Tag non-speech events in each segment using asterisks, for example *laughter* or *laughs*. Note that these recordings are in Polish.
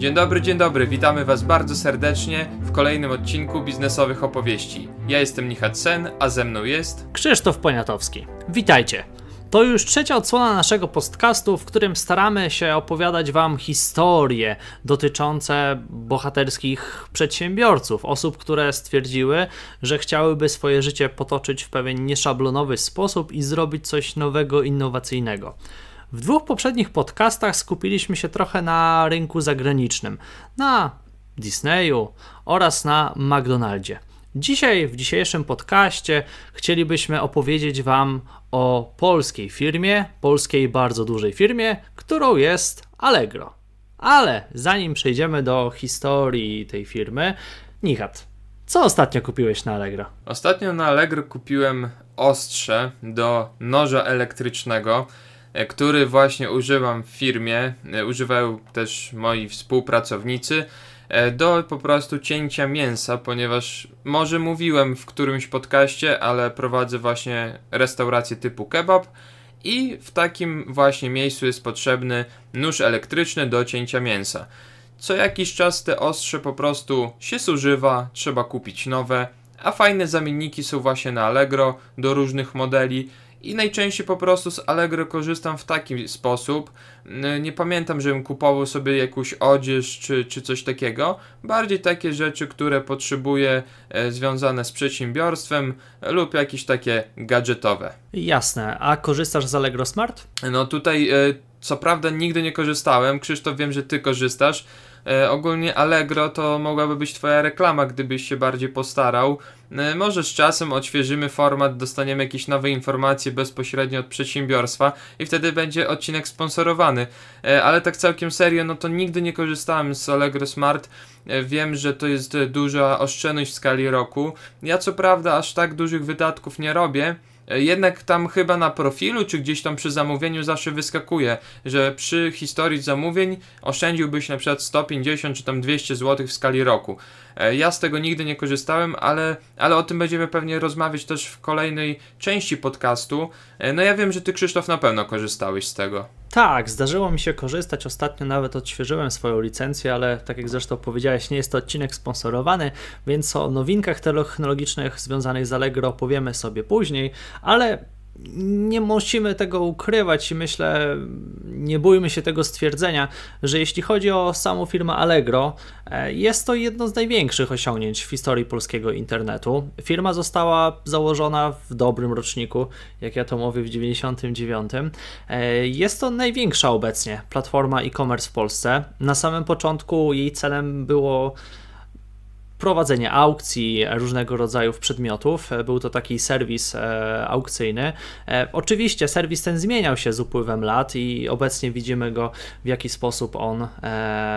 Dzień dobry, dzień dobry, witamy Was bardzo serdecznie w kolejnym odcinku biznesowych opowieści. Ja jestem Michał Sen, a ze mną jest Krzysztof Poniatowski. Witajcie. To już trzecia odsłona naszego podcastu, w którym staramy się opowiadać Wam historie dotyczące bohaterskich przedsiębiorców, osób, które stwierdziły, że chciałyby swoje życie potoczyć w pewien nieszablonowy sposób i zrobić coś nowego, innowacyjnego. W dwóch poprzednich podcastach skupiliśmy się trochę na rynku zagranicznym, na Disneyu oraz na McDonaldzie. Dzisiaj, w dzisiejszym podcaście, chcielibyśmy opowiedzieć Wam o polskiej firmie, polskiej bardzo dużej firmie, którą jest Allegro. Ale zanim przejdziemy do historii tej firmy, Nihat, co ostatnio kupiłeś na Allegro? Ostatnio na Allegro kupiłem ostrze do noża elektrycznego E, który właśnie używam w firmie, e, używają też moi współpracownicy e, do po prostu cięcia mięsa, ponieważ może mówiłem w którymś podcaście, ale prowadzę właśnie restaurację typu kebab i w takim właśnie miejscu jest potrzebny nóż elektryczny do cięcia mięsa. Co jakiś czas te ostrze po prostu się zużywa, trzeba kupić nowe, a fajne zamienniki są właśnie na Allegro do różnych modeli i najczęściej po prostu z Allegro korzystam w taki sposób. Nie pamiętam, żebym kupował sobie jakąś odzież czy, czy coś takiego. Bardziej takie rzeczy, które potrzebuję e, związane z przedsiębiorstwem lub jakieś takie gadżetowe. Jasne. A korzystasz z Allegro Smart? No tutaj e, co prawda nigdy nie korzystałem. Krzysztof, wiem, że ty korzystasz. E, ogólnie Allegro to mogłaby być twoja reklama, gdybyś się bardziej postarał E, może z czasem odświeżymy format, dostaniemy jakieś nowe informacje bezpośrednio od przedsiębiorstwa i wtedy będzie odcinek sponsorowany. E, ale tak całkiem serio, no to nigdy nie korzystałem z Allegro Smart. E, wiem, że to jest duża oszczędność w skali roku. Ja co prawda aż tak dużych wydatków nie robię, E, jednak tam chyba na profilu, czy gdzieś tam przy zamówieniu zawsze wyskakuje, że przy historii zamówień oszczędziłbyś na przykład 150 czy tam 200 zł w skali roku. E, ja z tego nigdy nie korzystałem, ale, ale o tym będziemy pewnie rozmawiać też w kolejnej części podcastu. E, no ja wiem, że ty Krzysztof na pewno korzystałeś z tego. Tak, zdarzyło mi się korzystać. Ostatnio nawet odświeżyłem swoją licencję, ale tak jak zresztą powiedziałeś, nie jest to odcinek sponsorowany, więc o nowinkach technologicznych związanych z Allegro opowiemy sobie później, ale nie musimy tego ukrywać i myślę, nie bójmy się tego stwierdzenia, że jeśli chodzi o samą firmę Allegro, e, jest to jedno z największych osiągnięć w historii polskiego internetu. Firma została założona w dobrym roczniku, jak ja to mówię, w 99. E, jest to największa obecnie platforma e-commerce w Polsce. Na samym początku jej celem było prowadzenie aukcji różnego rodzaju przedmiotów. E, był to taki serwis e, aukcyjny. E, oczywiście serwis ten zmieniał się z upływem lat i obecnie widzimy go, w jaki sposób on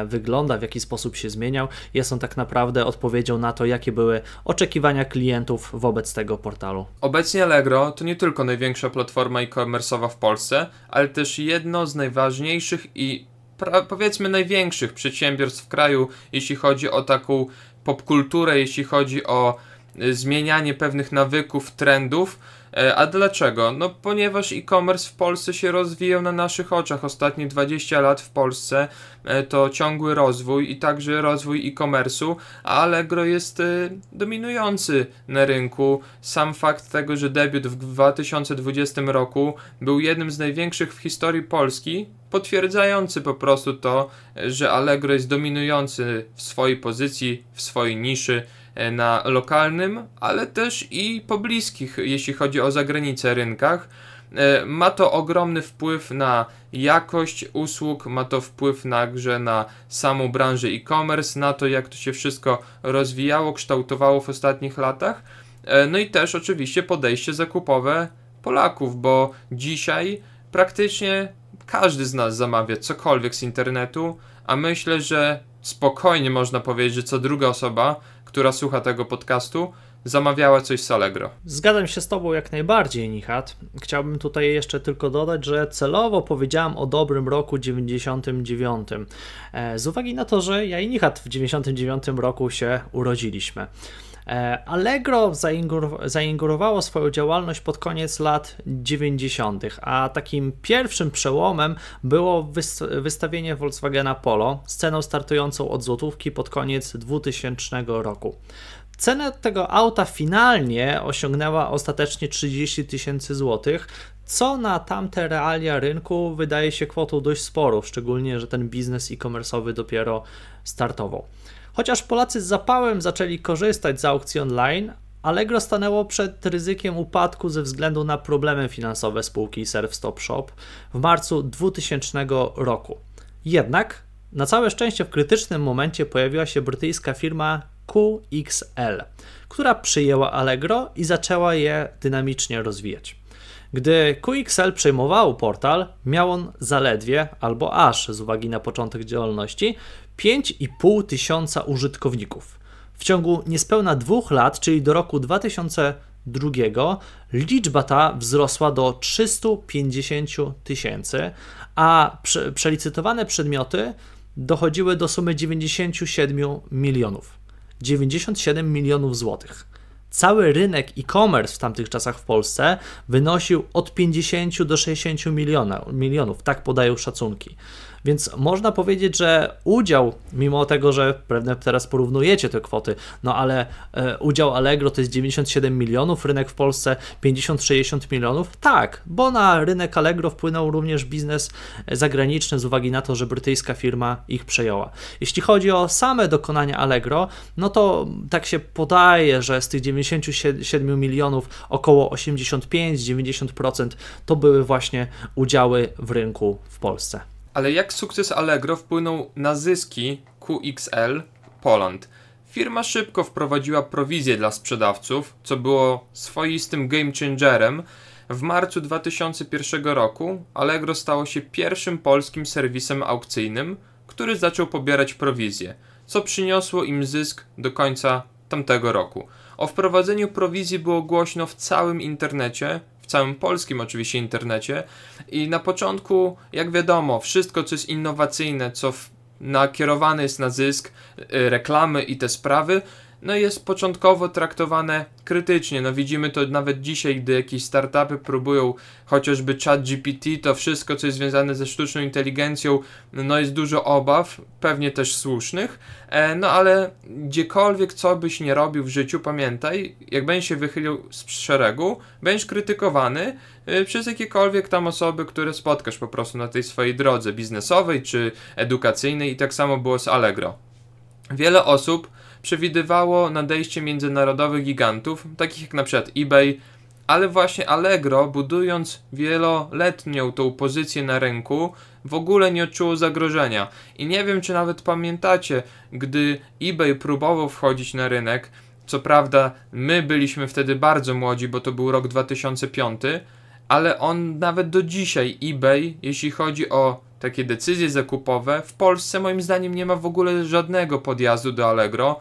wygląda, w jaki sposób się zmieniał. Jest on tak naprawdę odpowiedzią na to, jakie były oczekiwania klientów wobec tego portalu. Obecnie Allegro to nie tylko największa platforma e-commerce'owa w Polsce, ale też jedno z najważniejszych i powiedzmy największych przedsiębiorstw w kraju, jeśli chodzi o taką popkulturę, jeśli chodzi o e, zmienianie pewnych nawyków, trendów. E, a dlaczego? No ponieważ e-commerce w Polsce się rozwijał na naszych oczach. Ostatnie 20 lat w Polsce e, to ciągły rozwój i także rozwój e-commerce'u, a Allegro jest dominujący na rynku. Sam fakt tego, że debiut w 2020 roku był jednym z największych w historii Polski, potwierdzający po prostu to, że Allegro jest dominujący w swojej pozycji, w swojej niszy e, na lokalnym, ale też i pobliskich, jeśli chodzi o zagranicę rynkach. E, ma to ogromny wpływ na jakość usług, ma to wpływ na grze, na samą branżę e-commerce, na to jak to się wszystko rozwijało, kształtowało w ostatnich latach. E, no i też oczywiście podejście zakupowe Polaków, bo dzisiaj praktycznie każdy z nas zamawia cokolwiek z internetu, a myślę, że spokojnie można powiedzieć, że co druga osoba, która słucha tego podcastu, zamawiała coś z Allegro. Zgadzam się z Tobą jak najbardziej, Nihat. Chciałbym tutaj jeszcze tylko dodać, że celowo powiedziałam o dobrym roku 99. E, z uwagi na to, że ja i Nihat w 99 roku się urodziliśmy. E, Allegro zaingurowało swoją działalność pod koniec lat 90., a takim pierwszym przełomem było wystawienie Volkswagena Polo z ceną startującą od złotówki pod koniec 2000 roku. Cena tego auta finalnie osiągnęła ostatecznie 30 tysięcy złotych, co na tamte realia rynku wydaje się kwotą dość sporą, szczególnie, że ten biznes e-commerce'owy dopiero startował. Chociaż Polacy z zapałem zaczęli korzystać z aukcji online, Allegro stanęło przed ryzykiem upadku ze względu na problemy finansowe spółki Surf Stop Shop w marcu 2000 roku. Jednak na całe szczęście w krytycznym momencie pojawiła się brytyjska firma QXL, która przyjęła Allegro i zaczęła je dynamicznie rozwijać. Gdy QXL przejmował portal, miał on zaledwie, albo aż z uwagi na początek działalności, 5,5 tysiąca użytkowników. W ciągu niespełna dwóch lat, czyli do roku 2002, liczba ta wzrosła do 350 tysięcy, a przelicytowane przedmioty dochodziły do sumy 97 milionów. 97 milionów złotych cały rynek e-commerce w tamtych czasach w Polsce wynosił od 50 do 60 miliona, milionów, tak podają szacunki. Więc można powiedzieć, że udział, mimo tego, że pewnie teraz porównujecie te kwoty, no ale e, udział Allegro to jest 97 milionów, rynek w Polsce 50-60 milionów. Tak, bo na rynek Allegro wpłynął również biznes e, zagraniczny z uwagi na to, że brytyjska firma ich przejęła. Jeśli chodzi o same dokonania Allegro, no to tak się podaje, że z tych 97 milionów około 85-90% to były właśnie udziały w rynku w Polsce. Ale jak sukces Allegro wpłynął na zyski QXL Poland? Firma szybko wprowadziła prowizję dla sprzedawców, co było swoistym game changerem. W marcu 2001 roku Allegro stało się pierwszym polskim serwisem aukcyjnym, który zaczął pobierać prowizję, co przyniosło im zysk do końca tamtego roku. O wprowadzeniu prowizji było głośno w całym internecie, w całym polskim oczywiście internecie. I na początku, jak wiadomo, wszystko co jest innowacyjne, co nakierowane jest na zysk, y, reklamy i te sprawy, no jest początkowo traktowane krytycznie. No widzimy to nawet dzisiaj, gdy jakieś startupy próbują chociażby chat GPT, to wszystko, co jest związane ze sztuczną inteligencją, no jest dużo obaw, pewnie też słusznych, e, no ale gdziekolwiek co byś nie robił w życiu, pamiętaj, jak będziesz się wychylił z szeregu, będziesz krytykowany e, przez jakiekolwiek tam osoby, które spotkasz po prostu na tej swojej drodze biznesowej czy edukacyjnej i tak samo było z Allegro. Wiele osób przewidywało nadejście międzynarodowych gigantów, takich jak na przykład eBay, ale właśnie Allegro, budując wieloletnią tą pozycję na rynku, w ogóle nie odczuło zagrożenia. I nie wiem, czy nawet pamiętacie, gdy eBay próbował wchodzić na rynek, co prawda my byliśmy wtedy bardzo młodzi, bo to był rok 2005, ale on nawet do dzisiaj eBay, jeśli chodzi o takie decyzje zakupowe. W Polsce moim zdaniem nie ma w ogóle żadnego podjazdu do Allegro.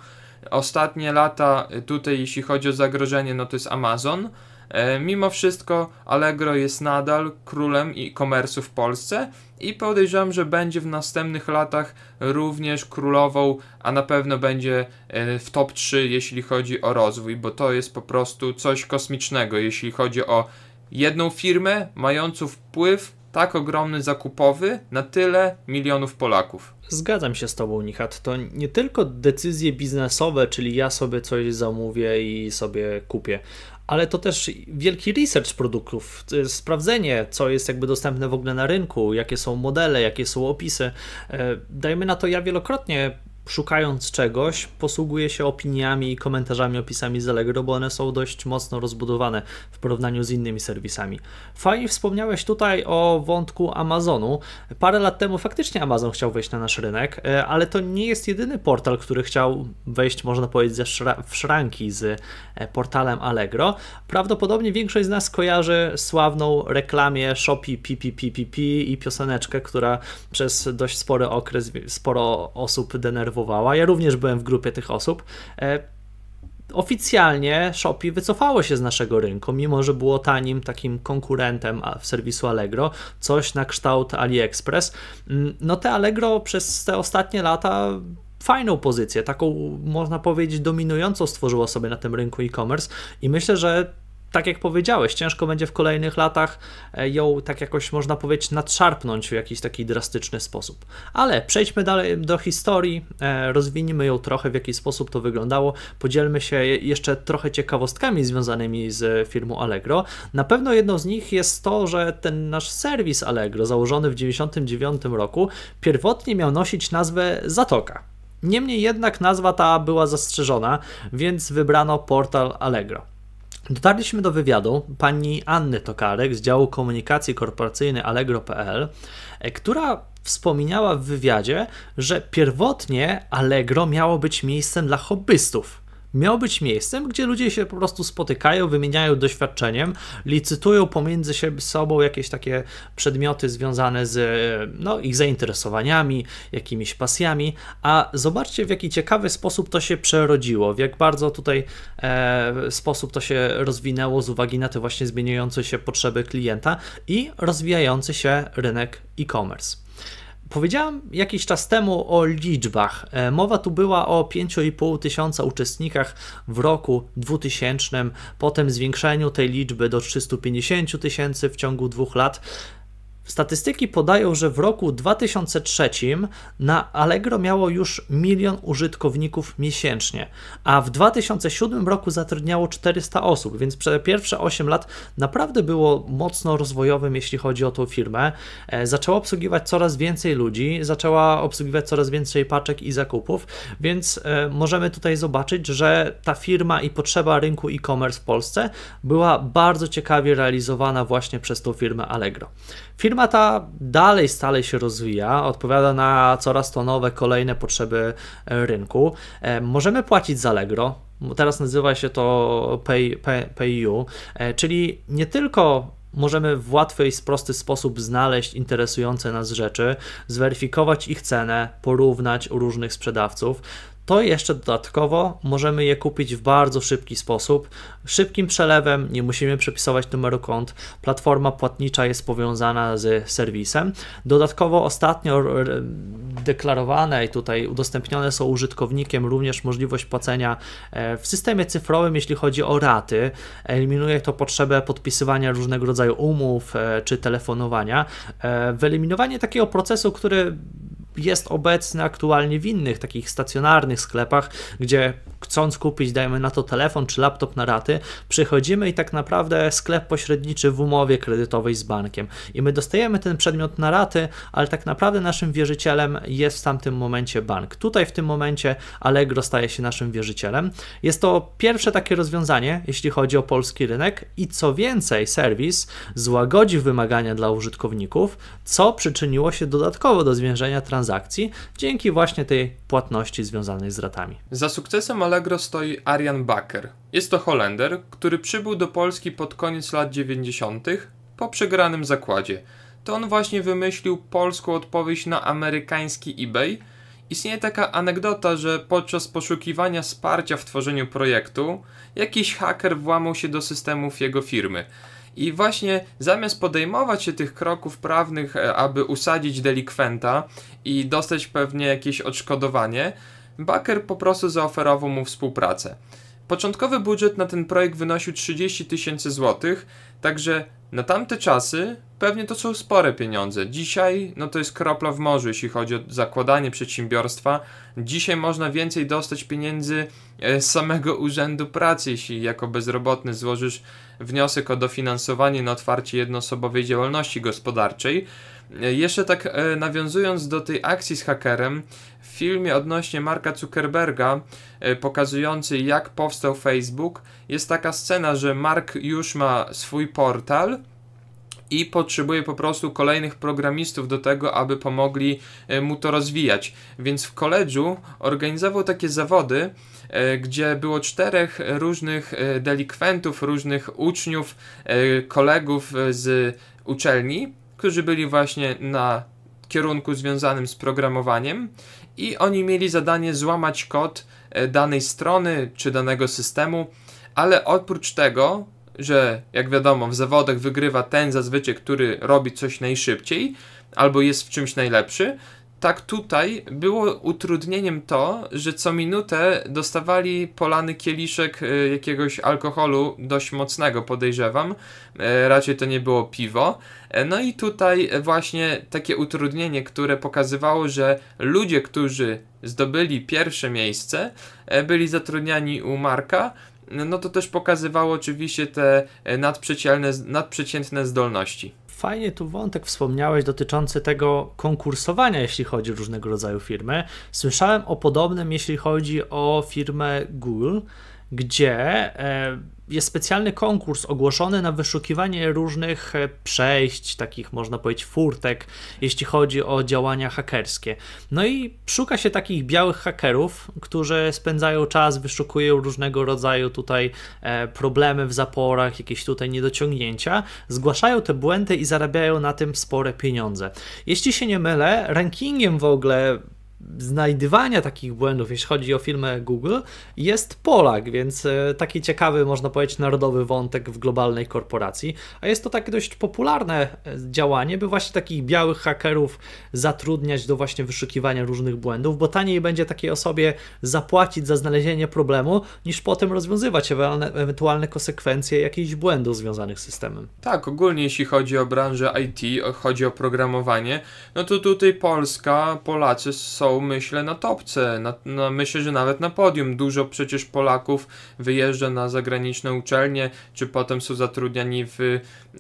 Ostatnie lata tutaj jeśli chodzi o zagrożenie, no to jest Amazon. E, mimo wszystko Allegro jest nadal królem i komersu w Polsce i podejrzewam, że będzie w następnych latach również królową, a na pewno będzie e, w top 3, jeśli chodzi o rozwój, bo to jest po prostu coś kosmicznego, jeśli chodzi o jedną firmę mającą wpływ tak ogromny zakupowy na tyle milionów Polaków. Zgadzam się z Tobą, Nichat. To nie tylko decyzje biznesowe, czyli ja sobie coś zamówię i sobie kupię, ale to też wielki research produktów, e, sprawdzenie, co jest jakby dostępne w ogóle na rynku, jakie są modele, jakie są opisy. E, dajmy na to, ja wielokrotnie szukając czegoś, posługuje się opiniami i komentarzami, opisami z Allegro, bo one są dość mocno rozbudowane w porównaniu z innymi serwisami. Fajnie wspomniałeś tutaj o wątku Amazonu. Parę lat temu faktycznie Amazon chciał wejść na nasz rynek, e, ale to nie jest jedyny portal, który chciał wejść, można powiedzieć, w szranki z e, portalem Allegro. Prawdopodobnie większość z nas kojarzy sławną reklamie Shopee PPPPP i pioseneczkę, która przez dość spory okres sporo osób denerwowała denerwowała. Ja również byłem w grupie tych osób. E, oficjalnie Shopee wycofało się z naszego rynku, mimo że było tanim takim konkurentem w serwisu Allegro, coś na kształt AliExpress. Mm, no te Allegro przez te ostatnie lata fajną pozycję, taką można powiedzieć dominującą stworzyło sobie na tym rynku e-commerce i myślę, że tak jak powiedziałeś, ciężko będzie w kolejnych latach e, ją, tak jakoś można powiedzieć, nadszarpnąć w jakiś taki drastyczny sposób. Ale przejdźmy dalej do historii, e, rozwinijmy ją trochę, w jaki sposób to wyglądało. Podzielmy się jeszcze trochę ciekawostkami związanymi z firmą Allegro. Na pewno jedną z nich jest to, że ten nasz serwis Allegro, założony w 1999 roku, pierwotnie miał nosić nazwę Zatoka. Niemniej jednak nazwa ta była zastrzeżona, więc wybrano portal Allegro. Dotarliśmy do wywiadu pani Anny Tokarek z działu komunikacji korporacyjnej Allegro.pl, e, która wspominała w wywiadzie, że pierwotnie Allegro miało być miejscem dla hobbystów miał być miejscem, gdzie ludzie się po prostu spotykają, wymieniają doświadczeniem, licytują pomiędzy sobą jakieś takie przedmioty związane z e, no, ich zainteresowaniami, jakimiś pasjami, a zobaczcie w jaki ciekawy sposób to się przerodziło, w jak bardzo tutaj e, sposób to się rozwinęło z uwagi na te właśnie zmieniające się potrzeby klienta i rozwijający się rynek e-commerce. Powiedziałem jakiś czas temu o liczbach. E, mowa tu była o 5,5 tysiąca uczestnikach w roku 2000, potem zwiększeniu tej liczby do 350 tysięcy w ciągu dwóch lat. Statystyki podają, że w roku 2003 na Allegro miało już milion użytkowników miesięcznie, a w 2007 roku zatrudniało 400 osób, więc przez pierwsze 8 lat naprawdę było mocno rozwojowym, jeśli chodzi o tą firmę. E, zaczęła obsługiwać coraz więcej ludzi, zaczęła obsługiwać coraz więcej paczek i zakupów, więc e, możemy tutaj zobaczyć, że ta firma i potrzeba rynku e-commerce w Polsce była bardzo ciekawie realizowana właśnie przez tą firmę Allegro. Firma ta dalej stale się rozwija, odpowiada na coraz to nowe, kolejne potrzeby e, rynku. E, możemy płacić za Allegro, teraz nazywa się to PayU, pay, pay e, czyli nie tylko możemy w łatwy i prosty sposób znaleźć interesujące nas rzeczy, zweryfikować ich cenę, porównać u różnych sprzedawców to jeszcze dodatkowo możemy je kupić w bardzo szybki sposób, szybkim przelewem, nie musimy przepisywać numeru kont, platforma płatnicza jest powiązana z serwisem. Dodatkowo ostatnio deklarowane i tutaj udostępnione są użytkownikiem również możliwość płacenia e, w systemie cyfrowym, jeśli chodzi o raty. Eliminuje to potrzebę podpisywania różnego rodzaju umów e, czy telefonowania. E, wyeliminowanie takiego procesu, który jest obecny aktualnie w innych takich stacjonarnych sklepach, gdzie chcąc kupić, dajmy na to telefon czy laptop na raty, przychodzimy i tak naprawdę sklep pośredniczy w umowie kredytowej z bankiem. I my dostajemy ten przedmiot na raty, ale tak naprawdę naszym wierzycielem jest w tamtym momencie bank. Tutaj w tym momencie Allegro staje się naszym wierzycielem. Jest to pierwsze takie rozwiązanie, jeśli chodzi o polski rynek i co więcej, serwis złagodzi wymagania dla użytkowników, co przyczyniło się dodatkowo do zwiększenia transakcji dzięki właśnie tej płatności związanej z ratami. Za sukcesem Allegro Allegro stoi Arian Bakker. Jest to Holender, który przybył do Polski pod koniec lat 90. po przegranym zakładzie. To on właśnie wymyślił polską odpowiedź na amerykański eBay. Istnieje taka anegdota, że podczas poszukiwania wsparcia w tworzeniu projektu jakiś haker włamał się do systemów jego firmy. I właśnie zamiast podejmować się tych kroków prawnych, e, aby usadzić delikwenta i dostać pewnie jakieś odszkodowanie, Baker po prostu zaoferował mu współpracę. Początkowy budżet na ten projekt wynosił 30 tysięcy złotych, także na tamte czasy pewnie to są spore pieniądze. Dzisiaj no to jest kropla w morzu, jeśli chodzi o zakładanie przedsiębiorstwa. Dzisiaj można więcej dostać pieniędzy e, z samego Urzędu Pracy, jeśli jako bezrobotny złożysz wniosek o dofinansowanie na otwarcie jednoosobowej działalności gospodarczej. E, jeszcze tak e, nawiązując do tej akcji z hakerem, filmie odnośnie Marka Zuckerberga, e, pokazujący jak powstał Facebook, jest taka scena, że Mark już ma swój portal i potrzebuje po prostu kolejnych programistów do tego, aby pomogli e, mu to rozwijać. Więc w koledżu organizował takie zawody, e, gdzie było czterech różnych delikwentów, różnych uczniów, kolegów z uczelni, którzy byli właśnie na kierunku związanym z programowaniem i oni mieli zadanie złamać kod e, danej strony czy danego systemu, ale oprócz tego, że jak wiadomo, w zawodach wygrywa ten zazwyczaj, który robi coś najszybciej albo jest w czymś najlepszy, tak tutaj było utrudnieniem to, że co minutę dostawali polany kieliszek e, jakiegoś alkoholu dość mocnego, podejrzewam. E, raczej to nie było piwo. E, no i tutaj właśnie takie utrudnienie, które pokazywało, że ludzie, którzy zdobyli pierwsze miejsce, byli zatrudniani u Marka, no to też pokazywało oczywiście te nadprzeciętne, nadprzeciętne zdolności. Fajnie tu wątek wspomniałeś dotyczący tego konkursowania, jeśli chodzi o różnego rodzaju firmy. Słyszałem o podobnym, jeśli chodzi o firmę Google, gdzie. E, jest specjalny konkurs ogłoszony na wyszukiwanie różnych e, przejść, takich można powiedzieć furtek, jeśli chodzi o działania hakerskie. No i szuka się takich białych hakerów, którzy spędzają czas, wyszukują różnego rodzaju tutaj e, problemy w zaporach, jakieś tutaj niedociągnięcia, zgłaszają te błędy i zarabiają na tym spore pieniądze. Jeśli się nie mylę, rankingiem w ogóle znajdywania takich błędów, jeśli chodzi o filmy Google, jest Polak, więc e, taki ciekawy, można powiedzieć, narodowy wątek w globalnej korporacji. A jest to takie dość popularne e, działanie, by właśnie takich białych hakerów zatrudniać do właśnie wyszukiwania różnych błędów, bo taniej będzie takiej osobie zapłacić za znalezienie problemu, niż potem rozwiązywać ewentualne konsekwencje jakichś błędów związanych z systemem. Tak, ogólnie jeśli chodzi o branżę IT, chodzi o programowanie, no to tutaj Polska, Polacy są myślę, na topce. Na, na, myślę, że nawet na podium. Dużo przecież Polaków wyjeżdża na zagraniczne uczelnie, czy potem są zatrudniani w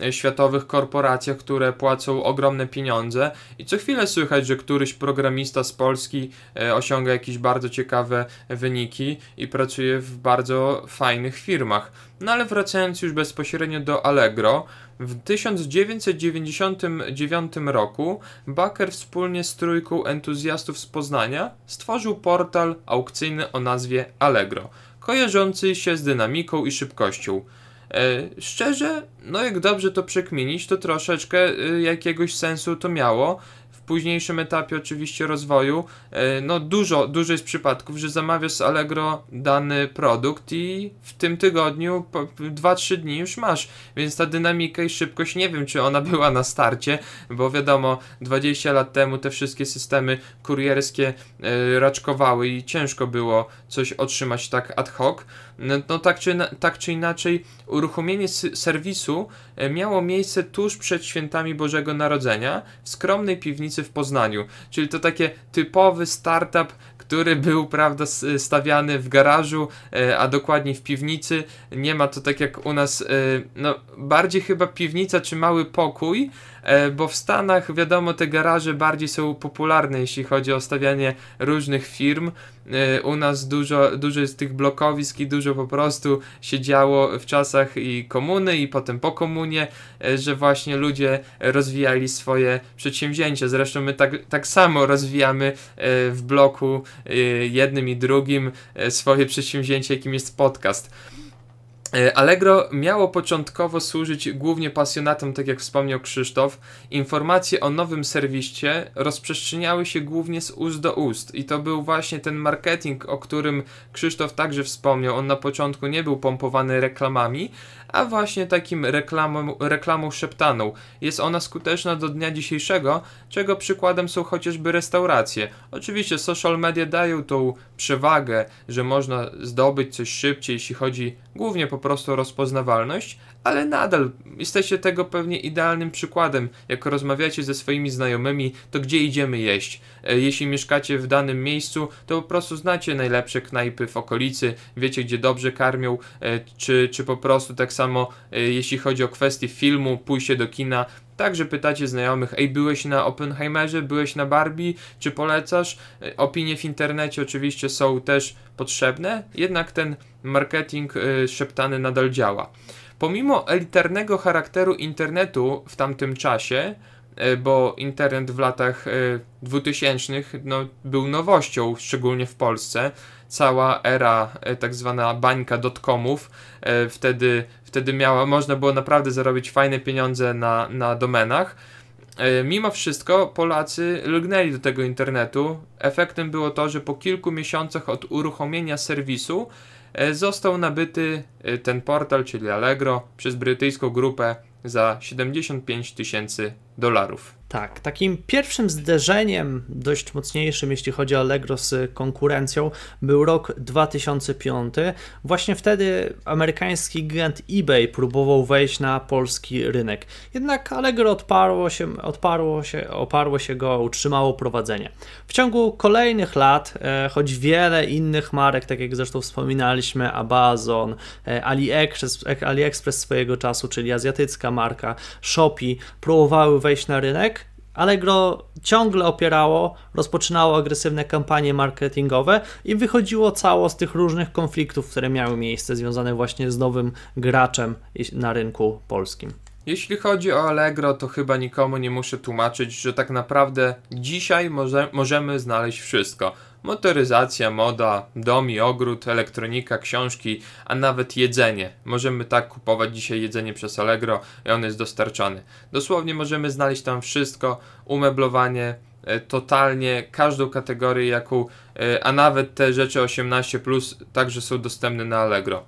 e, światowych korporacjach, które płacą ogromne pieniądze. I co chwilę słychać, że któryś programista z Polski e, osiąga jakieś bardzo ciekawe wyniki i pracuje w bardzo fajnych firmach. No ale wracając już bezpośrednio do Allegro, w 1999 roku Baker wspólnie z trójką entuzjastów z Poznania stworzył portal aukcyjny o nazwie Allegro, kojarzący się z dynamiką i szybkością. E, szczerze, no jak dobrze to przekminić, to troszeczkę e, jakiegoś sensu to miało, późniejszym etapie oczywiście rozwoju, e, no dużo, dużo jest przypadków, że zamawiasz z Allegro dany produkt i w tym tygodniu, 2-3 dni już masz, więc ta dynamika i szybkość, nie wiem czy ona *laughs* była na starcie, bo wiadomo, 20 lat temu te wszystkie systemy kurierskie e, raczkowały i ciężko było coś otrzymać tak ad hoc, no, no tak, czy, tak czy inaczej uruchomienie serwisu e, miało miejsce tuż przed świętami Bożego Narodzenia w skromnej piwnicy w Poznaniu. Czyli to takie typowy startup, który był, prawda, stawiany w garażu, e, a dokładniej w piwnicy. Nie ma to tak jak u nas, e, no bardziej chyba piwnica czy mały pokój, E, bo w Stanach wiadomo te garaże bardziej są popularne jeśli chodzi o stawianie różnych firm. E, u nas dużo, dużo jest tych blokowisk i dużo po prostu się działo w czasach i komuny i potem po komunie, e, że właśnie ludzie rozwijali swoje przedsięwzięcia. Zresztą my tak, tak samo rozwijamy w bloku jednym i drugim swoje przedsięwzięcie, jakim jest podcast. E, Allegro miało początkowo służyć głównie pasjonatom, tak jak wspomniał Krzysztof. Informacje o nowym serwisie rozprzestrzeniały się głównie z ust do ust i to był właśnie ten marketing, o którym Krzysztof także wspomniał. On na początku nie był pompowany reklamami, a właśnie takim reklamą, reklamą szeptaną. Jest ona skuteczna do dnia dzisiejszego, czego przykładem są chociażby restauracje. Oczywiście social media dają tą przewagę, że można zdobyć coś szybciej, jeśli chodzi głównie po prostu o rozpoznawalność, ale nadal jesteście tego pewnie idealnym przykładem. Jak rozmawiacie ze swoimi znajomymi, to gdzie idziemy jeść? E, jeśli mieszkacie w danym miejscu, to po prostu znacie najlepsze knajpy w okolicy, wiecie gdzie dobrze karmią, e, czy, czy po prostu tak samo e, jeśli chodzi o kwestie filmu, pójście do kina, Także pytacie znajomych, ej, byłeś na Oppenheimerze, byłeś na Barbie, czy polecasz? Opinie w internecie oczywiście są też potrzebne, jednak ten marketing szeptany nadal działa. Pomimo elitarnego charakteru internetu w tamtym czasie, e, bo internet w latach 2000 e, no, był nowością, szczególnie w Polsce. Cała era e, tak zwana bańka dotcomów, wtedy, wtedy miała, można było naprawdę zarobić fajne pieniądze na, na domenach. Mimo wszystko Polacy lgnęli do tego internetu. Efektem było to, że po kilku miesiącach od uruchomienia serwisu E, został nabyty e, ten portal, czyli Allegro, przez brytyjską grupę za 75 tysięcy dolarów. Tak, takim pierwszym zderzeniem, dość mocniejszym, jeśli chodzi o Allegro z konkurencją, był rok 2005. Właśnie wtedy amerykański gigant eBay próbował wejść na polski rynek. Jednak Allegro odparło się, odparło się, oparło się go, utrzymało prowadzenie. W ciągu kolejnych lat, e, choć wiele innych marek, tak jak zresztą wspominaliśmy, Amazon, e, AliExpress, e, AliExpress swojego czasu, czyli azjatycka marka, Shopee, próbowały wejść na rynek, Allegro ciągle opierało, rozpoczynało agresywne kampanie marketingowe i wychodziło cało z tych różnych konfliktów, które miały miejsce związane właśnie z nowym graczem na rynku polskim. Jeśli chodzi o Allegro, to chyba nikomu nie muszę tłumaczyć, że tak naprawdę dzisiaj może, możemy znaleźć wszystko. Motoryzacja, moda, dom i ogród, elektronika, książki, a nawet jedzenie. Możemy tak kupować dzisiaj jedzenie przez Allegro i on jest dostarczany. Dosłownie możemy znaleźć tam wszystko, umeblowanie, e, totalnie każdą kategorię jaką, e, a nawet te rzeczy 18+, także są dostępne na Allegro.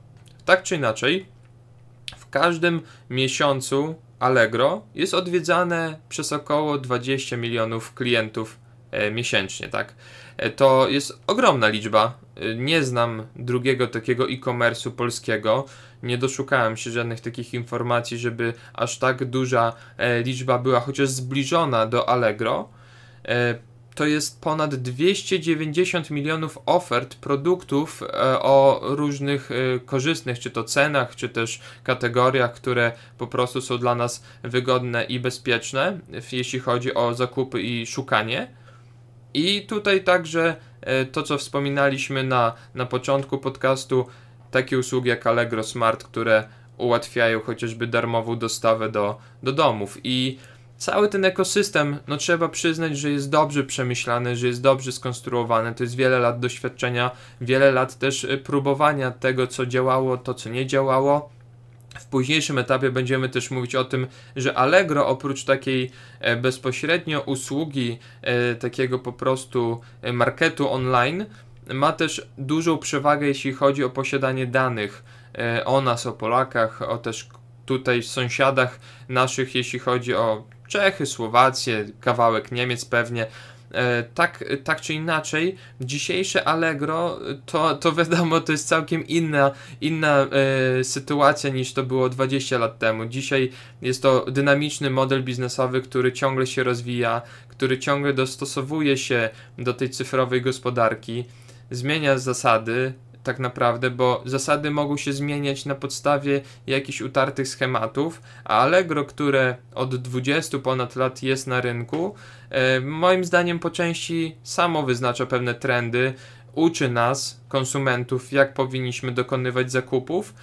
Tak czy inaczej, każdym miesiącu Allegro jest odwiedzane przez około 20 milionów klientów e, miesięcznie, tak? E, to jest ogromna liczba. E, nie znam drugiego takiego e-commerce'u polskiego. Nie doszukałem się żadnych takich informacji, żeby aż tak duża liczba była chociaż zbliżona do Allegro to jest ponad 290 milionów ofert produktów e, o różnych e, korzystnych, czy to cenach, czy też kategoriach, które po prostu są dla nas wygodne i bezpieczne, jeśli chodzi o zakupy i szukanie. I tutaj także e, to, co wspominaliśmy na, na początku podcastu, takie usługi jak Allegro Smart, które ułatwiają chociażby darmową dostawę do, do domów. I cały ten ekosystem, no trzeba przyznać, że jest dobrze przemyślany, że jest dobrze skonstruowany. To jest wiele lat doświadczenia, wiele lat też y, próbowania tego, co działało, to co nie działało. W późniejszym etapie będziemy też mówić o tym, że Allegro oprócz takiej e, bezpośrednio usługi, e, takiego po prostu e, marketu online, ma też dużą przewagę, jeśli chodzi o posiadanie danych o nas, o Polakach, o też tutaj sąsiadach naszych, jeśli chodzi o Czechy, Słowację, kawałek Niemiec pewnie. E, tak, tak czy inaczej, dzisiejsze Allegro to, to wiadomo, to jest całkiem inna, inna e, sytuacja niż to było 20 lat temu. Dzisiaj jest to dynamiczny model biznesowy, który ciągle się rozwija, który ciągle dostosowuje się do tej cyfrowej gospodarki zmienia zasady, tak naprawdę, bo zasady mogą się zmieniać na podstawie jakichś utartych schematów, a Allegro, które od 20 ponad lat jest na rynku, e, moim zdaniem po części samo wyznacza pewne trendy, uczy nas, konsumentów, jak powinniśmy dokonywać zakupów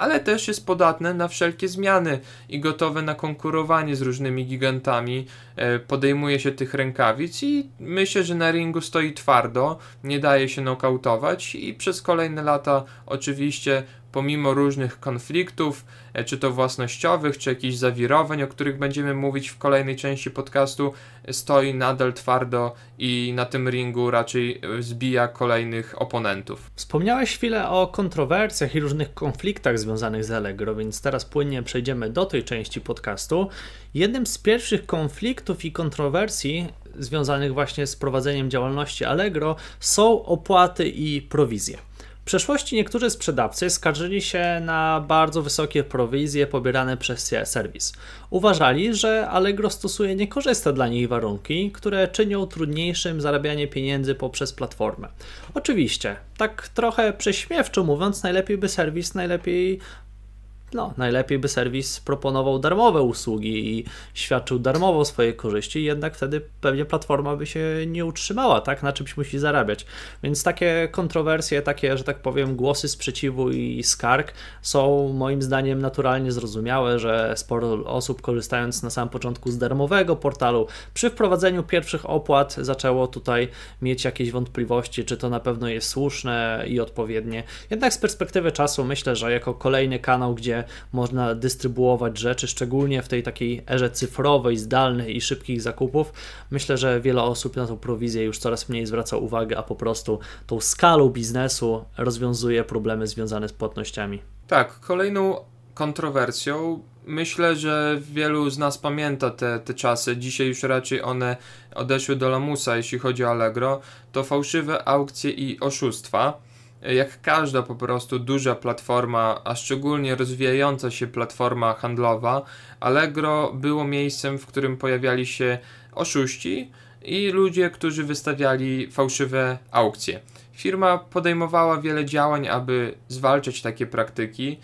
ale też jest podatne na wszelkie zmiany i gotowe na konkurowanie z różnymi gigantami. E, podejmuje się tych rękawic i myślę, że na ringu stoi twardo, nie daje się nokautować i przez kolejne lata oczywiście pomimo różnych konfliktów, e, czy to własnościowych, czy jakichś zawirowań, o których będziemy mówić w kolejnej części podcastu, stoi nadal twardo i na tym ringu raczej e, zbija kolejnych oponentów. Wspomniałeś chwilę o kontrowersjach i różnych konfliktach związanych z Allegro, więc teraz płynnie przejdziemy do tej części podcastu. Jednym z pierwszych konfliktów i kontrowersji związanych właśnie z prowadzeniem działalności Allegro są opłaty i prowizje. W przeszłości niektórzy sprzedawcy skarżyli się na bardzo wysokie prowizje pobierane przez serwis. Uważali, że Allegro stosuje niekorzystne dla nich warunki, które czynią trudniejszym zarabianie pieniędzy poprzez platformę. Oczywiście, tak trochę prześmiewczo mówiąc, najlepiej by serwis najlepiej no, najlepiej by serwis proponował darmowe usługi i świadczył darmowo swoje korzyści, jednak wtedy pewnie platforma by się nie utrzymała, tak? Na czymś musi zarabiać. Więc takie kontrowersje, takie, że tak powiem, głosy sprzeciwu i skarg są moim zdaniem naturalnie zrozumiałe, że sporo osób korzystając na samym początku z darmowego portalu, przy wprowadzeniu pierwszych opłat zaczęło tutaj mieć jakieś wątpliwości, czy to na pewno jest słuszne i odpowiednie. Jednak z perspektywy czasu myślę, że jako kolejny kanał, gdzie można dystrybuować rzeczy, szczególnie w tej takiej erze cyfrowej, zdalnej i szybkich zakupów. Myślę, że wiele osób na tą prowizję już coraz mniej zwraca uwagę, a po prostu tą skalą biznesu rozwiązuje problemy związane z płatnościami. Tak, kolejną kontrowersją myślę, że wielu z nas pamięta te, te czasy. Dzisiaj już raczej one odeszły do lamusa, jeśli chodzi o Allegro. To fałszywe aukcje i oszustwa jak każda po prostu duża platforma, a szczególnie rozwijająca się platforma handlowa, Allegro było miejscem, w którym pojawiali się oszuści i ludzie, którzy wystawiali fałszywe aukcje. Firma podejmowała wiele działań, aby zwalczać takie praktyki.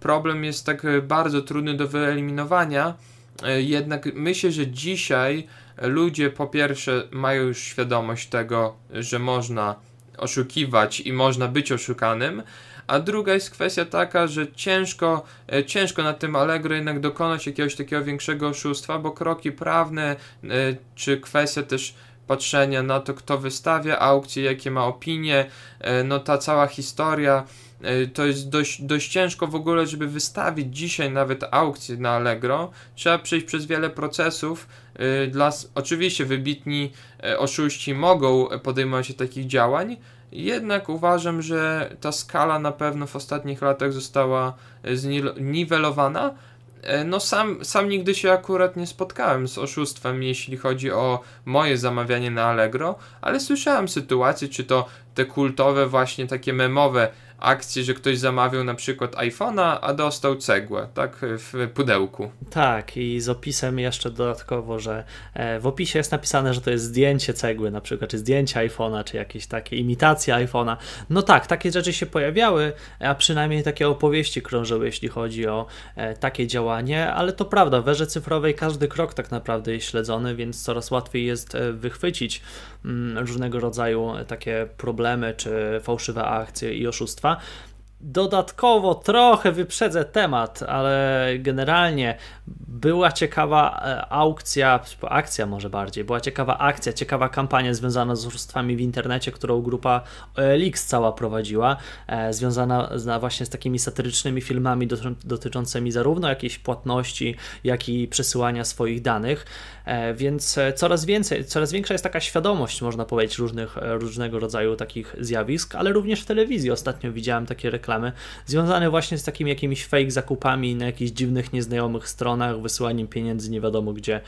Problem jest tak bardzo trudny do wyeliminowania, e, jednak myślę, że dzisiaj ludzie po pierwsze mają już świadomość tego, że można oszukiwać i można być oszukanym, a druga jest kwestia taka, że ciężko, e, ciężko na tym Allegro jednak dokonać jakiegoś takiego większego oszustwa, bo kroki prawne e, czy kwestia też patrzenia na to, kto wystawia aukcje, jakie ma opinie, e, no ta cała historia E, to jest dość, dość ciężko w ogóle, żeby wystawić dzisiaj nawet aukcję na Allegro. Trzeba przejść przez wiele procesów. E, dla, oczywiście wybitni e, oszuści mogą podejmować się takich działań, jednak uważam, że ta skala na pewno w ostatnich latach została zniwelowana. No sam, sam nigdy się akurat nie spotkałem z oszustwem, jeśli chodzi o moje zamawianie na Allegro, ale słyszałem sytuacje, czy to te kultowe właśnie takie memowe akcję, że ktoś zamawiał na przykład iPhone'a, a dostał cegłę, tak, w pudełku. Tak, i z opisem jeszcze dodatkowo, że e, w opisie jest napisane, że to jest zdjęcie cegły, na przykład, czy zdjęcie iPhone'a, czy jakieś takie imitacje iPhone'a. No tak, takie rzeczy się pojawiały, a przynajmniej takie opowieści krążyły, jeśli chodzi o e, takie działanie, ale to prawda, w erze cyfrowej każdy krok tak naprawdę jest śledzony, więc coraz łatwiej jest e, wychwycić Mm, różnego rodzaju takie problemy czy fałszywe akcje i oszustwa. Dodatkowo trochę wyprzedzę temat, ale generalnie była ciekawa e, aukcja, akcja może bardziej, była ciekawa akcja, ciekawa kampania związana z oszustwami w internecie, którą grupa OLX cała prowadziła, e, związana z, właśnie z takimi satyrycznymi filmami dotyczącymi zarówno jakiejś płatności, jak i przesyłania swoich danych, e, więc coraz więcej, coraz większa jest taka świadomość, można powiedzieć, różnych, różnego rodzaju takich zjawisk, ale również w telewizji ostatnio widziałem takie reklamy reklamy, związane właśnie z takimi jakimiś fake zakupami na jakichś dziwnych, nieznajomych stronach, wysyłaniem pieniędzy nie wiadomo gdzie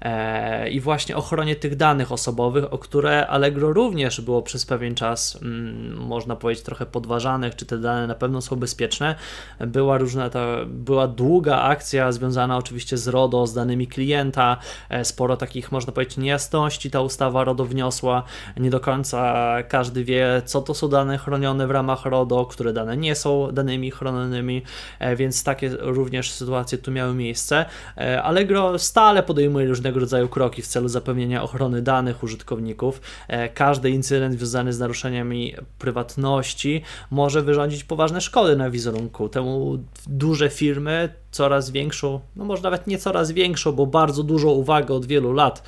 e, i właśnie ochronie tych danych osobowych, o które Allegro również było przez pewien czas, mm, można powiedzieć, trochę podważanych, czy te dane na pewno są bezpieczne. Była różna ta, była długa akcja związana oczywiście z RODO, z danymi klienta, e, sporo takich, można powiedzieć, niejasności ta ustawa RODO wniosła, nie do końca każdy wie, co to są dane chronione w ramach RODO, które dane nie nie są danymi chronionymi, e, więc takie również sytuacje tu miały miejsce. E, Allegro stale podejmuje różnego rodzaju kroki w celu zapewnienia ochrony danych użytkowników. E, każdy incydent związany z naruszeniami prywatności może wyrządzić poważne szkody na wizerunku. Temu duże firmy coraz większą, no może nawet nie coraz większą, bo bardzo dużą uwagę od wielu lat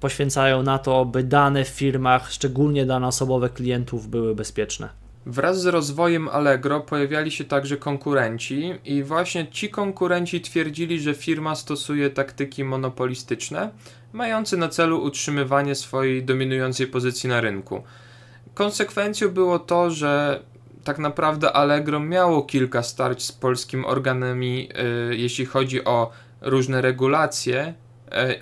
poświęcają na to, by dane w firmach, szczególnie dane osobowe klientów, były bezpieczne. Wraz z rozwojem Allegro pojawiali się także konkurenci i właśnie ci konkurenci twierdzili, że firma stosuje taktyki monopolistyczne, mające na celu utrzymywanie swojej dominującej pozycji na rynku. Konsekwencją było to, że tak naprawdę Allegro miało kilka starć z polskim organami, yy, jeśli chodzi o różne regulacje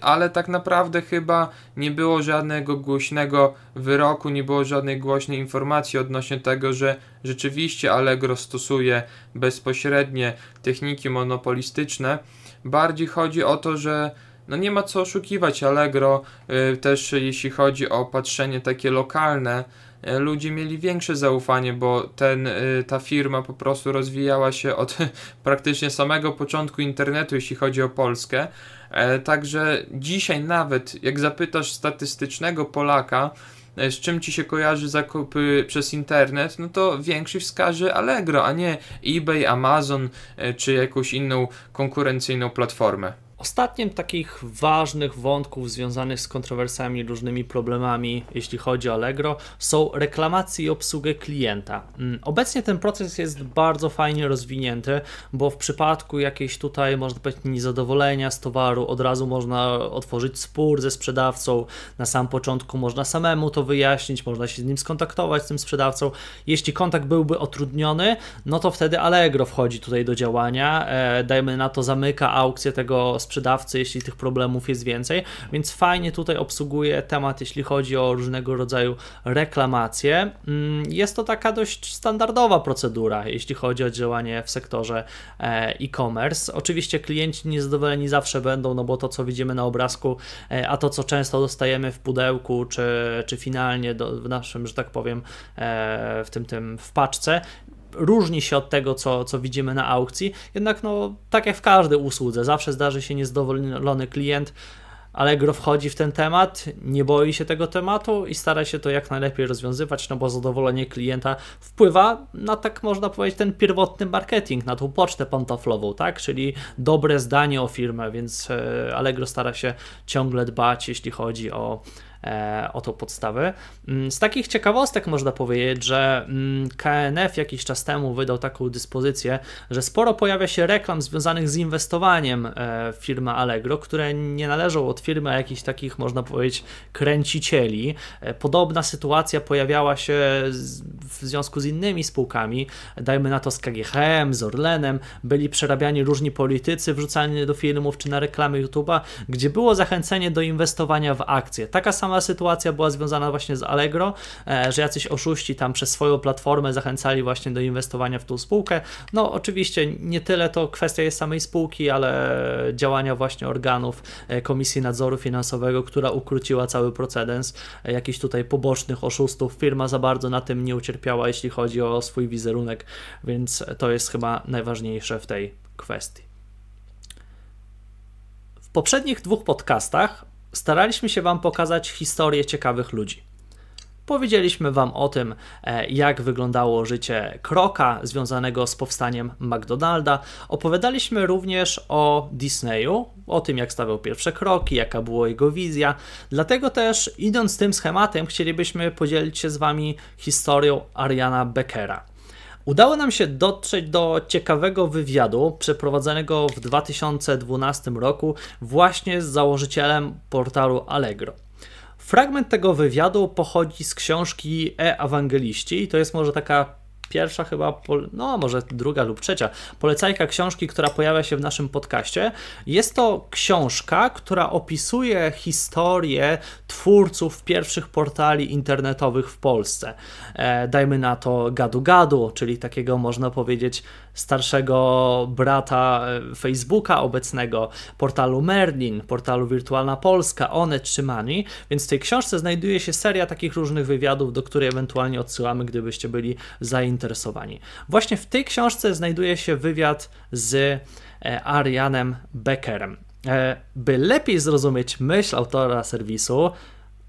ale tak naprawdę chyba nie było żadnego głośnego wyroku, nie było żadnej głośnej informacji odnośnie tego, że rzeczywiście Allegro stosuje bezpośrednie techniki monopolistyczne. Bardziej chodzi o to, że no nie ma co oszukiwać Allegro, y, też jeśli chodzi o patrzenie takie lokalne, y, ludzie mieli większe zaufanie, bo ten, y, ta firma po prostu rozwijała się od *laughs* praktycznie samego początku internetu, jeśli chodzi o Polskę E, także dzisiaj nawet jak zapytasz statystycznego Polaka, e, z czym ci się kojarzy zakupy przez internet, no to większość wskaże Allegro, a nie eBay, Amazon e, czy jakąś inną konkurencyjną platformę. Ostatnim takich ważnych wątków związanych z kontrowersjami, różnymi problemami, jeśli chodzi o Allegro, są reklamacje i obsługę klienta. Mm, obecnie ten proces jest bardzo fajnie rozwinięty, bo w przypadku jakiejś tutaj, można powiedzieć, niezadowolenia z towaru, od razu można otworzyć spór ze sprzedawcą. Na sam początku można samemu to wyjaśnić, można się z nim skontaktować, z tym sprzedawcą. Jeśli kontakt byłby utrudniony, no to wtedy Allegro wchodzi tutaj do działania, e, dajmy na to zamyka aukcję tego sprzedawcy sprzedawcy, jeśli tych problemów jest więcej, więc fajnie tutaj obsługuje temat, jeśli chodzi o różnego rodzaju reklamacje. Mm, jest to taka dość standardowa procedura, jeśli chodzi o działanie w sektorze e, e-commerce. Oczywiście klienci niezadowoleni zawsze będą, no bo to, co widzimy na obrazku, e, a to, co często dostajemy w pudełku, czy, czy finalnie do, w naszym, że tak powiem, e, w tym, tym w paczce, różni się od tego, co, co widzimy na aukcji. Jednak, no, tak jak w każdej usłudze, zawsze zdarzy się niezadowolony klient. Allegro wchodzi w ten temat, nie boi się tego tematu i stara się to jak najlepiej rozwiązywać, no bo zadowolenie klienta wpływa na tak można powiedzieć ten pierwotny marketing, na tą pocztę pantoflową, tak? Czyli dobre zdanie o firmę, więc e, Allegro stara się ciągle dbać, jeśli chodzi o E, o tą podstawę. Mm, z takich ciekawostek można powiedzieć, że mm, KNF jakiś czas temu wydał taką dyspozycję, że sporo pojawia się reklam związanych z inwestowaniem e, w firmę Allegro, które nie należą od firmy, a jakichś takich, można powiedzieć, kręcicieli. E, podobna sytuacja pojawiała się w związku z innymi spółkami, dajmy na to z KGHM, z Orlenem, byli przerabiani różni politycy, wrzucani do filmów czy na reklamy YouTube'a, gdzie było zachęcenie do inwestowania w akcje. Taka sama sytuacja była związana właśnie z Allegro, e, że jacyś oszuści tam przez swoją platformę zachęcali właśnie do inwestowania w tą spółkę. No oczywiście nie tyle to kwestia jest samej spółki, ale działania właśnie organów e, Komisji Nadzoru Finansowego, która ukróciła cały precedens e, jakichś tutaj pobocznych oszustów. Firma za bardzo na tym nie ucierpiała jeśli chodzi o swój wizerunek, więc to jest chyba najważniejsze w tej kwestii. W poprzednich dwóch podcastach staraliśmy się Wam pokazać historię ciekawych ludzi. Powiedzieliśmy Wam o tym, e, jak wyglądało życie Kroka związanego z powstaniem McDonalda. Opowiadaliśmy również o Disneyu, o tym, jak stawiał pierwsze kroki, jaka była jego wizja. Dlatego też, idąc tym schematem, chcielibyśmy podzielić się z Wami historią Ariana Beckera. Udało nam się dotrzeć do ciekawego wywiadu przeprowadzonego w 2012 roku właśnie z założycielem portalu Allegro. Fragment tego wywiadu pochodzi z książki E-Ewangeliści i to jest może taka pierwsza chyba, no może druga lub trzecia polecajka książki, która pojawia się w naszym podcaście. Jest to książka, która opisuje historię twórców pierwszych portali internetowych w Polsce. E, dajmy na to gadu gadu, czyli takiego można powiedzieć starszego brata e, Facebooka obecnego, portalu Merlin, portalu Wirtualna Polska, One czy Money, więc w tej książce znajduje się seria takich różnych wywiadów, do której ewentualnie odsyłamy, gdybyście byli zainteresowani. Właśnie w tej książce znajduje się wywiad z e, Arianem Beckerem. E, by lepiej zrozumieć myśl autora serwisu,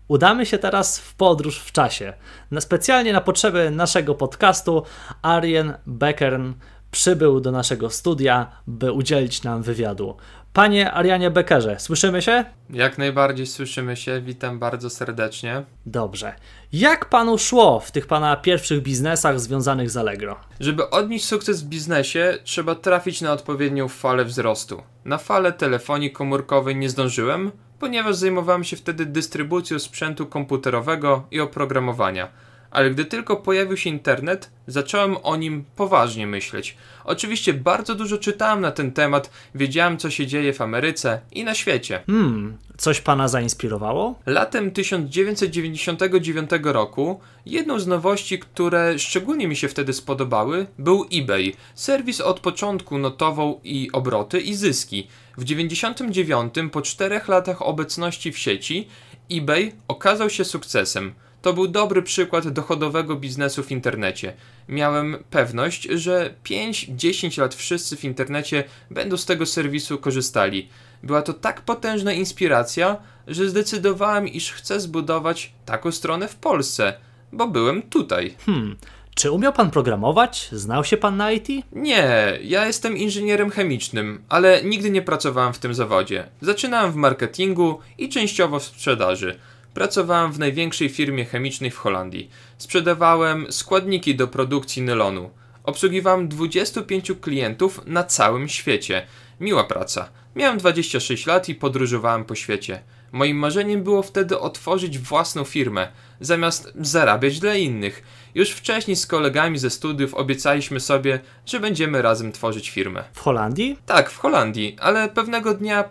Udamy się teraz w podróż w czasie. Na, specjalnie na potrzeby naszego podcastu Arjen Beckern przybył do naszego studia, by udzielić nam wywiadu. Panie Arianie Beckerze, słyszymy się? Jak najbardziej słyszymy się, witam bardzo serdecznie. Dobrze. Jak panu szło w tych pana pierwszych biznesach związanych z Allegro? Żeby odnieść sukces w biznesie, trzeba trafić na odpowiednią falę wzrostu. Na falę telefonii komórkowej nie zdążyłem, ponieważ zajmowałem się wtedy dystrybucją sprzętu komputerowego i oprogramowania ale gdy tylko pojawił się internet, zacząłem o nim poważnie myśleć. Oczywiście bardzo dużo czytałem na ten temat, wiedziałem co się dzieje w Ameryce i na świecie. Hmm, coś pana zainspirowało? Latem 1999 roku jedną z nowości, które szczególnie mi się wtedy spodobały, był eBay. Serwis od początku notował i obroty, i zyski. W 99 po czterech latach obecności w sieci eBay okazał się sukcesem. To był dobry przykład dochodowego biznesu w internecie. Miałem pewność, że 5-10 lat wszyscy w internecie będą z tego serwisu korzystali. Była to tak potężna inspiracja, że zdecydowałem, iż chcę zbudować taką stronę w Polsce, bo byłem tutaj. Hmm. Czy umiał pan programować? Znał się pan na IT? Nie, ja jestem inżynierem chemicznym, ale nigdy nie pracowałem w tym zawodzie. Zaczynałem w marketingu i częściowo w sprzedaży. Pracowałem w największej firmie chemicznej w Holandii. Sprzedawałem składniki do produkcji nylonu. Obsługiwałem 25 klientów na całym świecie. Miła praca. Miałem 26 lat i podróżowałem po świecie. Moim marzeniem było wtedy otworzyć własną firmę, zamiast zarabiać dla innych. Już wcześniej z kolegami ze studiów obiecaliśmy sobie, że będziemy razem tworzyć firmę. W Holandii? Tak, w Holandii, ale pewnego dnia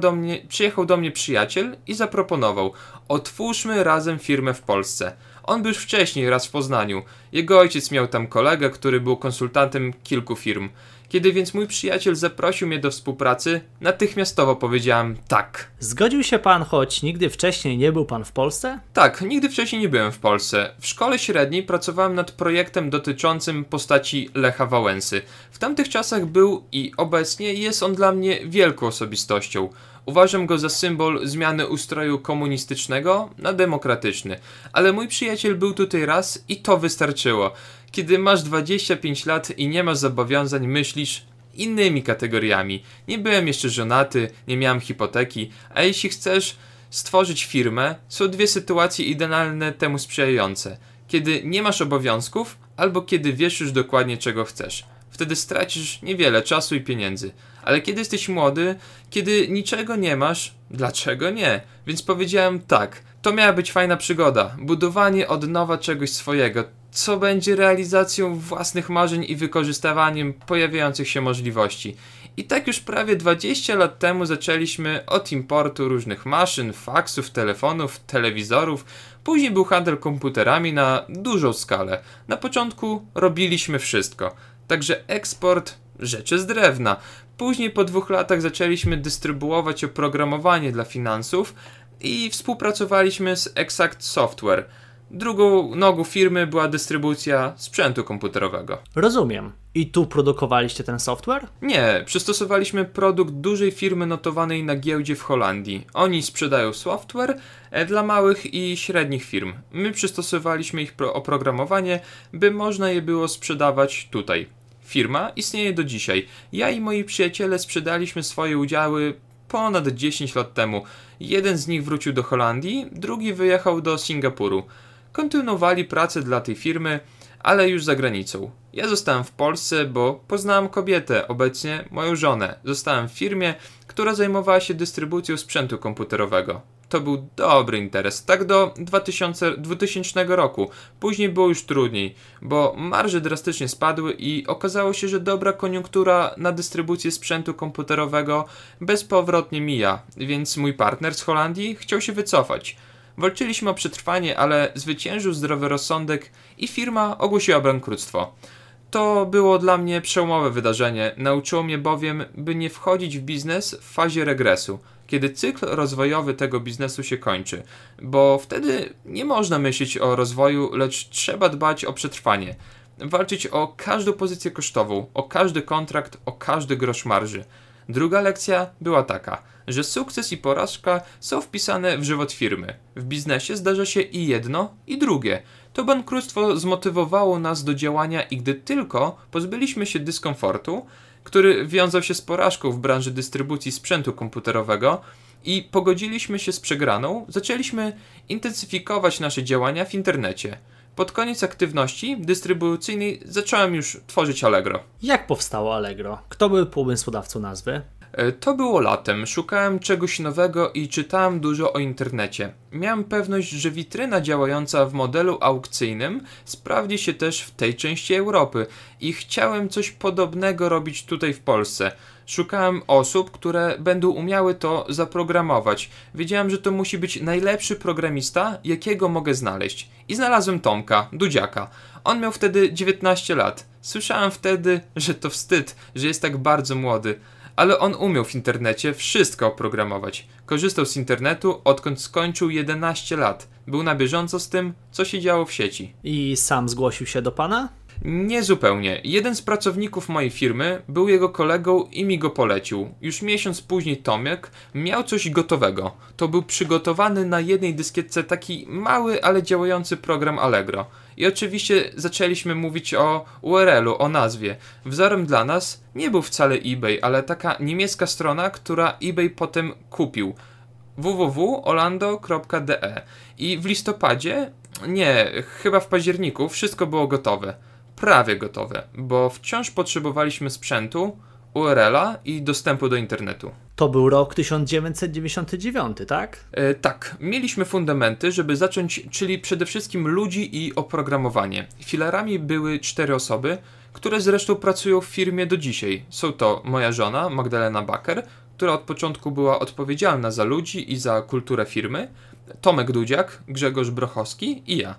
do mnie, przyjechał do mnie przyjaciel i zaproponował: Otwórzmy razem firmę w Polsce. On był już wcześniej raz w Poznaniu. Jego ojciec miał tam kolegę, który był konsultantem kilku firm. Kiedy więc mój przyjaciel zaprosił mnie do współpracy, natychmiastowo powiedziałam tak. Zgodził się pan, choć nigdy wcześniej nie był pan w Polsce? Tak, nigdy wcześniej nie byłem w Polsce. W szkole średniej pracowałem nad projektem dotyczącym postaci Lecha Wałęsy. W tamtych czasach był i obecnie jest on dla mnie wielką osobistością. Uważam go za symbol zmiany ustroju komunistycznego na demokratyczny. Ale mój przyjaciel był tutaj raz i to wystarczyło. Kiedy masz 25 lat i nie masz zobowiązań, myślisz, innymi kategoriami. Nie byłem jeszcze żonaty, nie miałem hipoteki, a jeśli chcesz stworzyć firmę, są dwie sytuacje idealne temu sprzyjające: kiedy nie masz obowiązków, albo kiedy wiesz już dokładnie czego chcesz. Wtedy stracisz niewiele czasu i pieniędzy. Ale kiedy jesteś młody, kiedy niczego nie masz, dlaczego nie? Więc powiedziałem tak, to miała być fajna przygoda, budowanie od nowa czegoś swojego, co będzie realizacją własnych marzeń i wykorzystywaniem pojawiających się możliwości. I tak już prawie 20 lat temu zaczęliśmy od importu różnych maszyn, faksów, telefonów, telewizorów. Później był handel komputerami na dużą skalę. Na początku robiliśmy wszystko. Także eksport rzeczy z drewna. Później po dwóch latach zaczęliśmy dystrybuować oprogramowanie dla finansów i współpracowaliśmy z Exact Software. Drugą nogą firmy była dystrybucja sprzętu komputerowego. Rozumiem. I tu produkowaliście ten software? Nie, przystosowaliśmy produkt dużej firmy notowanej na giełdzie w Holandii. Oni sprzedają software e, dla małych i średnich firm. My przystosowaliśmy ich oprogramowanie, by można je było sprzedawać tutaj. Firma istnieje do dzisiaj. Ja i moi przyjaciele sprzedaliśmy swoje udziały ponad 10 lat temu. Jeden z nich wrócił do Holandii, drugi wyjechał do Singapuru. Kontynuowali pracę dla tej firmy, ale już za granicą. Ja zostałem w Polsce, bo poznałem kobietę, obecnie moją żonę. Zostałem w firmie, która zajmowała się dystrybucją sprzętu komputerowego to był dobry interes, tak do 2000, 2000 roku. Później było już trudniej, bo marże drastycznie spadły i okazało się, że dobra koniunktura na dystrybucję sprzętu komputerowego bezpowrotnie mija, więc mój partner z Holandii chciał się wycofać. Walczyliśmy o przetrwanie, ale zwyciężył zdrowy rozsądek i firma ogłosiła bankructwo. To było dla mnie przełomowe wydarzenie. Nauczyło mnie bowiem, by nie wchodzić w biznes w fazie regresu kiedy cykl rozwojowy tego biznesu się kończy, bo wtedy nie można myśleć o rozwoju, lecz trzeba dbać o przetrwanie. Walczyć o każdą pozycję kosztową, o każdy kontrakt, o każdy grosz marży. Druga lekcja była taka, że sukces i porażka są wpisane w żywot firmy. W biznesie zdarza się i jedno, i drugie. To bankructwo zmotywowało nas do działania i gdy tylko pozbyliśmy się dyskomfortu, który wiązał się z porażką w branży dystrybucji sprzętu komputerowego i pogodziliśmy się z przegraną, zaczęliśmy intensyfikować nasze działania w internecie. Pod koniec aktywności dystrybucyjnej zacząłem już tworzyć Allegro. Jak powstało Allegro? Kto był pomysłodawcą nazwy? E, to było latem, szukałem czegoś nowego i czytałem dużo o internecie. Miałem pewność, że witryna działająca w modelu aukcyjnym sprawdzi się też w tej części Europy i chciałem coś podobnego robić tutaj w Polsce. Szukałem osób, które będą umiały to zaprogramować. Wiedziałem, że to musi być najlepszy programista, jakiego mogę znaleźć. I znalazłem Tomka, Dudziaka. On miał wtedy 19 lat. Słyszałem wtedy, że to wstyd, że jest tak bardzo młody ale on umiał w internecie wszystko oprogramować. Korzystał z internetu odkąd skończył 11 lat. Był na bieżąco z tym, co się działo w sieci. I sam zgłosił się do pana? Nie zupełnie. Jeden z pracowników mojej firmy był jego kolegą i mi go polecił. Już miesiąc później Tomek miał coś gotowego. To był przygotowany na jednej dyskietce taki mały, ale działający program Allegro. I oczywiście zaczęliśmy mówić o URL-u, o nazwie. Wzorem dla nas nie był wcale eBay, ale taka niemiecka strona, która eBay potem kupił www.olando.de i w listopadzie, nie, chyba w październiku, wszystko było gotowe. Prawie gotowe, bo wciąż potrzebowaliśmy sprzętu, URL-a i dostępu do internetu. To był rok 1999, tak? E, tak. Mieliśmy fundamenty, żeby zacząć, czyli przede wszystkim ludzi i oprogramowanie. Filarami były cztery osoby, które zresztą pracują w firmie do dzisiaj. Są to moja żona, Magdalena Baker, która od początku była odpowiedzialna za ludzi i za kulturę firmy, Tomek Dudziak, Grzegorz Brochowski i ja.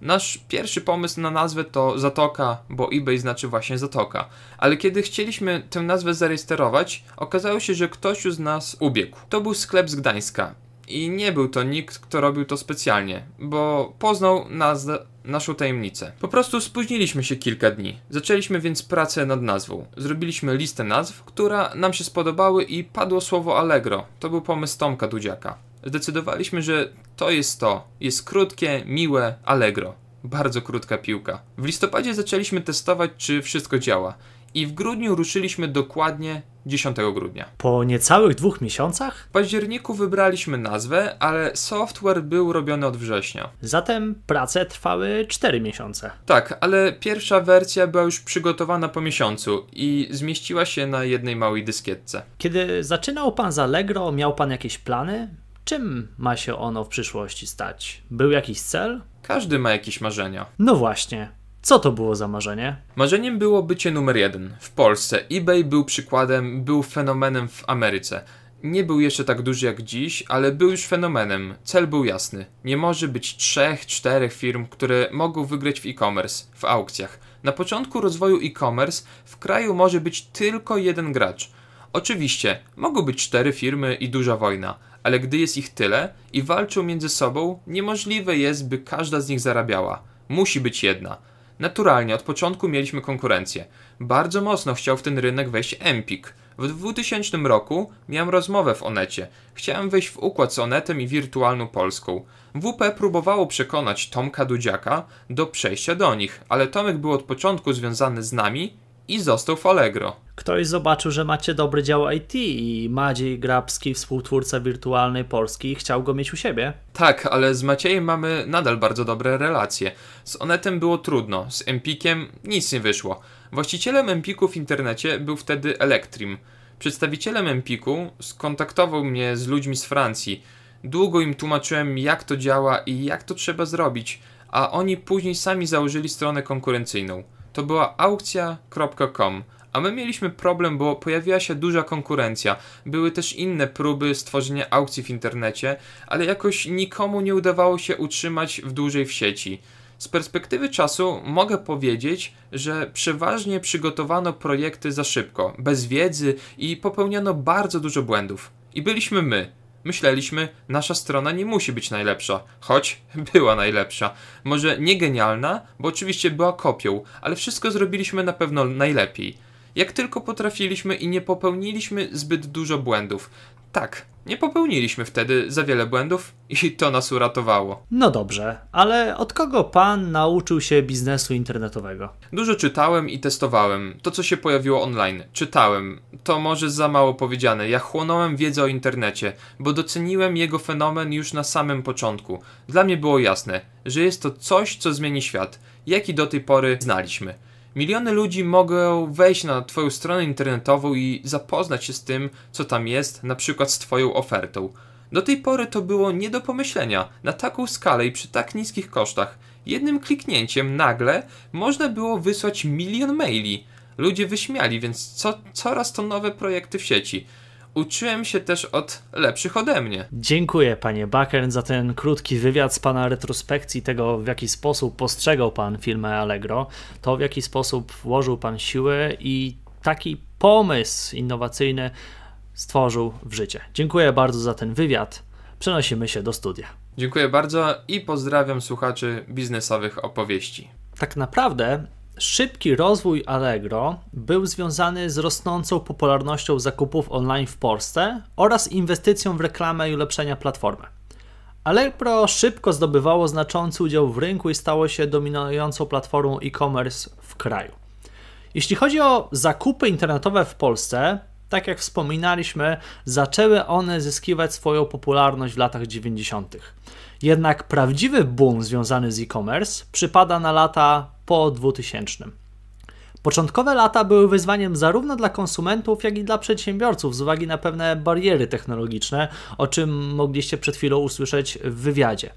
Nasz pierwszy pomysł na nazwę to Zatoka, bo eBay znaczy właśnie Zatoka. Ale kiedy chcieliśmy tę nazwę zarejestrować, okazało się, że ktoś już z nas ubiegł. To był sklep z Gdańska. I nie był to nikt, kto robił to specjalnie, bo poznał nas, naszą tajemnicę. Po prostu spóźniliśmy się kilka dni. Zaczęliśmy więc pracę nad nazwą. Zrobiliśmy listę nazw, która nam się spodobały i padło słowo Allegro. To był pomysł Tomka Dudziaka zdecydowaliśmy, że to jest to. Jest krótkie, miłe, allegro. Bardzo krótka piłka. W listopadzie zaczęliśmy testować, czy wszystko działa. I w grudniu ruszyliśmy dokładnie 10 grudnia. Po niecałych dwóch miesiącach? W październiku wybraliśmy nazwę, ale software był robiony od września. Zatem prace trwały 4 miesiące. Tak, ale pierwsza wersja była już przygotowana po miesiącu i zmieściła się na jednej małej dyskietce. Kiedy zaczynał pan z Allegro, miał pan jakieś plany? Czym ma się ono w przyszłości stać? Był jakiś cel? Każdy ma jakieś marzenia. No właśnie. Co to było za marzenie? Marzeniem było bycie numer jeden w Polsce. eBay był przykładem, był fenomenem w Ameryce. Nie był jeszcze tak duży jak dziś, ale był już fenomenem. Cel był jasny. Nie może być trzech, czterech firm, które mogą wygrać w e-commerce, w aukcjach. Na początku rozwoju e-commerce w kraju może być tylko jeden gracz – Oczywiście, mogą być cztery firmy i duża wojna, ale gdy jest ich tyle i walczą między sobą, niemożliwe jest, by każda z nich zarabiała. Musi być jedna. Naturalnie od początku mieliśmy konkurencję. Bardzo mocno chciał w ten rynek wejść Empik. W 2000 roku miałem rozmowę w Onecie. Chciałem wejść w układ z Onetem i Wirtualną Polską. WP próbowało przekonać Tomka Dudziaka do przejścia do nich, ale Tomek był od początku związany z nami i został w Allegro. Ktoś zobaczył, że macie dobry dział IT i Maciej Grabski, współtwórca wirtualnej Polski, chciał go mieć u siebie. Tak, ale z Maciejem mamy nadal bardzo dobre relacje. Z Onetem było trudno, z Empikiem nic nie wyszło. Właścicielem Empiku w internecie był wtedy Electrim. Przedstawicielem Empiku skontaktował mnie z ludźmi z Francji. Długo im tłumaczyłem, jak to działa i jak to trzeba zrobić, a oni później sami założyli stronę konkurencyjną to była aukcja.com. A my mieliśmy problem, bo pojawiła się duża konkurencja. Były też inne próby stworzenia aukcji w internecie, ale jakoś nikomu nie udawało się utrzymać w dłużej w sieci. Z perspektywy czasu mogę powiedzieć, że przeważnie przygotowano projekty za szybko, bez wiedzy i popełniano bardzo dużo błędów. I byliśmy my, Myśleliśmy, nasza strona nie musi być najlepsza, choć była najlepsza. Może nie genialna, bo oczywiście była kopią, ale wszystko zrobiliśmy na pewno najlepiej jak tylko potrafiliśmy i nie popełniliśmy zbyt dużo błędów. Tak, nie popełniliśmy wtedy za wiele błędów i to nas uratowało. No dobrze, ale od kogo pan nauczył się biznesu internetowego? Dużo czytałem i testowałem. To, co się pojawiło online. Czytałem. To może za mało powiedziane. Ja chłonąłem wiedzę o internecie, bo doceniłem jego fenomen już na samym początku. Dla mnie było jasne, że jest to coś, co zmieni świat, jaki do tej pory znaliśmy. Miliony ludzi mogą wejść na Twoją stronę internetową i zapoznać się z tym, co tam jest, na przykład z Twoją ofertą. Do tej pory to było nie do pomyślenia. Na taką skalę i przy tak niskich kosztach, jednym kliknięciem nagle można było wysłać milion maili. Ludzie wyśmiali, więc co, coraz to nowe projekty w sieci uczyłem się też od lepszych ode mnie. Dziękuję panie Backern za ten krótki wywiad z pana retrospekcji tego, w jaki sposób postrzegał pan filmę Allegro, to w jaki sposób włożył pan siły i taki pomysł innowacyjny stworzył w życie. Dziękuję bardzo za ten wywiad. Przenosimy się do studia. Dziękuję bardzo i pozdrawiam słuchaczy biznesowych opowieści. Tak naprawdę Szybki rozwój Allegro był związany z rosnącą popularnością zakupów online w Polsce oraz inwestycją w reklamę i ulepszenia platformy. Allegro szybko zdobywało znaczący udział w rynku i stało się dominującą platformą e-commerce w kraju. Jeśli chodzi o zakupy internetowe w Polsce, tak jak wspominaliśmy, zaczęły one zyskiwać swoją popularność w latach 90. Jednak prawdziwy boom związany z e-commerce przypada na lata po 2000. Początkowe lata były wyzwaniem zarówno dla konsumentów, jak i dla przedsiębiorców z uwagi na pewne bariery technologiczne, o czym mogliście przed chwilą usłyszeć w wywiadzie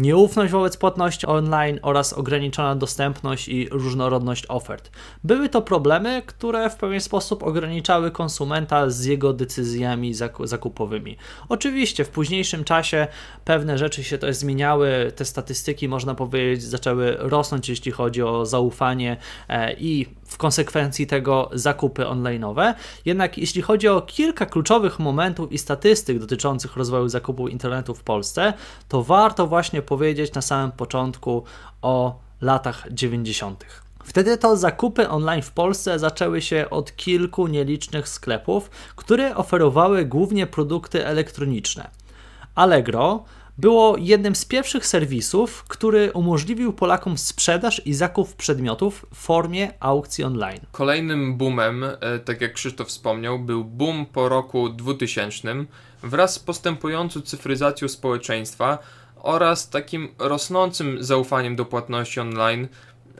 nieufność wobec płatności online oraz ograniczona dostępność i różnorodność ofert. Były to problemy, które w pewien sposób ograniczały konsumenta z jego decyzjami zakupowymi. Oczywiście w późniejszym czasie pewne rzeczy się też zmieniały, te statystyki można powiedzieć zaczęły rosnąć, jeśli chodzi o zaufanie e, i w konsekwencji tego zakupy online'owe. Jednak jeśli chodzi o kilka kluczowych momentów i statystyk dotyczących rozwoju zakupu internetu w Polsce, to warto właśnie powiedzieć na samym początku o latach 90. Wtedy to zakupy online w Polsce zaczęły się od kilku nielicznych sklepów, które oferowały głównie produkty elektroniczne. Allegro było jednym z pierwszych serwisów, który umożliwił Polakom sprzedaż i zakup przedmiotów w formie aukcji online. Kolejnym boomem, e, tak jak Krzysztof wspomniał, był boom po roku 2000 wraz z postępującą cyfryzacją społeczeństwa oraz takim rosnącym zaufaniem do płatności online.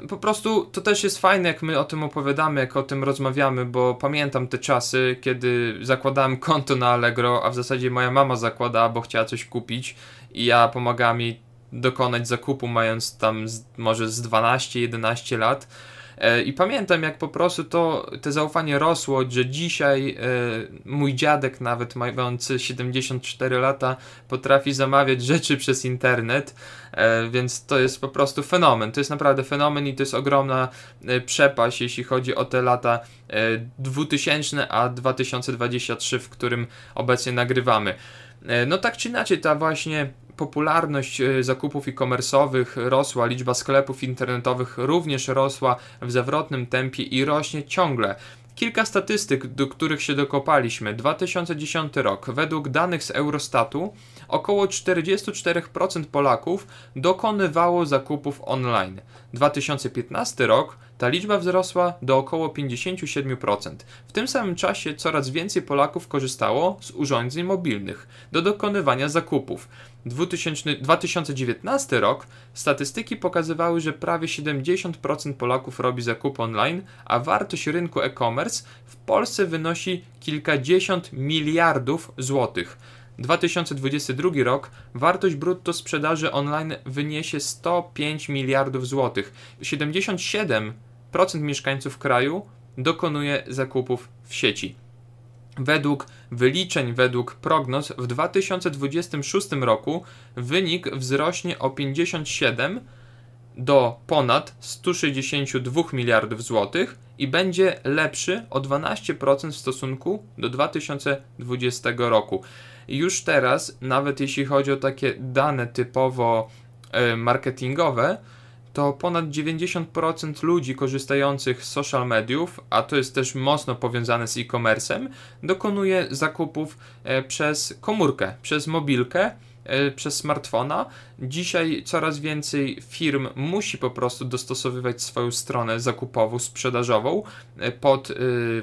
Po prostu to też jest fajne, jak my o tym opowiadamy, jak o tym rozmawiamy, bo pamiętam te czasy, kiedy zakładałem konto na Allegro, a w zasadzie moja mama zakładała, bo chciała coś kupić i ja pomagałem jej dokonać zakupu, mając tam z, może z 12-11 lat E, I pamiętam, jak po prostu to, to zaufanie rosło, że dzisiaj e, mój dziadek, nawet mający 74 lata, potrafi zamawiać rzeczy przez internet, e, więc to jest po prostu fenomen. To jest naprawdę fenomen i to jest ogromna przepaść, jeśli chodzi o te lata 2000 a 2023, w którym obecnie nagrywamy. No tak czy inaczej, ta właśnie popularność e, zakupów e-commerce'owych rosła, liczba sklepów internetowych również rosła w zawrotnym tempie i rośnie ciągle. Kilka statystyk, do których się dokopaliśmy. 2010 rok. Według danych z Eurostatu około 44% Polaków dokonywało zakupów online. 2015 rok ta liczba wzrosła do około 57%. W tym samym czasie coraz więcej Polaków korzystało z urządzeń mobilnych do dokonywania zakupów. 2000, 2019 rok statystyki pokazywały, że prawie 70% Polaków robi zakup online, a wartość rynku e-commerce w Polsce wynosi kilkadziesiąt miliardów złotych. 2022 rok wartość brutto sprzedaży online wyniesie 105 miliardów złotych. 77 procent mieszkańców kraju dokonuje zakupów w sieci. Według wyliczeń, według prognoz w 2026 roku wynik wzrośnie o 57 do ponad 162 miliardów złotych i będzie lepszy o 12% w stosunku do 2020 roku. Już teraz, nawet jeśli chodzi o takie dane typowo e, marketingowe, to ponad 90% ludzi korzystających z social mediów, a to jest też mocno powiązane z e commerce dokonuje zakupów e, przez komórkę, przez mobilkę, e, przez smartfona. Dzisiaj coraz więcej firm musi po prostu dostosowywać swoją stronę zakupową, sprzedażową e, pod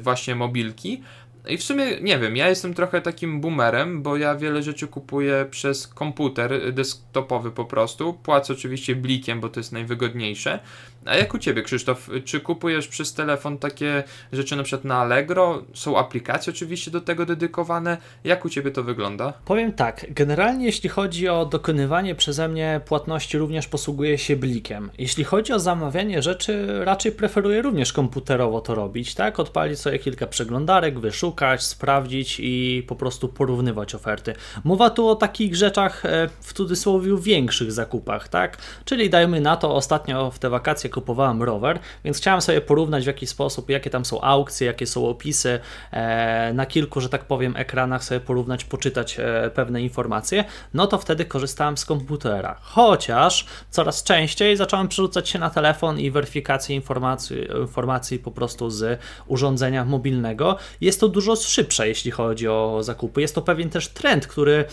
właśnie mobilki. I w sumie nie wiem, ja jestem trochę takim boomerem, bo ja wiele rzeczy kupuję przez komputer y, desktopowy po prostu. Płacę oczywiście blikiem, bo to jest najwygodniejsze. A jak u Ciebie, Krzysztof, czy kupujesz przez telefon takie rzeczy na przykład na Allegro? Są aplikacje oczywiście do tego dedykowane. Jak u Ciebie to wygląda? Powiem tak, generalnie jeśli chodzi o dokonywanie przeze mnie płatności, również posługuję się blikiem. Jeśli chodzi o zamawianie rzeczy, raczej preferuję również komputerowo to robić, tak? Odpalić sobie kilka przeglądarek, wyszukać, sprawdzić i po prostu porównywać oferty. Mowa tu o takich rzeczach e, w cudzysłowie większych zakupach, tak? Czyli dajmy na to ostatnio w te wakacje kupowałem rower, więc chciałem sobie porównać w jakiś sposób, jakie tam są aukcje, jakie są opisy, e, na kilku, że tak powiem, ekranach sobie porównać, poczytać e, pewne informacje, no to wtedy korzystałem z komputera. Chociaż coraz częściej zacząłem przerzucać się na telefon i weryfikację informacji, informacji po prostu z urządzenia mobilnego. Jest to dużo szybsze, jeśli chodzi o zakupy. Jest to pewien też trend, który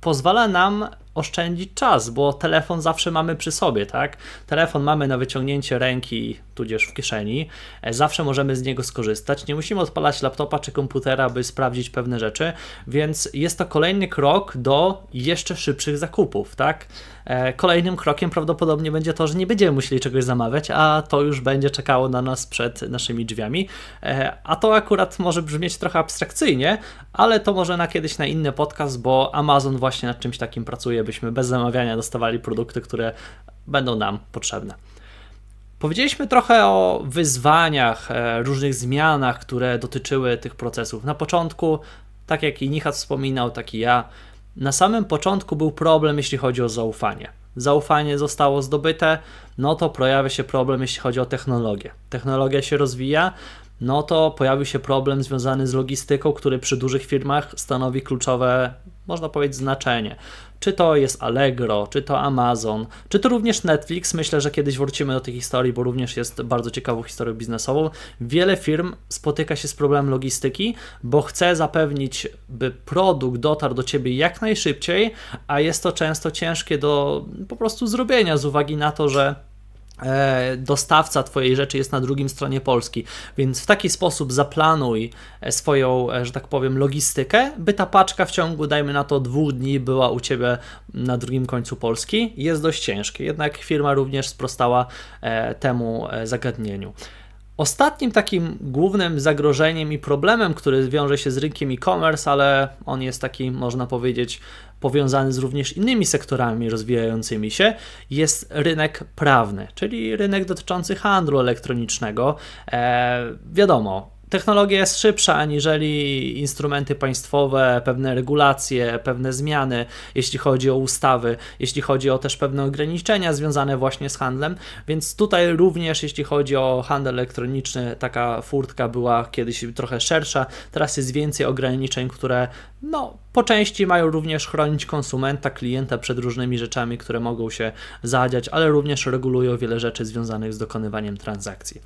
pozwala nam oszczędzić czas, bo telefon zawsze mamy przy sobie, tak? Telefon mamy na wyciągnięcie ręki, tudzież w kieszeni, e, zawsze możemy z niego skorzystać. Nie musimy odpalać laptopa czy komputera, by sprawdzić pewne rzeczy, więc jest to kolejny krok do jeszcze szybszych zakupów, tak? E, kolejnym krokiem prawdopodobnie będzie to, że nie będziemy musieli czegoś zamawiać, a to już będzie czekało na nas przed naszymi drzwiami. E, a to akurat może brzmieć trochę abstrakcyjnie, ale to może na kiedyś na inny podcast, bo Amazon właśnie nad czymś takim pracuje byśmy bez zamawiania dostawali produkty, które będą nam potrzebne. Powiedzieliśmy trochę o wyzwaniach, e, różnych zmianach, które dotyczyły tych procesów. Na początku, tak jak i Nihat wspominał, tak i ja, na samym początku był problem, jeśli chodzi o zaufanie. Zaufanie zostało zdobyte, no to pojawia się problem, jeśli chodzi o technologię. Technologia się rozwija, no to pojawił się problem związany z logistyką, który przy dużych firmach stanowi kluczowe, można powiedzieć, znaczenie. Czy to jest Allegro, czy to Amazon, czy to również Netflix. Myślę, że kiedyś wrócimy do tej historii, bo również jest bardzo ciekawą historią biznesową. Wiele firm spotyka się z problemem logistyki, bo chce zapewnić, by produkt dotarł do ciebie jak najszybciej, a jest to często ciężkie do po prostu zrobienia z uwagi na to, że E, dostawca Twojej rzeczy jest na drugim stronie Polski. Więc w taki sposób zaplanuj e, swoją, e, że tak powiem, logistykę, by ta paczka w ciągu, dajmy na to, dwóch dni była u Ciebie na drugim końcu Polski. Jest dość ciężkie, jednak firma również sprostała temu zagadnieniu. Ostatnim takim głównym zagrożeniem i problemem, który wiąże się z rynkiem e-commerce, ale on jest taki, można powiedzieć, powiązany z również innymi sektorami rozwijającymi się, jest rynek prawny, czyli rynek dotyczący handlu elektronicznego. E, wiadomo, technologia jest szybsza aniżeli instrumenty państwowe, pewne regulacje, pewne zmiany, jeśli chodzi o ustawy, jeśli chodzi o też pewne ograniczenia związane właśnie z handlem, więc tutaj również jeśli chodzi o handel elektroniczny, taka furtka była kiedyś trochę szersza, teraz jest więcej ograniczeń, które no, po części mają również chronić konsumenta, klienta przed różnymi rzeczami, które mogą się zadziać, ale również regulują wiele rzeczy związanych z dokonywaniem transakcji.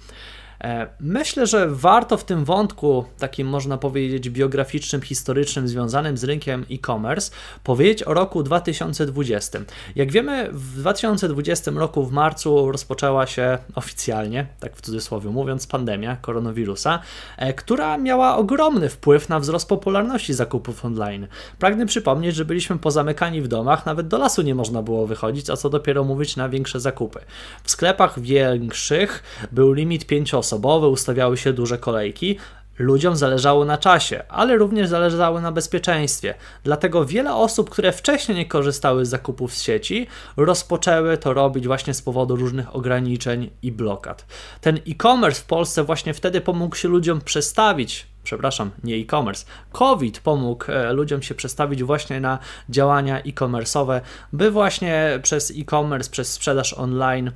E, myślę, że warto w tym wątku, takim można powiedzieć biograficznym, historycznym, związanym z rynkiem e-commerce, powiedzieć o roku 2020. Jak wiemy, w 2020 roku w marcu rozpoczęła się oficjalnie, tak w cudzysłowie mówiąc, pandemia koronawirusa, e, która miała ogromny wpływ na wzrost popularności zakupów online. Pragnę przypomnieć, że byliśmy pozamykani w domach, nawet do lasu nie można było wychodzić, a co dopiero mówić na większe zakupy. W sklepach większych był limit 5 osób jednoosobowy, ustawiały się duże kolejki. Ludziom zależało na czasie, ale również zależało na bezpieczeństwie. Dlatego wiele osób, które wcześniej nie korzystały z zakupów z sieci, rozpoczęły to robić właśnie z powodu różnych ograniczeń i blokad. Ten e-commerce w Polsce właśnie wtedy pomógł się ludziom przestawić przepraszam, nie e-commerce. COVID pomógł e, ludziom się przestawić właśnie na działania e-commerce'owe, by właśnie przez e-commerce, przez sprzedaż online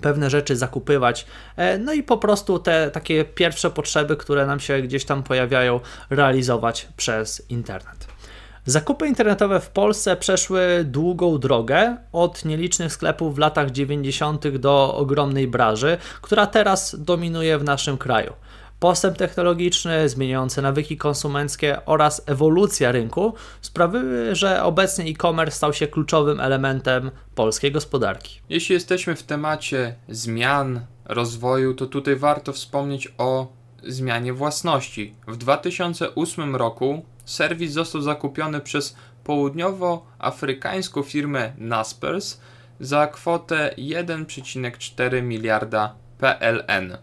pewne rzeczy zakupywać, e, no i po prostu te takie pierwsze potrzeby, które nam się gdzieś tam pojawiają, realizować przez internet. Zakupy internetowe w Polsce przeszły długą drogę od nielicznych sklepów w latach 90. do ogromnej branży, która teraz dominuje w naszym kraju. Postęp technologiczny, zmieniające nawyki konsumenckie oraz ewolucja rynku sprawiły, że obecnie e-commerce stał się kluczowym elementem polskiej gospodarki. Jeśli jesteśmy w temacie zmian, rozwoju, to tutaj warto wspomnieć o zmianie własności. W 2008 roku serwis został zakupiony przez południowoafrykańską firmę Naspers za kwotę 1,4 miliarda PLN.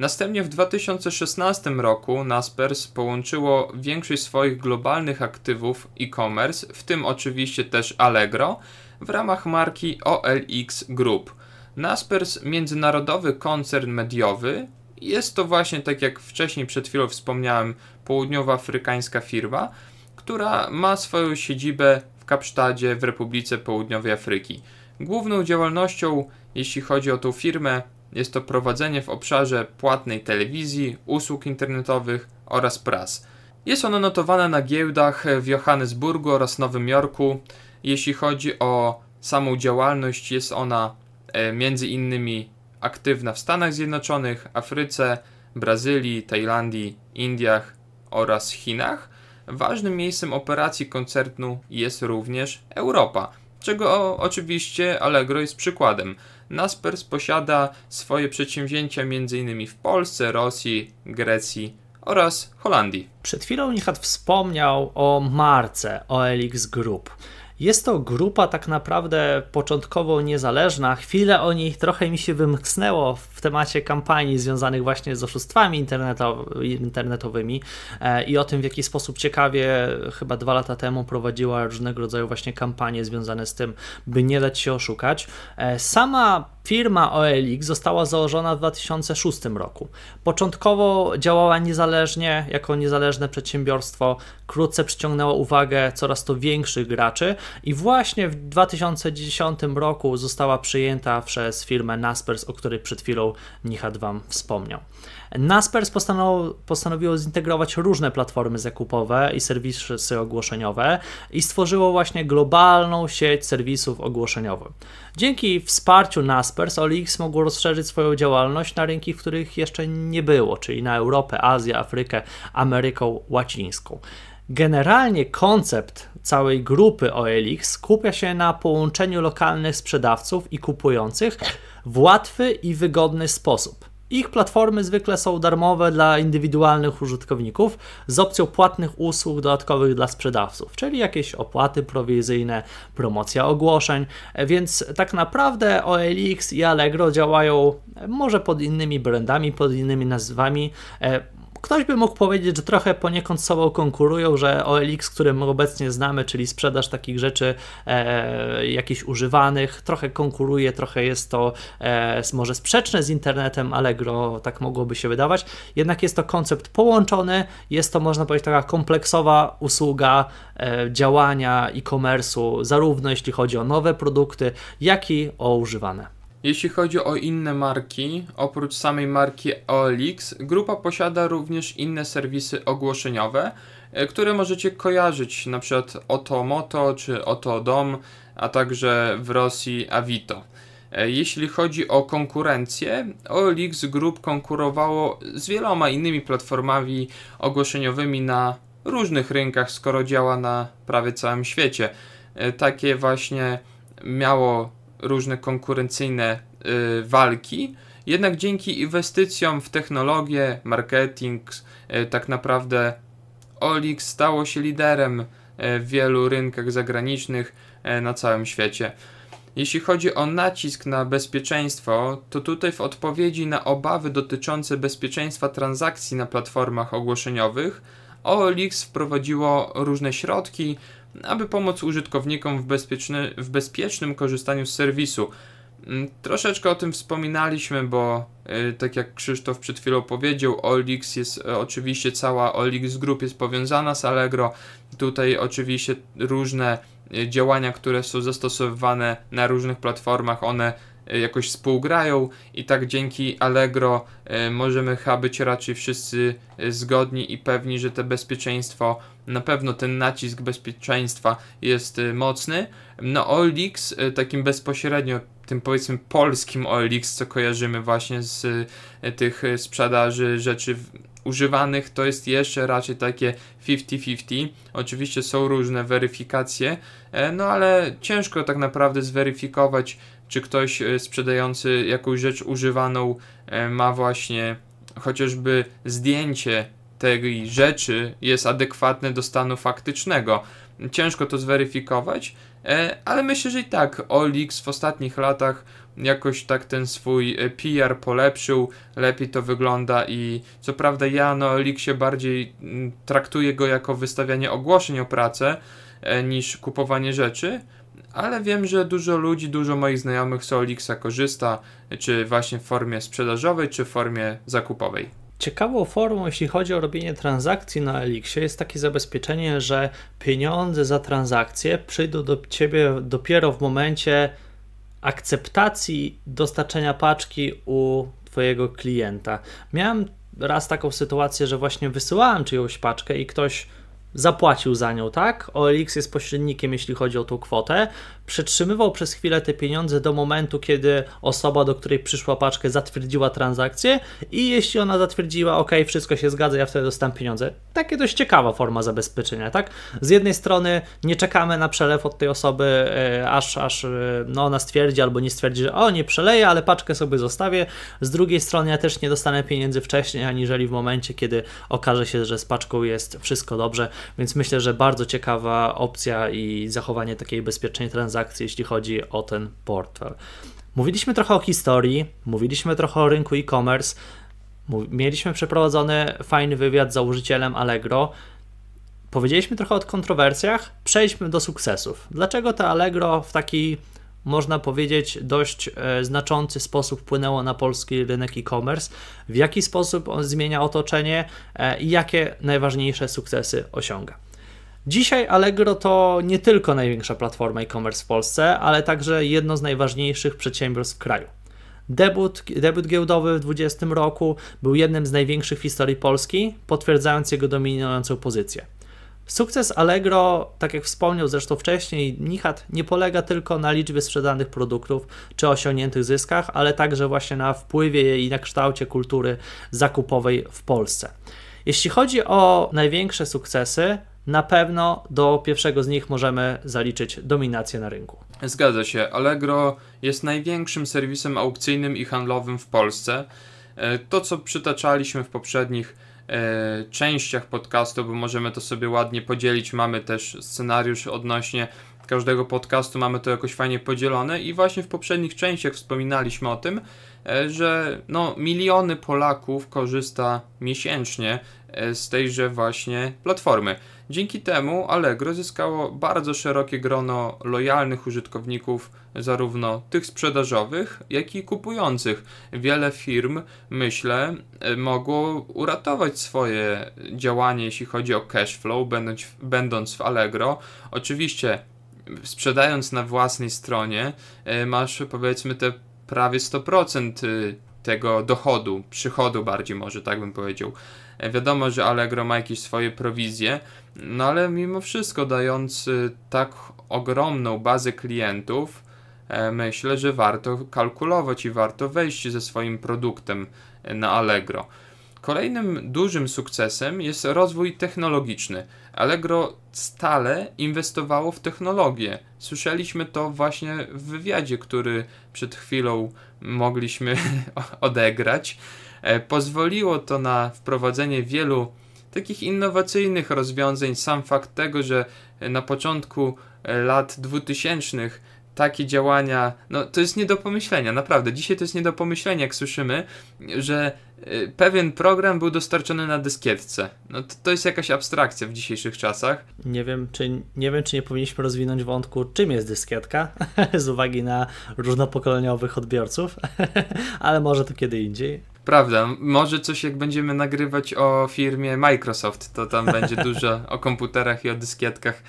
Następnie w 2016 roku Naspers połączyło większość swoich globalnych aktywów e-commerce, w tym oczywiście też Allegro, w ramach marki OLX Group. Naspers międzynarodowy koncern mediowy jest to właśnie, tak jak wcześniej przed chwilą wspomniałem, południowoafrykańska firma, która ma swoją siedzibę w Kapsztadzie w Republice Południowej Afryki. Główną działalnością, jeśli chodzi o tą firmę, jest to prowadzenie w obszarze płatnej telewizji, usług internetowych oraz pras. Jest ono notowane na giełdach w Johannesburgu oraz Nowym Jorku. Jeśli chodzi o samą działalność, jest ona e, między innymi aktywna w Stanach Zjednoczonych, Afryce, Brazylii, Tajlandii, Indiach oraz Chinach. Ważnym miejscem operacji koncertu jest również Europa, czego oczywiście Allegro jest przykładem. Naspers posiada swoje przedsięwzięcia m.in. w Polsce, Rosji, Grecji oraz Holandii. Przed chwilą Nihat wspomniał o marce OLX Group. Jest to grupa tak naprawdę początkowo niezależna. Chwilę o niej trochę mi się wymknęło w temacie kampanii związanych właśnie z oszustwami internetowymi e, i o tym, w jaki sposób ciekawie chyba dwa lata temu prowadziła różnego rodzaju właśnie kampanie związane z tym, by nie dać się oszukać. E, sama Firma OLX została założona w 2006 roku. Początkowo działała niezależnie, jako niezależne przedsiębiorstwo, wkrótce przyciągnęła uwagę coraz to większych graczy i właśnie w 2010 roku została przyjęta przez firmę Naspers, o której przed chwilą Nihat Wam wspomniał. Naspers postanowił, postanowiło zintegrować różne platformy zakupowe i serwisy ogłoszeniowe i stworzyło właśnie globalną sieć serwisów ogłoszeniowych. Dzięki wsparciu Naspers Jaspers OLX mogło rozszerzyć swoją działalność na rynki, w których jeszcze nie było, czyli na Europę, Azję, Afrykę, Ameryką Łacińską. Generalnie koncept całej grupy OLX skupia się na połączeniu lokalnych sprzedawców i kupujących w łatwy i wygodny sposób. Ich platformy zwykle są darmowe dla indywidualnych użytkowników z opcją płatnych usług dodatkowych dla sprzedawców, czyli jakieś opłaty prowizyjne, promocja ogłoszeń, więc tak naprawdę OLX i Allegro działają e, może pod innymi brandami, pod innymi nazwami, e, ktoś by mógł powiedzieć, że trochę poniekąd sobą konkurują, że OLX, którym obecnie znamy, czyli sprzedaż takich rzeczy e, jakichś używanych, trochę konkuruje, trochę jest to e, może sprzeczne z internetem, Allegro tak mogłoby się wydawać. Jednak jest to koncept połączony, jest to można powiedzieć taka kompleksowa usługa e, działania e-commerce'u, zarówno jeśli chodzi o nowe produkty, jak i o używane. Jeśli chodzi o inne marki, oprócz samej marki OLX, grupa posiada również inne serwisy ogłoszeniowe, e, które możecie kojarzyć, np. Oto Moto czy Oto Dom, a także w Rosji Avito. E, jeśli chodzi o konkurencję, OLX Group konkurowało z wieloma innymi platformami ogłoszeniowymi na różnych rynkach, skoro działa na prawie całym świecie. E, takie właśnie miało różne konkurencyjne y, walki. Jednak dzięki inwestycjom w technologię, marketing, y, tak naprawdę Olix stało się liderem y, w wielu rynkach zagranicznych na całym świecie. Jeśli chodzi o nacisk na bezpieczeństwo, to tutaj w odpowiedzi na obawy dotyczące bezpieczeństwa transakcji na platformach ogłoszeniowych, OLX wprowadziło różne środki, aby pomóc użytkownikom w, bezpieczny, w bezpiecznym korzystaniu z serwisu. Mm, troszeczkę o tym wspominaliśmy, bo y, tak jak Krzysztof przed chwilą powiedział, OLX jest y, oczywiście cała OLX Group jest powiązana z Allegro. Tutaj oczywiście różne y, działania, które są zastosowywane na różnych platformach, one jakoś współgrają i tak dzięki Allegro możemy chyba być raczej wszyscy zgodni i pewni, że to bezpieczeństwo na pewno ten nacisk bezpieczeństwa jest y, mocny. No OLX, y, takim bezpośrednio tym powiedzmy polskim OLX, co kojarzymy właśnie z y, tych sprzedaży rzeczy używanych, to jest jeszcze raczej takie 50-50. Oczywiście są różne weryfikacje, e, no ale ciężko tak naprawdę zweryfikować, czy ktoś sprzedający jakąś rzecz używaną e, ma właśnie chociażby zdjęcie tej rzeczy jest adekwatne do stanu faktycznego. Ciężko to zweryfikować, e, ale myślę, że i tak OLX w ostatnich latach jakoś tak ten swój e, PR polepszył, lepiej to wygląda i co prawda ja na Elixie bardziej mm, traktuję go jako wystawianie ogłoszeń o pracę e, niż kupowanie rzeczy, ale wiem, że dużo ludzi, dużo moich znajomych z Olixa korzysta, czy właśnie w formie sprzedażowej, czy w formie zakupowej. Ciekawą formą, jeśli chodzi o robienie transakcji na Elixie, jest takie zabezpieczenie, że pieniądze za transakcje przyjdą do ciebie dopiero w momencie akceptacji dostarczenia paczki u twojego klienta. Miałem raz taką sytuację, że właśnie wysyłałem czyjąś paczkę i ktoś zapłacił za nią, tak? OLX jest pośrednikiem, jeśli chodzi o tą kwotę przetrzymywał przez chwilę te pieniądze do momentu, kiedy osoba, do której przyszła paczkę, zatwierdziła transakcję i jeśli ona zatwierdziła, ok, wszystko się zgadza, ja wtedy dostanę pieniądze. Takie dość ciekawa forma zabezpieczenia, tak? Z jednej strony nie czekamy na przelew od tej osoby, e, aż, aż e, no, ona stwierdzi albo nie stwierdzi, że o, nie przeleję, ale paczkę sobie zostawię. Z drugiej strony ja też nie dostanę pieniędzy wcześniej, aniżeli w momencie, kiedy okaże się, że z paczką jest wszystko dobrze, więc myślę, że bardzo ciekawa opcja i zachowanie takiej bezpiecznej transakcji transakcje, jeśli chodzi o ten portfel. Mówiliśmy trochę o historii, mówiliśmy trochę o rynku e-commerce, mieliśmy przeprowadzony fajny wywiad z założycielem Allegro. Powiedzieliśmy trochę o kontrowersjach, przejdźmy do sukcesów. Dlaczego to Allegro w taki, można powiedzieć, dość e, znaczący sposób wpłynęło na polski rynek e-commerce? W jaki sposób on zmienia otoczenie e, i jakie najważniejsze sukcesy osiąga? Dzisiaj Allegro to nie tylko największa platforma e-commerce w Polsce, ale także jedno z najważniejszych przedsiębiorstw w kraju. Debut, debut giełdowy w 2020 roku był jednym z największych w historii Polski, potwierdzając jego dominującą pozycję. Sukces Allegro, tak jak wspomniał zresztą wcześniej nie polega tylko na liczbie sprzedanych produktów czy osiągniętych zyskach, ale także właśnie na wpływie i na kształcie kultury zakupowej w Polsce. Jeśli chodzi o największe sukcesy, na pewno do pierwszego z nich możemy zaliczyć dominację na rynku. Zgadza się. Allegro jest największym serwisem aukcyjnym i handlowym w Polsce. E, to, co przytaczaliśmy w poprzednich e, częściach podcastu, bo możemy to sobie ładnie podzielić, mamy też scenariusz odnośnie każdego podcastu, mamy to jakoś fajnie podzielone i właśnie w poprzednich częściach wspominaliśmy o tym, e, że no, miliony Polaków korzysta miesięcznie z tejże właśnie platformy. Dzięki temu Allegro zyskało bardzo szerokie grono lojalnych użytkowników, zarówno tych sprzedażowych, jak i kupujących. Wiele firm, myślę, mogło uratować swoje działanie, jeśli chodzi o cash flow, będąc, będąc w Allegro. Oczywiście, sprzedając na własnej stronie, e, masz powiedzmy te prawie 100% e, tego dochodu, przychodu bardziej może tak bym powiedział, Wiadomo, że Allegro ma jakieś swoje prowizje, no ale mimo wszystko dając tak ogromną bazę klientów, e, myślę, że warto kalkulować i warto wejść ze swoim produktem na Allegro. Kolejnym dużym sukcesem jest rozwój technologiczny. Allegro stale inwestowało w technologię. Słyszeliśmy to właśnie w wywiadzie, który przed chwilą mogliśmy *laughs* odegrać. E, pozwoliło to na wprowadzenie wielu takich innowacyjnych rozwiązań. Sam fakt tego, że e, na początku e, lat 2000 takie działania, no to jest nie do pomyślenia, naprawdę. Dzisiaj to jest nie do pomyślenia, jak słyszymy, że pewien program był dostarczony na dyskietce. No to, to jest jakaś abstrakcja w dzisiejszych czasach. Nie wiem, czy nie, wiem, czy nie powinniśmy rozwinąć wątku, czym jest dyskietka, *laughs* z uwagi na różnopokoleniowych odbiorców, *laughs* ale może to kiedy indziej. Prawda, może coś jak będziemy nagrywać o firmie Microsoft, to tam będzie *laughs* dużo o komputerach i o dyskietkach.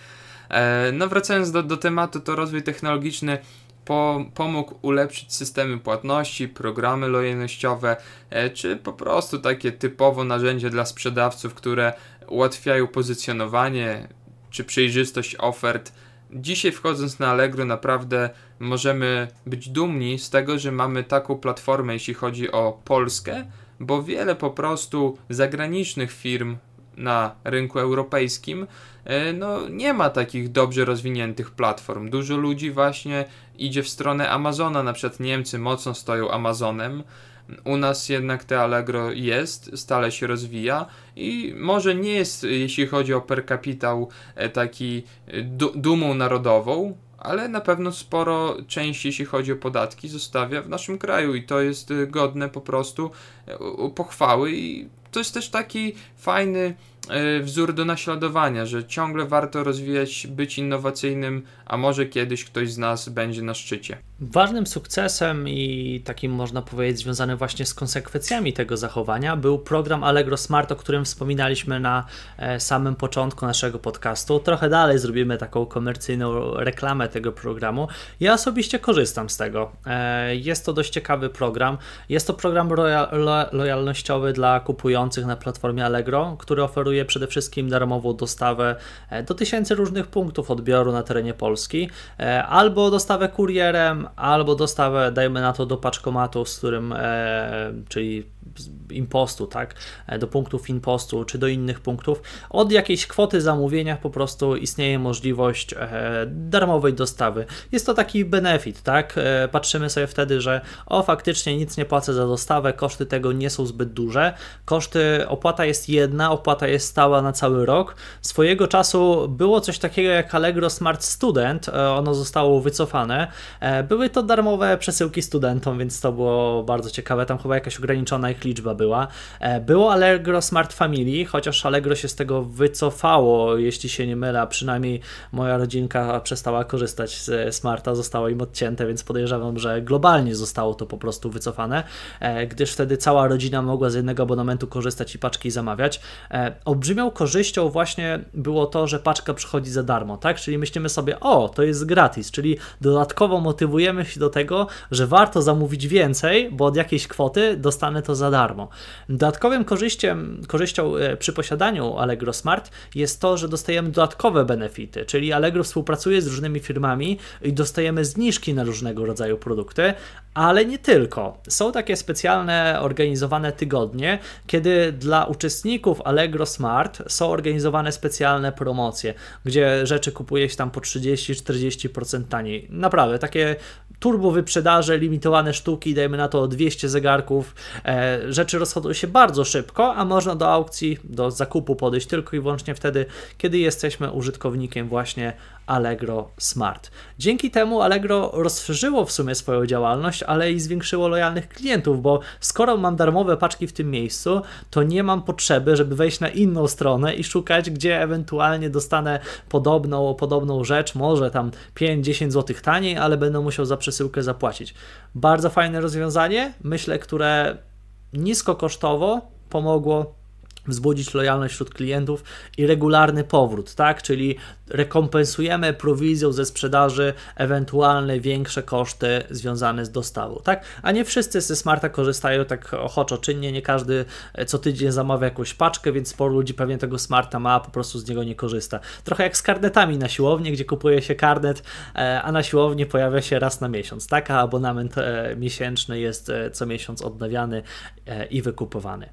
E, no wracając do, do tematu, to rozwój technologiczny po, pomógł ulepszyć systemy płatności, programy lojalnościowe, e, czy po prostu takie typowo narzędzie dla sprzedawców, które ułatwiają pozycjonowanie czy przejrzystość ofert Dzisiaj wchodząc na Allegro naprawdę możemy być dumni z tego, że mamy taką platformę, jeśli chodzi o Polskę, bo wiele po prostu zagranicznych firm na rynku europejskim, e, no nie ma takich dobrze rozwiniętych platform. Dużo ludzi właśnie idzie w stronę Amazona, na przykład Niemcy mocno stoją Amazonem, u nas jednak te Allegro jest, stale się rozwija i może nie jest, jeśli chodzi o per capitał, e, taki e, du dumą narodową, ale na pewno sporo części, jeśli chodzi o podatki, zostawia w naszym kraju i to jest e, godne po prostu pochwały i to jest też taki fajny wzór do naśladowania, że ciągle warto rozwijać, być innowacyjnym, a może kiedyś ktoś z nas będzie na szczycie. Ważnym sukcesem i takim można powiedzieć związanym właśnie z konsekwencjami tego zachowania był program Allegro Smart, o którym wspominaliśmy na e, samym początku naszego podcastu. Trochę dalej zrobimy taką komercyjną reklamę tego programu. Ja osobiście korzystam z tego. E, jest to dość ciekawy program. Jest to program lojalnościowy dla kupujących na platformie Allegro, który oferuje przede wszystkim darmową dostawę e, do tysięcy różnych punktów odbioru na terenie Polski albo dostawę kurierem albo dostawę, dajmy na to, do paczkomatu, z którym, e, czyli impostu, tak, e, do punktów impostu czy do innych punktów. Od jakiejś kwoty zamówienia po prostu istnieje możliwość e, darmowej dostawy. Jest to taki benefit, tak? E, patrzymy sobie wtedy, że o faktycznie nic nie płacę za dostawę, koszty tego nie są zbyt duże. Koszty opłata jest jedna, opłata jest stała na cały rok. Swojego czasu było coś takiego jak Allegro Smart Student, ono zostało wycofane. Były to darmowe przesyłki studentom, więc to było bardzo ciekawe. Tam chyba jakaś ograniczona ich liczba była. E, było Allegro Smart Family, chociaż Allegro się z tego wycofało, jeśli się nie mylę, przynajmniej moja rodzinka przestała korzystać z Smarta, zostało im odcięte, więc podejrzewam, że globalnie zostało to po prostu wycofane, e, gdyż wtedy cała rodzina mogła z jednego abonamentu korzystać i paczki zamawiać. E, olbrzymią korzyścią właśnie było to, że paczka przychodzi za darmo, tak? Czyli myślimy sobie, o, to jest gratis, czyli dodatkowo motywujemy się do tego, że warto zamówić więcej, bo od jakiejś kwoty dostanę to za za darmo. Dodatkowym korzyściem, korzyścią e, przy posiadaniu Allegro Smart jest to, że dostajemy dodatkowe benefity, czyli Allegro współpracuje z różnymi firmami i dostajemy zniżki na różnego rodzaju produkty, ale nie tylko. Są takie specjalne organizowane tygodnie, kiedy dla uczestników Allegro Smart są organizowane specjalne promocje, gdzie rzeczy kupuje się tam po 30-40% taniej. Naprawdę, takie turbo wyprzedaże, limitowane sztuki, dajmy na to 200 zegarków. E, rzeczy rozchodzą się bardzo szybko, a można do aukcji, do zakupu podejść tylko i wyłącznie wtedy, kiedy jesteśmy użytkownikiem właśnie Allegro Smart. Dzięki temu Allegro rozszerzyło w sumie swoją działalność ale i zwiększyło lojalnych klientów, bo skoro mam darmowe paczki w tym miejscu, to nie mam potrzeby, żeby wejść na inną stronę i szukać, gdzie ewentualnie dostanę podobną, podobną rzecz, może tam 5-10 zł taniej, ale będę musiał za przesyłkę zapłacić. Bardzo fajne rozwiązanie, myślę, które niskokosztowo pomogło wzbudzić lojalność wśród klientów i regularny powrót, tak? Czyli rekompensujemy prowizją ze sprzedaży ewentualne większe koszty związane z dostawą, tak? A nie wszyscy ze Smarta korzystają tak ochoczo, czynnie, nie każdy e, co tydzień zamawia jakąś paczkę, więc sporo ludzi pewnie tego Smarta ma, a po prostu z niego nie korzysta. Trochę jak z karnetami na siłowni, gdzie kupuje się karnet, e, a na siłowni pojawia się raz na miesiąc, tak? A abonament e, miesięczny jest co miesiąc odnawiany i wykupowany.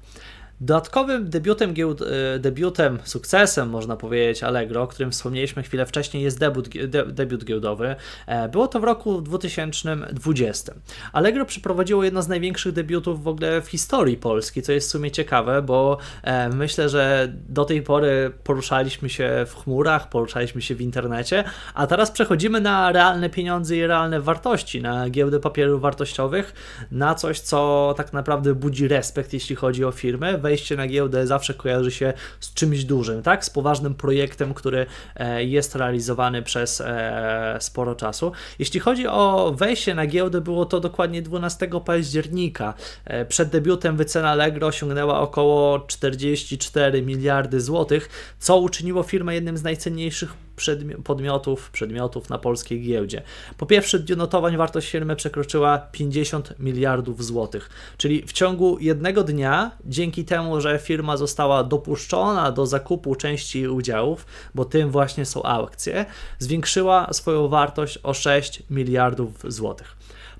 Dodatkowym debiutem, giełd, e, debiutem, sukcesem można powiedzieć Allegro, o którym wspomnieliśmy chwilę wcześniej, jest debut, de, debiut giełdowy. E, było to w roku 2020. Allegro przeprowadziło jedno z największych debiutów w ogóle w historii Polski, co jest w sumie ciekawe, bo e, myślę, że do tej pory poruszaliśmy się w chmurach, poruszaliśmy się w internecie, a teraz przechodzimy na realne pieniądze i realne wartości, na giełdę papierów wartościowych, na coś, co tak naprawdę budzi respekt, jeśli chodzi o firmy wejście na giełdę zawsze kojarzy się z czymś dużym, tak? Z poważnym projektem, który e, jest realizowany przez e, sporo czasu. Jeśli chodzi o wejście na giełdę, było to dokładnie 12 października. E, przed debiutem wycena Allegro osiągnęła około 44 miliardy złotych, co uczyniło firmę jednym z najcenniejszych przedmi podmiotów, przedmiotów na polskiej giełdzie. Po pierwsze dniu notowań wartość firmy przekroczyła 50 miliardów złotych, czyli w ciągu jednego dnia, dzięki temu, że firma została dopuszczona do zakupu części udziałów, bo tym właśnie są aukcje, zwiększyła swoją wartość o 6 miliardów złotych.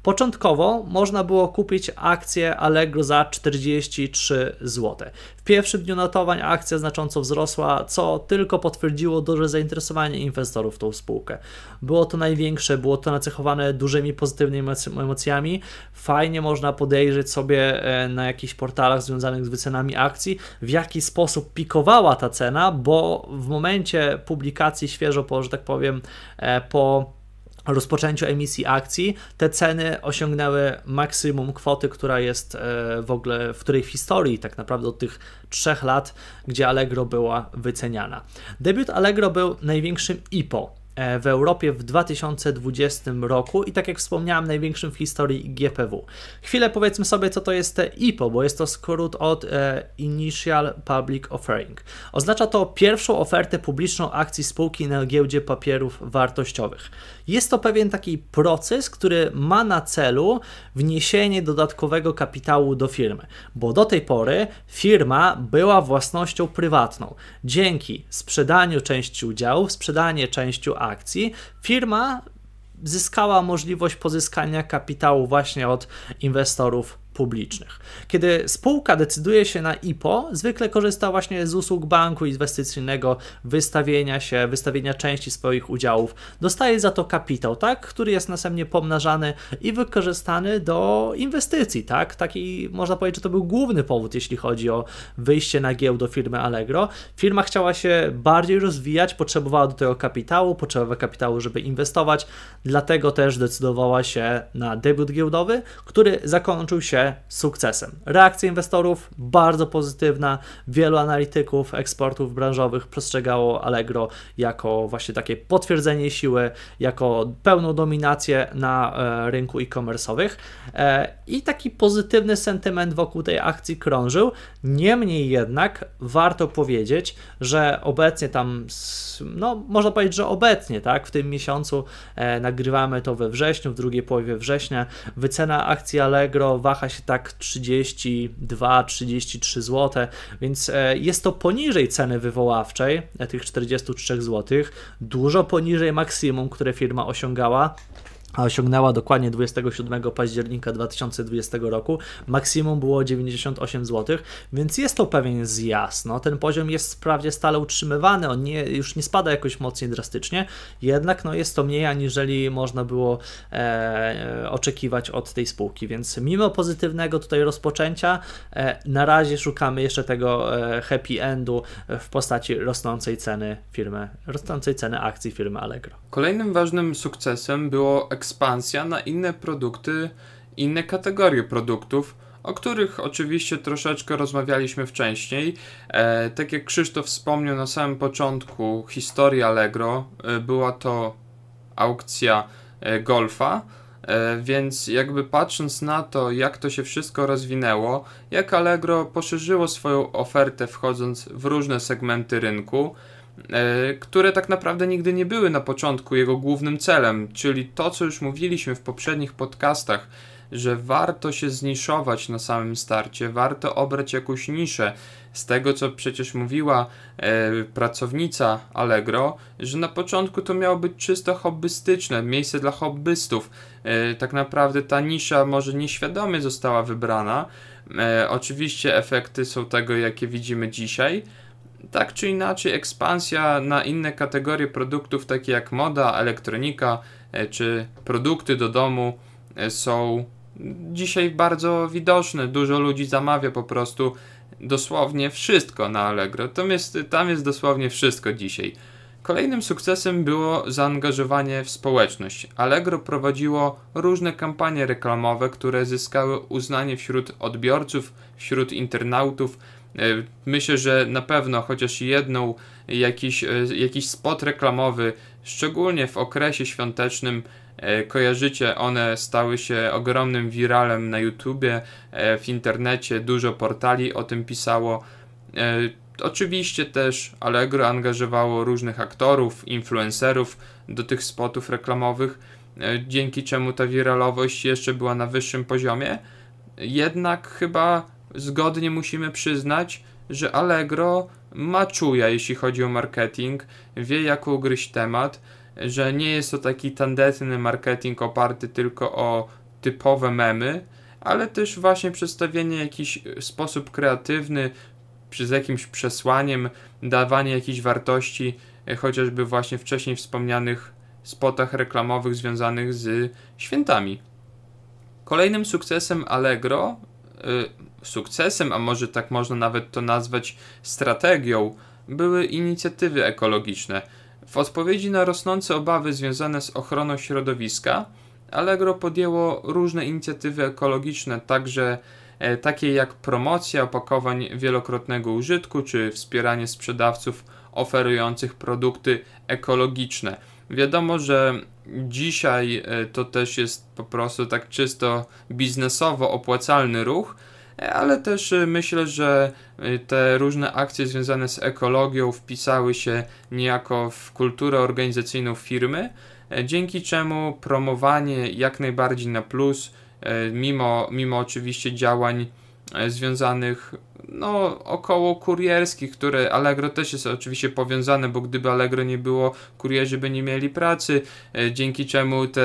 Początkowo można było kupić akcję Allegro za 43 zł. W pierwszym dniu notowań akcja znacząco wzrosła, co tylko potwierdziło duże zainteresowanie inwestorów tą spółkę. Było to największe, było to nacechowane dużymi pozytywnymi emocjami. Fajnie można podejrzeć sobie e, na jakichś portalach związanych z wycenami akcji, w jaki sposób pikowała ta cena, bo w momencie publikacji świeżo po, że tak powiem, e, po rozpoczęciu emisji akcji te ceny osiągnęły maksimum kwoty, która jest e, w ogóle w której w historii tak naprawdę od tych trzech lat, gdzie Allegro była wyceniana. Debiut Allegro był największym IPO e, w Europie w 2020 roku i tak jak wspomniałem, największym w historii GPW. Chwilę powiedzmy sobie, co to jest IPO, bo jest to skrót od e, Initial Public Offering. Oznacza to pierwszą ofertę publiczną akcji spółki na giełdzie papierów wartościowych. Jest to pewien taki proces, który ma na celu wniesienie dodatkowego kapitału do firmy, bo do tej pory firma była własnością prywatną. Dzięki sprzedaniu części udziałów, sprzedanie części akcji, firma zyskała możliwość pozyskania kapitału właśnie od inwestorów publicznych. Kiedy spółka decyduje się na IPO, zwykle korzysta właśnie z usług banku inwestycyjnego, wystawienia się, wystawienia części swoich udziałów. Dostaje za to kapitał, tak, który jest następnie pomnażany i wykorzystany do inwestycji, tak? Taki można powiedzieć, że to był główny powód, jeśli chodzi o wyjście na giełdę firmy Allegro. Firma chciała się bardziej rozwijać, potrzebowała do tego kapitału, potrzebowała kapitału, żeby inwestować, dlatego też decydowała się na debiut giełdowy, który zakończył się sukcesem. Reakcja inwestorów bardzo pozytywna. Wielu analityków, eksportów branżowych przestrzegało Allegro jako właśnie takie potwierdzenie siły, jako pełną dominację na e, rynku e-commerce'owych. E, I taki pozytywny sentyment wokół tej akcji krążył. Niemniej jednak warto powiedzieć, że obecnie tam, no można powiedzieć, że obecnie, tak, w tym miesiącu e, nagrywamy to we wrześniu, w drugiej połowie września, wycena akcji Allegro waha się tak 32-33 zł, więc e, jest to poniżej ceny wywoławczej e, tych 43 zł, dużo poniżej maksimum, które firma osiągała a osiągnęła dokładnie 27 października 2020 roku. Maksimum było 98 zł, więc jest to pewien zjazd. No, ten poziom jest wprawdzie stale utrzymywany, on nie, już nie spada jakoś mocniej drastycznie, jednak no, jest to mniej aniżeli można było e, e, oczekiwać od tej spółki. Więc mimo pozytywnego tutaj rozpoczęcia, e, na razie szukamy jeszcze tego e, happy endu w postaci rosnącej ceny firmy, rosnącej ceny akcji firmy Allegro. Kolejnym ważnym sukcesem było ekspansja na inne produkty, inne kategorie produktów, o których oczywiście troszeczkę rozmawialiśmy wcześniej. E, tak jak Krzysztof wspomniał na samym początku, historia Allegro e, była to aukcja e, golfa. E, więc jakby patrząc na to, jak to się wszystko rozwinęło, jak Allegro poszerzyło swoją ofertę wchodząc w różne segmenty rynku, E, które tak naprawdę nigdy nie były na początku jego głównym celem, czyli to, co już mówiliśmy w poprzednich podcastach, że warto się zniszować na samym starcie, warto obrać jakąś niszę. Z tego, co przecież mówiła e, pracownica Allegro, że na początku to miało być czysto hobbystyczne, miejsce dla hobbystów. E, tak naprawdę ta nisza może nieświadomie została wybrana. E, oczywiście efekty są tego, jakie widzimy dzisiaj tak czy inaczej, ekspansja na inne kategorie produktów, takie jak moda, elektronika e, czy produkty do domu, e, są dzisiaj bardzo widoczne. Dużo ludzi zamawia po prostu dosłownie wszystko na Allegro. Tam jest, tam jest dosłownie wszystko dzisiaj. Kolejnym sukcesem było zaangażowanie w społeczność. Allegro prowadziło różne kampanie reklamowe, które zyskały uznanie wśród odbiorców, wśród internautów E, myślę, że na pewno chociaż jedną, jakiś, e, jakiś spot reklamowy, szczególnie w okresie świątecznym, e, kojarzycie, one stały się ogromnym wiralem na YouTubie, w internecie, dużo portali o tym pisało. Oczywiście też Allegro angażowało różnych aktorów, influencerów do tych spotów reklamowych, dzięki czemu ta wiralowość jeszcze była na wyższym poziomie. Jednak chyba zgodnie musimy przyznać, że Allegro ma czuja, jeśli chodzi o marketing, wie jak ugryźć temat, że nie jest to taki tandetny marketing oparty tylko o typowe memy, ale też właśnie przedstawienie jakiś sposób kreatywny, z jakimś przesłaniem, dawanie jakiejś wartości, e, chociażby właśnie wcześniej wspomnianych spotach reklamowych związanych z świętami. Kolejnym sukcesem Allegro, e, sukcesem, a może tak można nawet to nazwać strategią, były inicjatywy ekologiczne. W odpowiedzi na rosnące obawy związane z ochroną środowiska, Allegro podjęło różne inicjatywy ekologiczne, także e, takie jak promocja opakowań wielokrotnego użytku czy wspieranie sprzedawców oferujących produkty ekologiczne. Wiadomo, że dzisiaj e, to też jest po prostu tak czysto biznesowo opłacalny ruch, ale też y, myślę, że y, te różne akcje związane z ekologią wpisały się niejako w kulturę organizacyjną firmy, e, dzięki czemu promowanie jak najbardziej na plus, e, mimo, mimo oczywiście działań e, związanych no, około kurierskich, które Allegro też jest oczywiście powiązane, bo gdyby Allegro nie było, kurierzy by nie mieli pracy, e, dzięki czemu te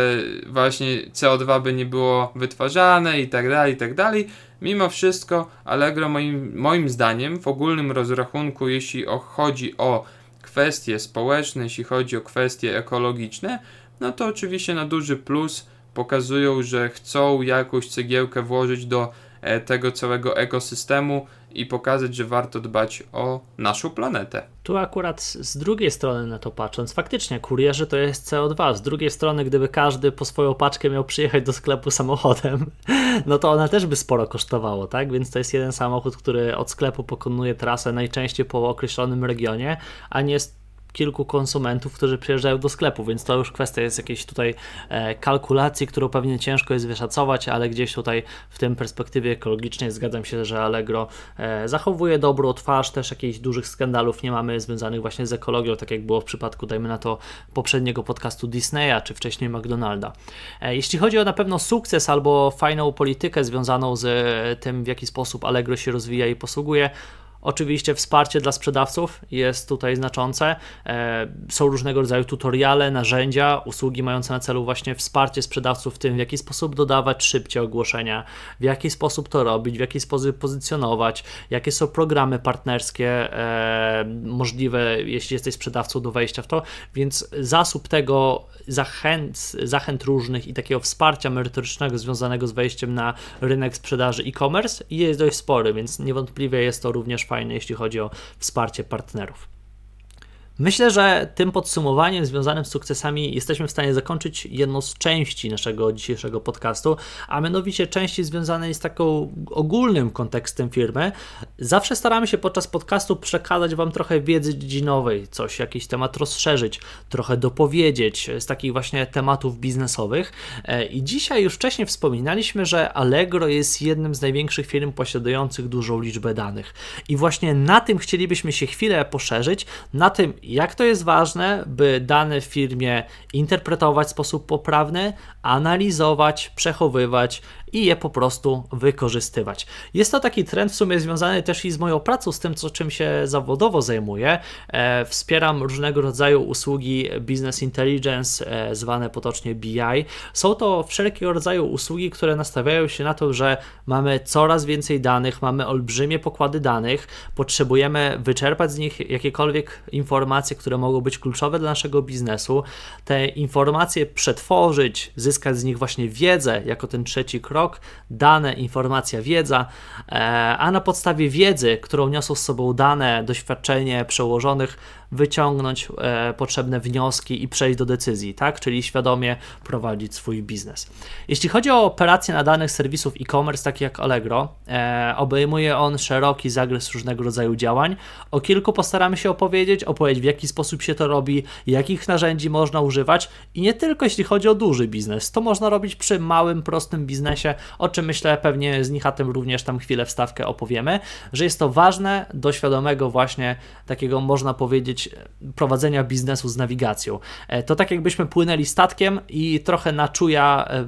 właśnie CO2 by nie było wytwarzane i tak dalej, i tak dalej. Mimo wszystko Allegro moim, moim zdaniem w ogólnym rozrachunku, jeśli chodzi o kwestie społeczne, jeśli chodzi o kwestie ekologiczne, no to oczywiście na duży plus pokazują, że chcą jakąś cegiełkę włożyć do E, tego całego ekosystemu i pokazać, że warto dbać o naszą planetę. Tu akurat z drugiej strony na to patrząc, faktycznie kurierzy to jest CO2. Z drugiej strony, gdyby każdy po swoją paczkę miał przyjechać do sklepu samochodem, *laughs* no to ona też by sporo kosztowało, tak? Więc to jest jeden samochód, który od sklepu pokonuje trasę najczęściej po określonym regionie, a nie jest kilku konsumentów, którzy przyjeżdżają do sklepu, więc to już kwestia jest jakiejś tutaj e, kalkulacji, którą pewnie ciężko jest wyszacować, ale gdzieś tutaj w tym perspektywie ekologicznej zgadzam się, że Allegro e, zachowuje dobrą twarz, też jakichś dużych skandalów nie mamy związanych właśnie z ekologią, tak jak było w przypadku, dajmy na to, poprzedniego podcastu Disneya, czy wcześniej McDonalda. E, jeśli chodzi o na pewno sukces albo fajną politykę związaną z tym, w jaki sposób Allegro się rozwija i posługuje, Oczywiście wsparcie dla sprzedawców jest tutaj znaczące. E, są różnego rodzaju tutoriale, narzędzia, usługi mające na celu właśnie wsparcie sprzedawców w tym, w jaki sposób dodawać szybciej ogłoszenia, w jaki sposób to robić, w jaki sposób pozycjonować, jakie są programy partnerskie e, możliwe, jeśli jesteś sprzedawcą do wejścia w to. Więc zasób tego zachęt, zachęt różnych i takiego wsparcia merytorycznego związanego z wejściem na rynek sprzedaży e-commerce jest dość spory, więc niewątpliwie jest to również fajne fajne, jeśli chodzi o wsparcie partnerów. Myślę, że tym podsumowaniem związanym z sukcesami jesteśmy w stanie zakończyć jedną z części naszego dzisiejszego podcastu, a mianowicie części związanej z taką ogólnym kontekstem firmy. Zawsze staramy się podczas podcastu przekazać Wam trochę wiedzy dziedzinowej, coś, jakiś temat rozszerzyć, trochę dopowiedzieć z takich właśnie tematów biznesowych. E, I dzisiaj już wcześniej wspominaliśmy, że Allegro jest jednym z największych firm posiadających dużą liczbę danych. I właśnie na tym chcielibyśmy się chwilę poszerzyć, na tym jak to jest ważne, by dane w firmie interpretować w sposób poprawny, analizować, przechowywać, i je po prostu wykorzystywać. Jest to taki trend w sumie związany też i z moją pracą, z tym, co, czym się zawodowo zajmuję. E, wspieram różnego rodzaju usługi business intelligence, e, zwane potocznie BI. Są to wszelkiego rodzaju usługi, które nastawiają się na to, że mamy coraz więcej danych, mamy olbrzymie pokłady danych, potrzebujemy wyczerpać z nich jakiekolwiek informacje, które mogą być kluczowe dla naszego biznesu, te informacje przetworzyć, zyskać z nich właśnie wiedzę jako ten trzeci krok rok, dane, informacja, wiedza, e, a na podstawie wiedzy, którą niosą z sobą dane, doświadczenie przełożonych, wyciągnąć e, potrzebne wnioski i przejść do decyzji, tak? Czyli świadomie prowadzić swój biznes. Jeśli chodzi o operacje na danych serwisów e-commerce, takich jak Allegro, e, obejmuje on szeroki zakres różnego rodzaju działań. O kilku postaramy się opowiedzieć, opowiedzieć w jaki sposób się to robi, jakich narzędzi można używać i nie tylko jeśli chodzi o duży biznes. To można robić przy małym, prostym biznesie, o czym myślę pewnie z Nichatem również tam chwilę wstawkę opowiemy, że jest to ważne do świadomego właśnie takiego można powiedzieć E, prowadzenia biznesu z nawigacją. E, to tak jakbyśmy płynęli statkiem i trochę na czuja, e,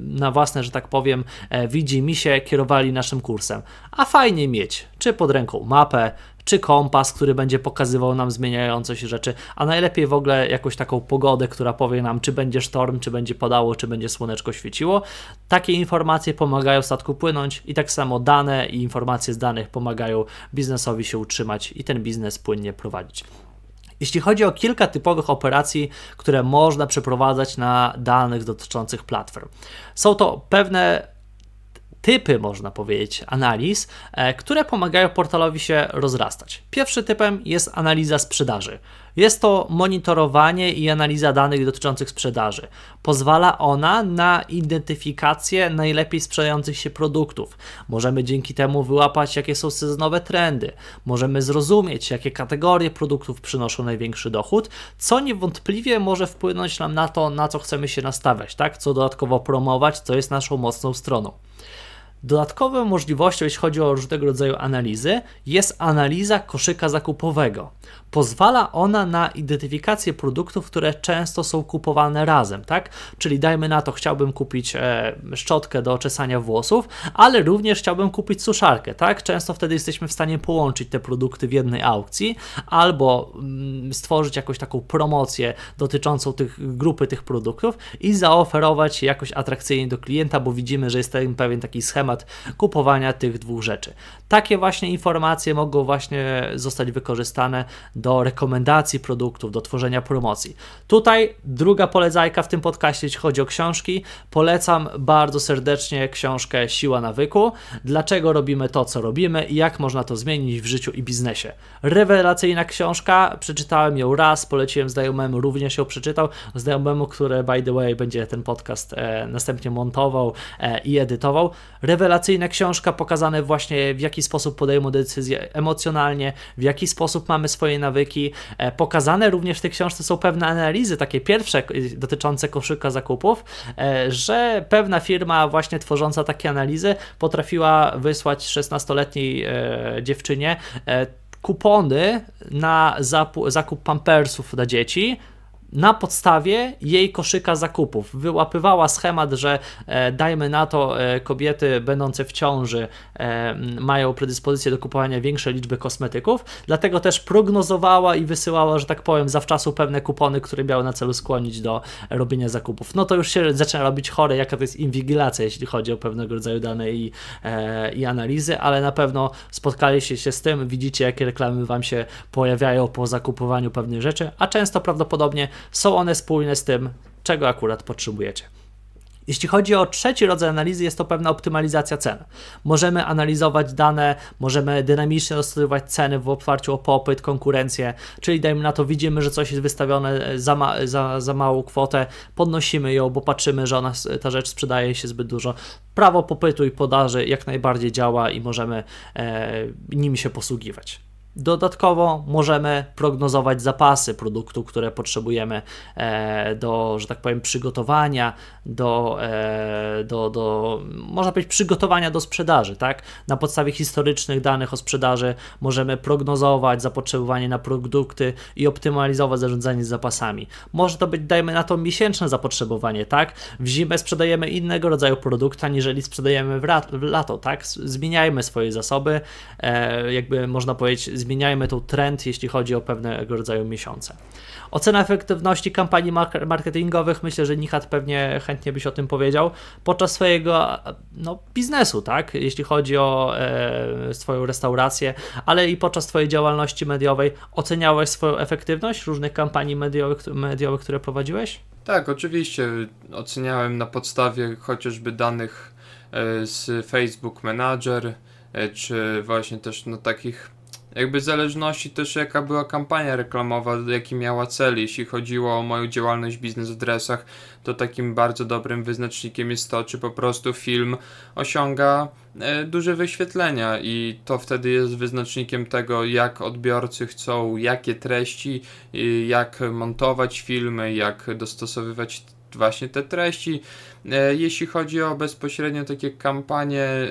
na własne, że tak powiem, widzi mi się, kierowali naszym kursem. A fajnie mieć, czy pod ręką mapę, czy kompas, który będzie pokazywał nam zmieniające się rzeczy, a najlepiej w ogóle jakąś taką pogodę, która powie nam, czy będzie sztorm, czy będzie padało, czy będzie słoneczko świeciło. Takie informacje pomagają statku płynąć i tak samo dane i informacje z danych pomagają biznesowi się utrzymać i ten biznes płynnie prowadzić. Jeśli chodzi o kilka typowych operacji, które można przeprowadzać na danych dotyczących platform, są to pewne typy, można powiedzieć, analiz, e, które pomagają portalowi się rozrastać. Pierwszym typem jest analiza sprzedaży. Jest to monitorowanie i analiza danych dotyczących sprzedaży. Pozwala ona na identyfikację najlepiej sprzedających się produktów. Możemy dzięki temu wyłapać, jakie są sezonowe trendy. Możemy zrozumieć, jakie kategorie produktów przynoszą największy dochód, co niewątpliwie może wpłynąć nam na to, na co chcemy się nastawiać, tak? co dodatkowo promować, co jest naszą mocną stroną. Dodatkową możliwością, jeśli chodzi o różnego rodzaju analizy, jest analiza koszyka zakupowego. Pozwala ona na identyfikację produktów, które często są kupowane razem, tak? Czyli dajmy na to, chciałbym kupić e, szczotkę do czesania włosów, ale również chciałbym kupić suszarkę, tak? Często wtedy jesteśmy w stanie połączyć te produkty w jednej aukcji albo mm, stworzyć jakąś taką promocję dotyczącą tych grupy tych produktów i zaoferować jakoś atrakcyjnie do klienta, bo widzimy, że jest ten pewien taki schemat temat kupowania tych dwóch rzeczy. Takie właśnie informacje mogą właśnie zostać wykorzystane do rekomendacji produktów, do tworzenia promocji. Tutaj druga polecajka w tym podcaście, jeśli chodzi o książki. Polecam bardzo serdecznie książkę Siła Nawyku. Dlaczego robimy to, co robimy i jak można to zmienić w życiu i biznesie. Rewelacyjna książka, przeczytałem ją raz, poleciłem znajomemu, również ją przeczytał. Znajomemu, który by the way będzie ten podcast e, następnie montował e, i edytował. Rewelacyjna rewelacyjna książka, pokazane właśnie w jaki sposób podejmujemy decyzje emocjonalnie, w jaki sposób mamy swoje nawyki. E, pokazane również w tej książce są pewne analizy, takie pierwsze y, dotyczące koszyka zakupów, e, że pewna firma właśnie tworząca takie analizy potrafiła wysłać 16-letniej e, dziewczynie kupony na zakup pampersów dla dzieci na podstawie jej koszyka zakupów. Wyłapywała schemat, że e, dajmy na to e, kobiety będące w ciąży e, mają predyspozycję do kupowania większej liczby kosmetyków, dlatego też prognozowała i wysyłała, że tak powiem, zawczasu pewne kupony, które miały na celu skłonić do robienia zakupów. No to już się zaczyna robić chore, jaka to jest inwigilacja, jeśli chodzi o pewnego rodzaju dane i, e, i analizy, ale na pewno spotkaliście się z tym, widzicie jakie reklamy Wam się pojawiają po zakupowaniu pewnych rzeczy, a często prawdopodobnie są one spójne z tym, czego akurat potrzebujecie. Jeśli chodzi o trzeci rodzaj analizy, jest to pewna optymalizacja cen. Możemy analizować dane, możemy dynamicznie dostosowywać ceny w oparciu o popyt, konkurencję, czyli dajmy na to, widzimy, że coś jest wystawione za, ma, za, za małą kwotę, podnosimy ją, bo patrzymy, że ona, ta rzecz sprzedaje się zbyt dużo. Prawo popytu i podaży jak najbardziej działa i możemy e, nim się posługiwać. Dodatkowo możemy prognozować zapasy produktu, które potrzebujemy e, do, że tak powiem, przygotowania, do, e, do, do można powiedzieć, przygotowania do sprzedaży. Tak? Na podstawie historycznych danych o sprzedaży możemy prognozować zapotrzebowanie na produkty i optymalizować zarządzanie zapasami. Może to być, dajmy na to, miesięczne zapotrzebowanie. tak? W zimę sprzedajemy innego rodzaju produkt, aniżeli sprzedajemy w, w lato. tak? Zmieniajmy swoje zasoby, e, jakby można powiedzieć, zmieniajmy tu trend, jeśli chodzi o pewnego rodzaju miesiące. Ocena efektywności kampanii marketingowych, myślę, że Nihat pewnie chętnie byś o tym powiedział, podczas swojego no, biznesu, tak? Jeśli chodzi o e, swoją restaurację, ale i podczas twojej działalności mediowej, oceniałeś swoją efektywność różnych kampanii mediowych, mediowych które prowadziłeś? Tak, oczywiście. Oceniałem na podstawie chociażby danych e, z Facebook Manager, e, czy właśnie też na no, takich jakby zależności też jaka była kampania reklamowa, jaki miała cel. Jeśli chodziło o moją działalność w biznes adresach, to takim bardzo dobrym wyznacznikiem jest to, czy po prostu film osiąga e, duże wyświetlenia i to wtedy jest wyznacznikiem tego, jak odbiorcy chcą, jakie treści, jak montować filmy, jak dostosowywać właśnie te treści E, jeśli chodzi o bezpośrednio takie kampanie e,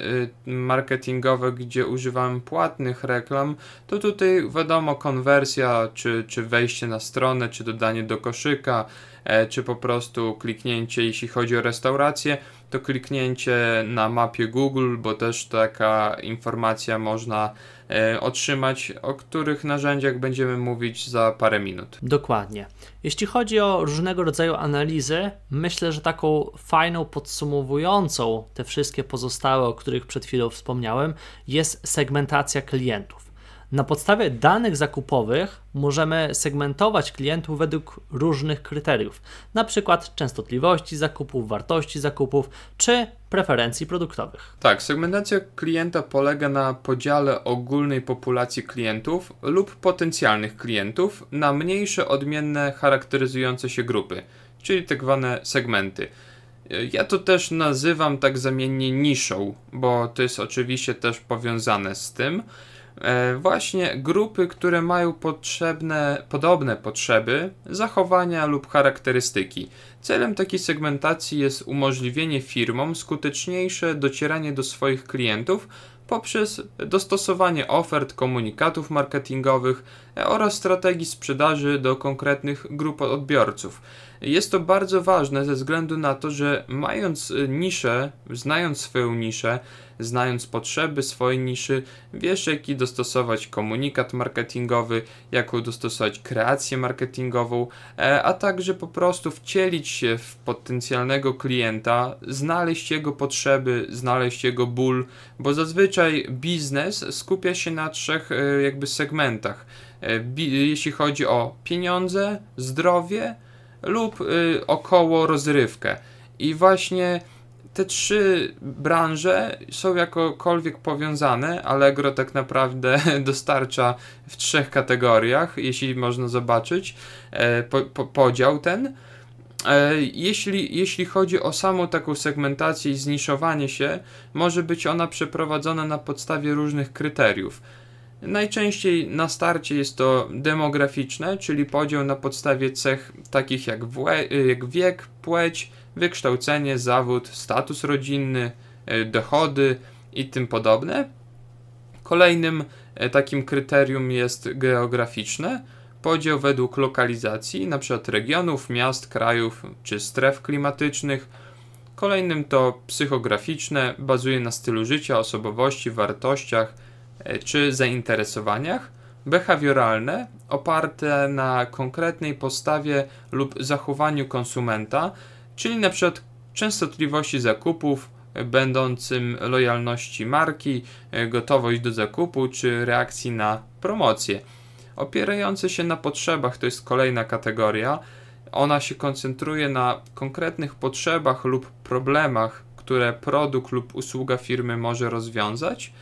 marketingowe, gdzie używam płatnych reklam, to tutaj wiadomo konwersja, czy, czy wejście na stronę, czy dodanie do koszyka, E, czy po prostu kliknięcie, jeśli chodzi o restaurację, to kliknięcie na mapie Google, bo też taka informacja można e, otrzymać, o których narzędziach będziemy mówić za parę minut. Dokładnie. Jeśli chodzi o różnego rodzaju analizy, myślę, że taką fajną podsumowującą te wszystkie pozostałe, o których przed chwilą wspomniałem, jest segmentacja klientów. Na podstawie danych zakupowych możemy segmentować klientów według różnych kryteriów, np. częstotliwości zakupów, wartości zakupów czy preferencji produktowych. Tak, segmentacja klienta polega na podziale ogólnej populacji klientów lub potencjalnych klientów na mniejsze, odmienne, charakteryzujące się grupy, czyli tak zwane segmenty. Ja to też nazywam tak zamiennie niszą, bo to jest oczywiście też powiązane z tym. E, właśnie grupy, które mają potrzebne, podobne potrzeby, zachowania lub charakterystyki. Celem takiej segmentacji jest umożliwienie firmom skuteczniejsze docieranie do swoich klientów poprzez dostosowanie ofert, komunikatów marketingowych e, oraz strategii sprzedaży do konkretnych grup odbiorców. Jest to bardzo ważne ze względu na to, że mając e, niszę, znając swoją niszę, znając potrzeby swojej niszy, wiesz jaki dostosować komunikat marketingowy, jaką dostosować kreację marketingową, e, a także po prostu wcielić się w potencjalnego klienta, znaleźć jego potrzeby, znaleźć jego ból, bo zazwyczaj biznes skupia się na trzech e, jakby segmentach. E, jeśli chodzi o pieniądze, zdrowie lub około rozrywkę. I właśnie te trzy branże są jakokolwiek powiązane. Allegro tak naprawdę *laughs* dostarcza w trzech kategoriach, jeśli można zobaczyć e, po, po, podział ten. E, jeśli, jeśli chodzi o samą taką segmentację i zniszowanie się, może być ona przeprowadzona na podstawie różnych kryteriów. Najczęściej na starcie jest to demograficzne, czyli podział na podstawie cech takich jak, jak wiek, płeć, wykształcenie, zawód, status rodzinny, e, dochody i tym podobne. Kolejnym e, takim kryterium jest geograficzne, podział według lokalizacji, np. regionów, miast, krajów czy stref klimatycznych. Kolejnym to psychograficzne, bazuje na stylu życia, osobowości, wartościach e, czy zainteresowaniach. Behawioralne, oparte na konkretnej postawie lub zachowaniu konsumenta, czyli na przykład częstotliwości zakupów e, będącym lojalności marki, e, gotowość do zakupu czy reakcji na promocje. Opierające się na potrzebach to jest kolejna kategoria. Ona się koncentruje na konkretnych potrzebach lub problemach, które produkt lub usługa firmy może rozwiązać.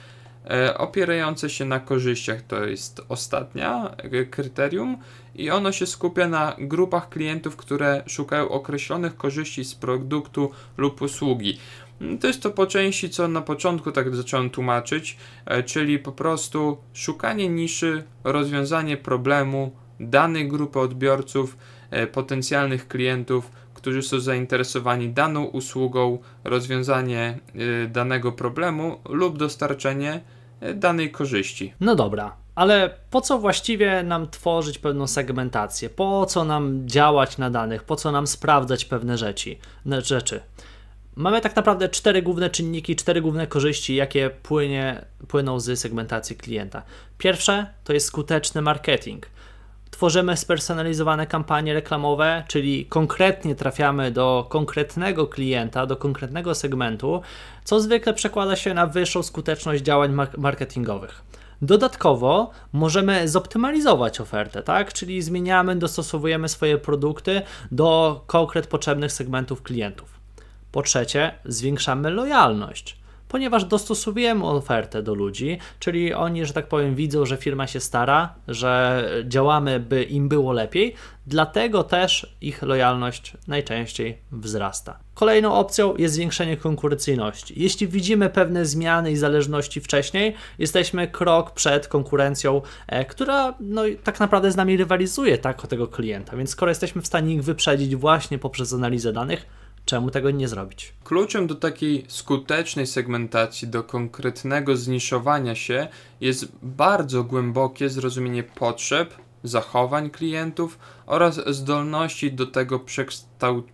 E, opierające się na korzyściach to jest ostatnia kryterium i ono się skupia na grupach klientów, które szukają określonych korzyści z produktu lub usługi. To jest to po części, co na początku tak zacząłem tłumaczyć, e, czyli po prostu szukanie niszy, rozwiązanie problemu danej grupy odbiorców, e, potencjalnych klientów, którzy są zainteresowani daną usługą, rozwiązanie e, danego problemu lub dostarczenie danej korzyści. No dobra, ale po co właściwie nam tworzyć pewną segmentację? Po co nam działać na danych? Po co nam sprawdzać pewne rzeczy? rzeczy? Mamy tak naprawdę cztery główne czynniki, cztery główne korzyści, jakie płynie, płyną z segmentacji klienta. Pierwsze to jest skuteczny marketing. Tworzymy spersonalizowane kampanie reklamowe, czyli konkretnie trafiamy do konkretnego klienta, do konkretnego segmentu, co zwykle przekłada się na wyższą skuteczność działań marketingowych. Dodatkowo możemy zoptymalizować ofertę, tak? Czyli zmieniamy, dostosowujemy swoje produkty do konkret potrzebnych segmentów klientów. Po trzecie, zwiększamy lojalność ponieważ dostosowujemy ofertę do ludzi, czyli oni, że tak powiem, widzą, że firma się stara, że działamy, by im było lepiej, dlatego też ich lojalność najczęściej wzrasta. Kolejną opcją jest zwiększenie konkurencyjności. Jeśli widzimy pewne zmiany i zależności wcześniej, jesteśmy krok przed konkurencją, e, która no, tak naprawdę z nami rywalizuje tak, o tego klienta, więc skoro jesteśmy w stanie ich wyprzedzić właśnie poprzez analizę danych, Czemu tego nie zrobić? Kluczem do takiej skutecznej segmentacji, do konkretnego zniszowania się jest bardzo głębokie zrozumienie potrzeb, zachowań klientów oraz zdolności do tego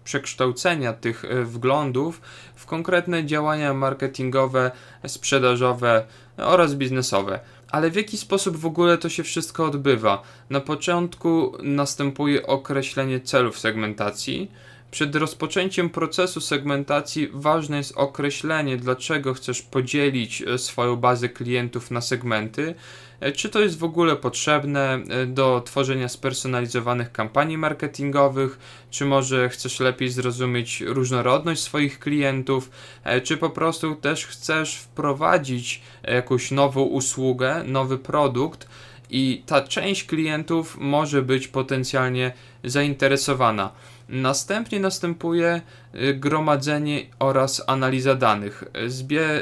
przekształcenia tych e, wglądów w konkretne działania marketingowe, sprzedażowe oraz biznesowe. Ale w jaki sposób w ogóle to się wszystko odbywa? Na początku następuje określenie celów segmentacji przed rozpoczęciem procesu segmentacji ważne jest określenie, dlaczego chcesz podzielić e, swoją bazę klientów na segmenty, e, czy to jest w ogóle potrzebne e, do tworzenia spersonalizowanych kampanii marketingowych, czy może chcesz lepiej zrozumieć różnorodność swoich klientów, czy po prostu też chcesz wprowadzić jakąś nową usługę, nowy produkt i ta część klientów może być potencjalnie zainteresowana. Następnie następuje y, gromadzenie oraz analiza danych,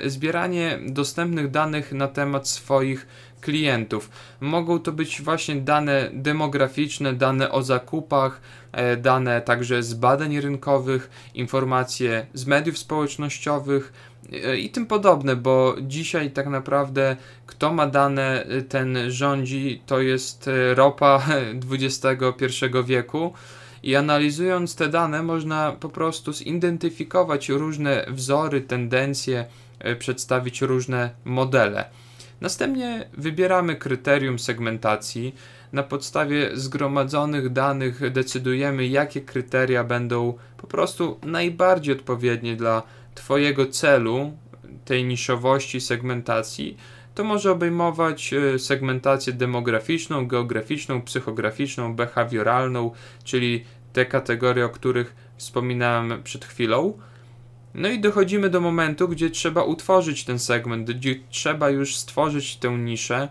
zbieranie dostępnych danych na temat swoich klientów. Mogą to być właśnie dane demograficzne, dane o zakupach, e, dane także z badań rynkowych, informacje z mediów społecznościowych e, i tym podobne, bo dzisiaj tak naprawdę kto ma dane, ten rządzi, to jest e, ropa XXI *laughs* wieku. I analizując te dane, można po prostu zidentyfikować różne wzory, tendencje, e, przedstawić różne modele. Następnie wybieramy kryterium segmentacji. Na podstawie zgromadzonych danych decydujemy, jakie kryteria będą po prostu najbardziej odpowiednie dla Twojego celu, tej niszowości segmentacji to może obejmować y, segmentację demograficzną, geograficzną, psychograficzną, behawioralną, czyli te kategorie, o których wspominałem przed chwilą. No i dochodzimy do momentu, gdzie trzeba utworzyć ten segment, gdzie trzeba już stworzyć tę niszę.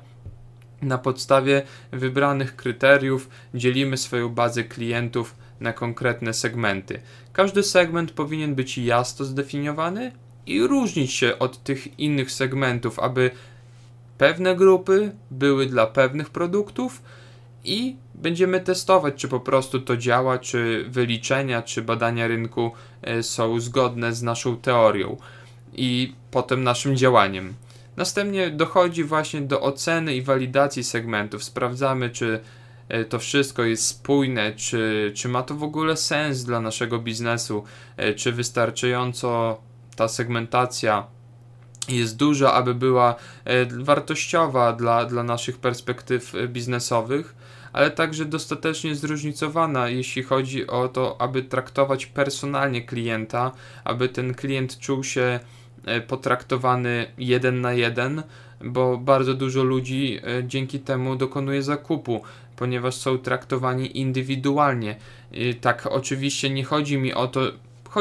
Na podstawie wybranych kryteriów dzielimy swoją bazę klientów na konkretne segmenty. Każdy segment powinien być jasno zdefiniowany i różnić się od tych innych segmentów, aby pewne grupy, były dla pewnych produktów i będziemy testować, czy po prostu to działa, czy wyliczenia, czy badania rynku e, są zgodne z naszą teorią i potem naszym działaniem. Następnie dochodzi właśnie do oceny i walidacji segmentów. Sprawdzamy, czy e, to wszystko jest spójne, czy, czy ma to w ogóle sens dla naszego biznesu, e, czy wystarczająco ta segmentacja jest duża, aby była e, wartościowa dla, dla naszych perspektyw e, biznesowych, ale także dostatecznie zróżnicowana, jeśli chodzi o to, aby traktować personalnie klienta, aby ten klient czuł się e, potraktowany jeden na jeden, bo bardzo dużo ludzi dzięki temu dokonuje zakupu, ponieważ są traktowani indywidualnie. Tak, oczywiście nie chodzi mi o to,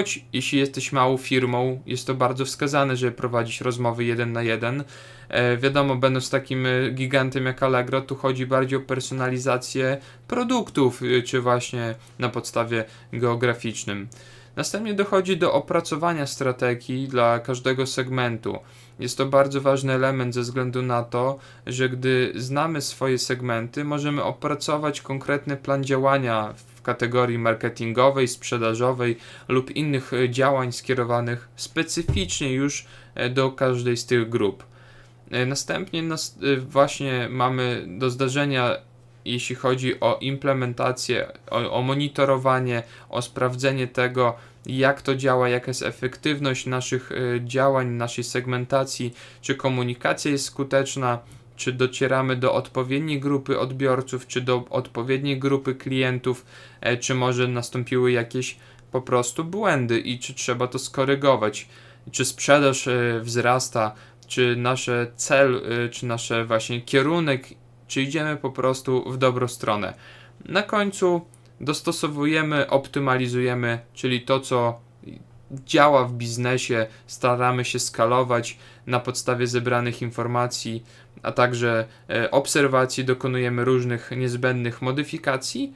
choć jeśli jesteś małą firmą, jest to bardzo wskazane, żeby prowadzić rozmowy jeden na jeden. E, wiadomo, będąc takim e, gigantem jak Allegro, tu chodzi bardziej o personalizację produktów, e, czy właśnie na podstawie geograficznym. Następnie dochodzi do opracowania strategii dla każdego segmentu. Jest to bardzo ważny element ze względu na to, że gdy znamy swoje segmenty, możemy opracować konkretny plan działania kategorii marketingowej, sprzedażowej lub innych e, działań skierowanych specyficznie już e, do każdej z tych grup. E, następnie właśnie mamy do zdarzenia jeśli chodzi o implementację, o, o, monitorowanie, o sprawdzenie tego, jak to działa, jaka jest efektywność naszych działań, naszej segmentacji, czy komunikacja jest skuteczna, czy docieramy do odpowiedniej grupy odbiorców, czy do odpowiedniej grupy klientów, e, czy może nastąpiły jakieś po prostu błędy i czy trzeba to skorygować, czy sprzedaż e, wzrasta, czy nasz cel, e, czy nasz właśnie kierunek, czy idziemy po prostu w dobrą stronę. Na końcu dostosowujemy, optymalizujemy, czyli to, co działa w biznesie, staramy się skalować na podstawie zebranych informacji a także e, obserwacji dokonujemy różnych niezbędnych modyfikacji,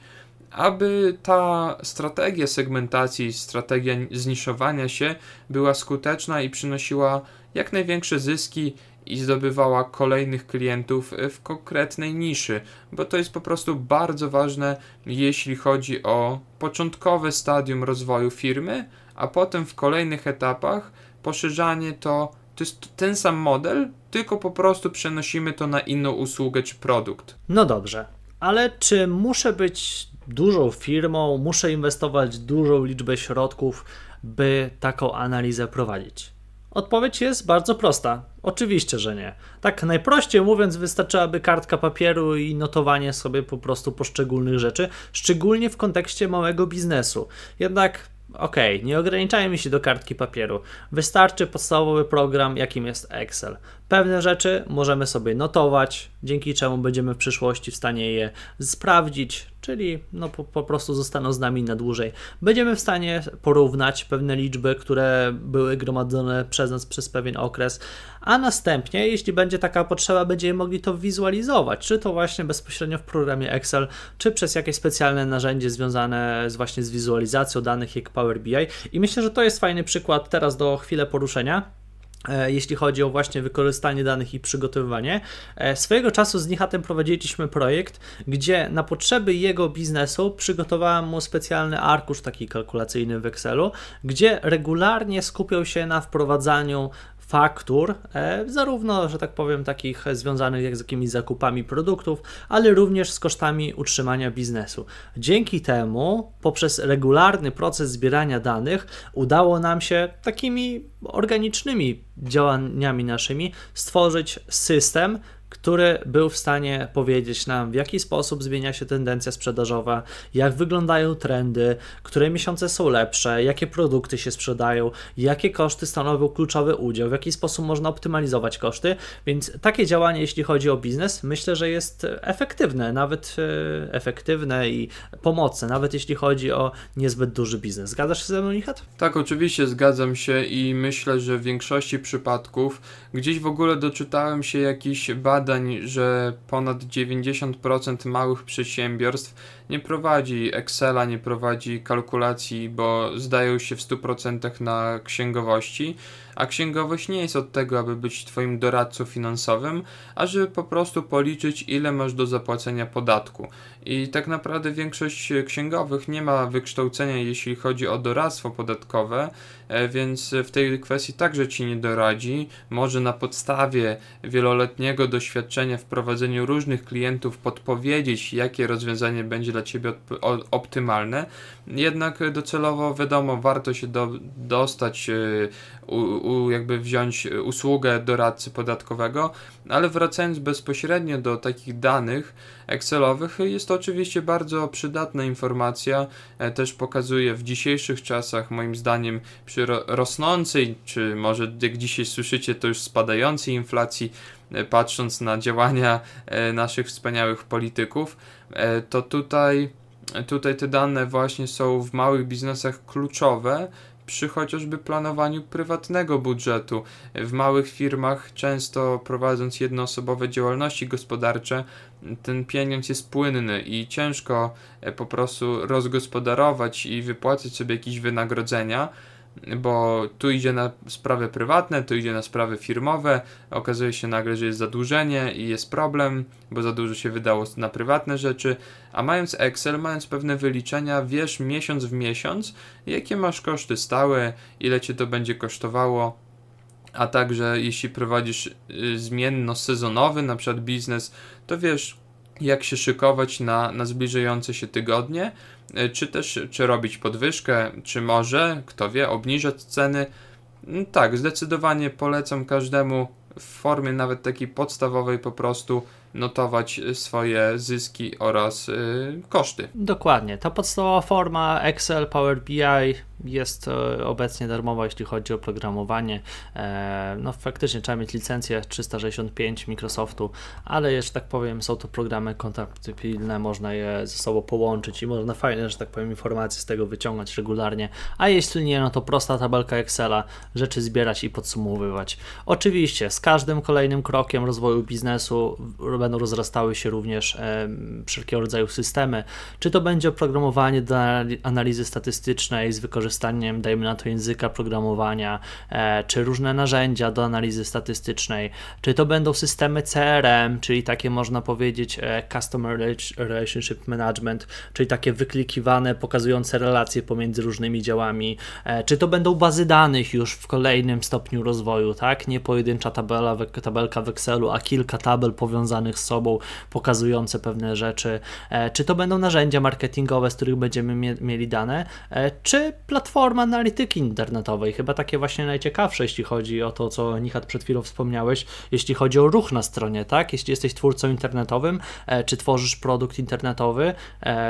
aby ta strategia segmentacji, strategia zniszowania się była skuteczna i przynosiła jak największe zyski i zdobywała kolejnych klientów e, w konkretnej niszy, bo to jest po prostu bardzo ważne, jeśli chodzi o początkowe stadium rozwoju firmy, a potem w kolejnych etapach poszerzanie to to jest ten sam model, tylko po prostu przenosimy to na inną usługę czy produkt. No dobrze, ale czy muszę być dużą firmą, muszę inwestować dużą liczbę środków, by taką analizę prowadzić? Odpowiedź jest bardzo prosta. Oczywiście, że nie. Tak najprościej mówiąc, wystarczyłaby kartka papieru i notowanie sobie po prostu poszczególnych rzeczy, szczególnie w kontekście małego biznesu. Jednak Ok, nie ograniczajmy się do kartki papieru. Wystarczy podstawowy program, jakim jest Excel. Pewne rzeczy możemy sobie notować, dzięki czemu będziemy w przyszłości w stanie je sprawdzić, czyli no po, po, prostu zostaną z nami na dłużej. Będziemy w stanie porównać pewne liczby, które były gromadzone przez nas przez pewien okres, a następnie, jeśli będzie taka potrzeba, będziemy mogli to wizualizować, czy to właśnie bezpośrednio w programie Excel, czy przez jakieś specjalne narzędzie związane z właśnie z wizualizacją danych jak Power BI. I myślę, że to jest fajny przykład teraz do chwilę poruszenia E, jeśli chodzi o właśnie wykorzystanie danych i przygotowywanie. E, swojego czasu z Nihatem prowadziliśmy projekt, gdzie na potrzeby jego biznesu przygotowałem mu specjalny arkusz taki kalkulacyjny w Excelu, gdzie regularnie skupiał się na wprowadzaniu faktur, e, zarówno, że tak powiem, takich związanych jak z jakimiś zakupami produktów, ale również z kosztami utrzymania biznesu. Dzięki temu, poprzez regularny proces zbierania danych, udało nam się takimi organicznymi działaniami naszymi stworzyć system, który był w stanie powiedzieć nam, w jaki sposób zmienia się tendencja sprzedażowa, jak wyglądają trendy, które miesiące są lepsze, jakie produkty się sprzedają, jakie koszty stanowią kluczowy udział, w jaki sposób można optymalizować koszty. Więc takie działanie, jeśli chodzi o biznes, myślę, że jest efektywne, nawet e, efektywne i pomocne, nawet jeśli chodzi o niezbyt duży biznes. Zgadzasz się ze mną, Michał? Tak, oczywiście zgadzam się i myślę, że w większości przypadków gdzieś w ogóle doczytałem się jakichś badań, badań, że ponad 90% małych przedsiębiorstw nie prowadzi Excela, nie prowadzi kalkulacji, bo zdają się w 100% na księgowości, a księgowość nie jest od tego, aby być Twoim doradcą finansowym, a żeby po prostu policzyć, ile masz do zapłacenia podatku. I tak naprawdę większość księgowych nie ma wykształcenia, jeśli chodzi o doradztwo podatkowe, e, więc w tej kwestii także Ci nie doradzi. Może na podstawie wieloletniego doświadczenia w prowadzeniu różnych klientów podpowiedzieć, jakie rozwiązanie będzie będzie dla Ciebie optymalne. Jednak docelowo wiadomo, warto się do, dostać, e, u, jakby wziąć usługę doradcy podatkowego, ale wracając bezpośrednio do takich danych Excelowych, jest to oczywiście bardzo przydatna informacja. E, też pokazuje w dzisiejszych czasach, moim zdaniem, przy rosnącej, czy może jak dzisiaj słyszycie, to już spadającej inflacji, E, patrząc na działania e, naszych wspaniałych polityków, e, to tutaj, tutaj te dane właśnie są w małych biznesach kluczowe, przy chociażby planowaniu prywatnego budżetu. W małych firmach, często prowadząc jednoosobowe działalności gospodarcze, ten pieniądz jest płynny i ciężko po prostu rozgospodarować i wypłacać sobie jakieś wynagrodzenia bo tu idzie na sprawy prywatne, tu idzie na sprawy firmowe, okazuje się nagle, że jest zadłużenie i jest problem, bo za dużo się wydało na prywatne rzeczy, a mając Excel, mając pewne wyliczenia, wiesz miesiąc w miesiąc, jakie masz koszty stałe, ile cię to będzie kosztowało, a także jeśli prowadzisz y, zmienno-sezonowy, na przykład biznes, to wiesz, jak się szykować na, na zbliżające się tygodnie, E, czy też czy robić podwyżkę, czy może, kto wie, obniżać ceny. Mm, tak, zdecydowanie polecam każdemu w formie nawet takiej podstawowej po prostu notować swoje zyski oraz y, koszty. Dokładnie. Ta podstawowa forma Excel, Power BI jest e, obecnie darmowa, jeśli chodzi o programowanie. E, no faktycznie trzeba mieć licencję 365 Microsoftu, ale jeszcze tak powiem, są to programy kontaktywne, można je ze sobą połączyć i można fajne, że tak powiem, informacje z tego wyciągać regularnie, a jeśli nie, no to prosta tabelka Excela, rzeczy zbierać i podsumowywać. Oczywiście z każdym kolejnym krokiem rozwoju biznesu będą rozrastały się również wszelkiego rodzaju systemy. Czy to będzie oprogramowanie do analizy statystycznej z wykorzystaniem, dajmy na to, języka programowania, e, czy różne narzędzia do analizy statystycznej, czy to będą systemy CRM, czyli takie można powiedzieć e, Customer Relationship Management, czyli takie wyklikiwane, pokazujące relacje pomiędzy różnymi działami, e, czy to będą bazy danych już w kolejnym stopniu rozwoju, tak? Nie pojedyncza tabela, tabelka w Excelu, a kilka tabel powiązanych związanych z sobą, pokazujące pewne rzeczy, e, czy to będą narzędzia marketingowe, z których będziemy mieli dane, e, czy platforma analityki internetowej, chyba takie właśnie najciekawsze, jeśli chodzi o to, co Nihat przed chwilą wspomniałeś, jeśli chodzi o ruch na stronie, tak? Jeśli jesteś twórcą internetowym, e, czy tworzysz produkt internetowy,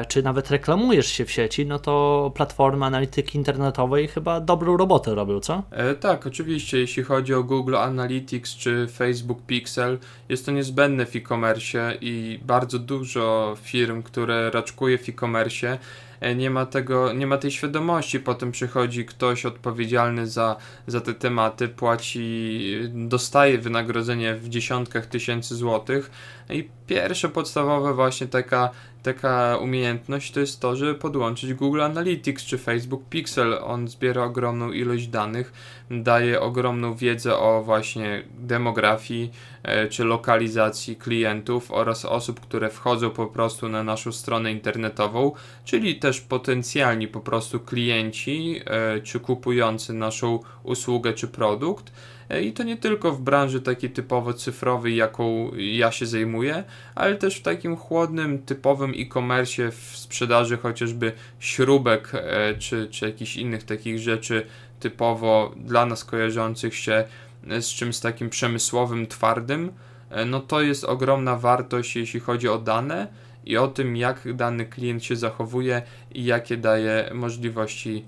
czy nawet reklamujesz się w sieci, no to platformy analityki internetowej chyba dobrą robotę robią, co? E, tak, oczywiście, jeśli chodzi o Google Analytics czy Facebook Pixel, jest to niezbędne e-commerce i bardzo dużo firm, które raczkuje w e-commerce, e, nie ma, tego, nie ma tej świadomości. Potem przychodzi ktoś odpowiedzialny za, za te tematy, płaci, dostaje wynagrodzenie w dziesiątkach tysięcy złotych i pierwsze podstawowe właśnie taka taka umiejętność to jest to, żeby podłączyć Google Analytics czy Facebook Pixel. On zbiera ogromną ilość danych, daje ogromną wiedzę o właśnie demografii e, czy lokalizacji klientów oraz osób, które wchodzą po prostu na naszą stronę internetową, czyli też potencjalni po prostu klienci e, czy kupujący naszą usługę czy produkt i to nie tylko w branży takiej typowo cyfrowej, jaką ja się zajmuję, ale też w takim chłodnym, typowym e-commerce w sprzedaży chociażby śrubek e, czy, czy jakichś innych takich rzeczy typowo dla nas kojarzących się e, z czymś takim przemysłowym, twardym, e, no to jest ogromna wartość, jeśli chodzi o dane i o tym, jak dany klient się zachowuje i jakie daje możliwości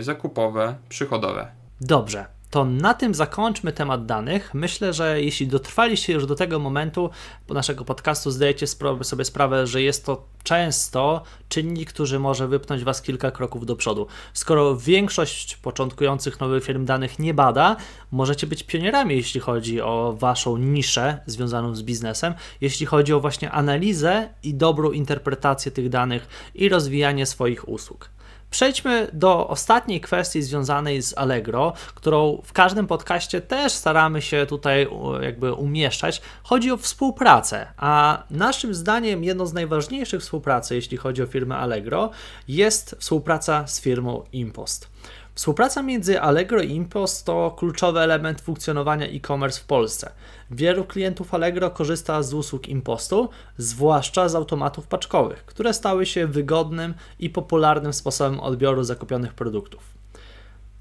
zakupowe, przychodowe. Dobrze to na tym zakończmy temat danych. Myślę, że jeśli dotrwaliście już do tego momentu po naszego podcastu, zdajecie sobie sprawę, że jest to często czynnik, który może wypchnąć Was kilka kroków do przodu. Skoro większość początkujących nowych firm danych nie bada, możecie być pionierami, jeśli chodzi o Waszą niszę związaną z biznesem, jeśli chodzi o właśnie analizę i dobrą interpretację tych danych i rozwijanie swoich usług. Przejdźmy do ostatniej kwestii związanej z Allegro, którą w każdym podcaście też staramy się tutaj jakby umieszczać. Chodzi o współpracę, a naszym zdaniem jedną z najważniejszych współpracy, jeśli chodzi o firmę Allegro, jest współpraca z firmą Impost. Współpraca między Allegro i Impost to kluczowy element funkcjonowania e-commerce w Polsce. Wielu klientów Allegro korzysta z usług Impostu, zwłaszcza z automatów paczkowych, które stały się wygodnym i popularnym sposobem odbioru zakupionych produktów.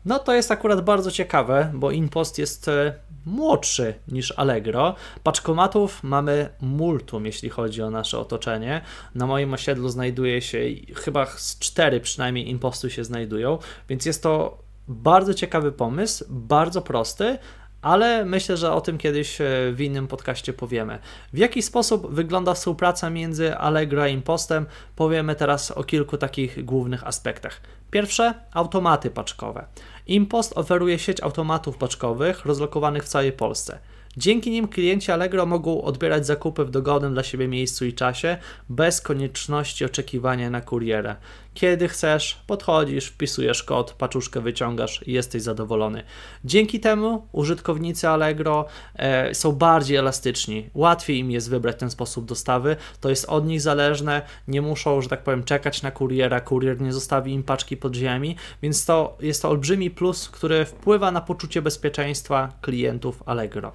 No to jest akurat bardzo ciekawe, bo Inpost jest e, młodszy niż Allegro. Paczkomatów mamy multum, jeśli chodzi o nasze otoczenie. Na moim osiedlu znajduje się chyba z cztery przynajmniej imposty się znajdują, więc jest to bardzo ciekawy pomysł, bardzo prosty, ale myślę, że o tym kiedyś e, w innym podcaście powiemy. W jaki sposób wygląda współpraca między Allegro a Impostem, powiemy teraz o kilku takich głównych aspektach. Pierwsze, automaty paczkowe. Impost oferuje sieć automatów paczkowych rozlokowanych w całej Polsce. Dzięki nim klienci Allegro mogą odbierać zakupy w dogodnym dla siebie miejscu i czasie, bez konieczności oczekiwania na kurierę. Kiedy chcesz, podchodzisz, wpisujesz kod, paczuszkę wyciągasz i jesteś zadowolony. Dzięki temu użytkownicy Allegro e, są bardziej elastyczni. Łatwiej im jest wybrać ten sposób dostawy. To jest od nich zależne. Nie muszą, że tak powiem, czekać na kuriera. Kurier nie zostawi im paczki pod ziemi, więc to jest to olbrzymi plus, który wpływa na poczucie bezpieczeństwa klientów Allegro.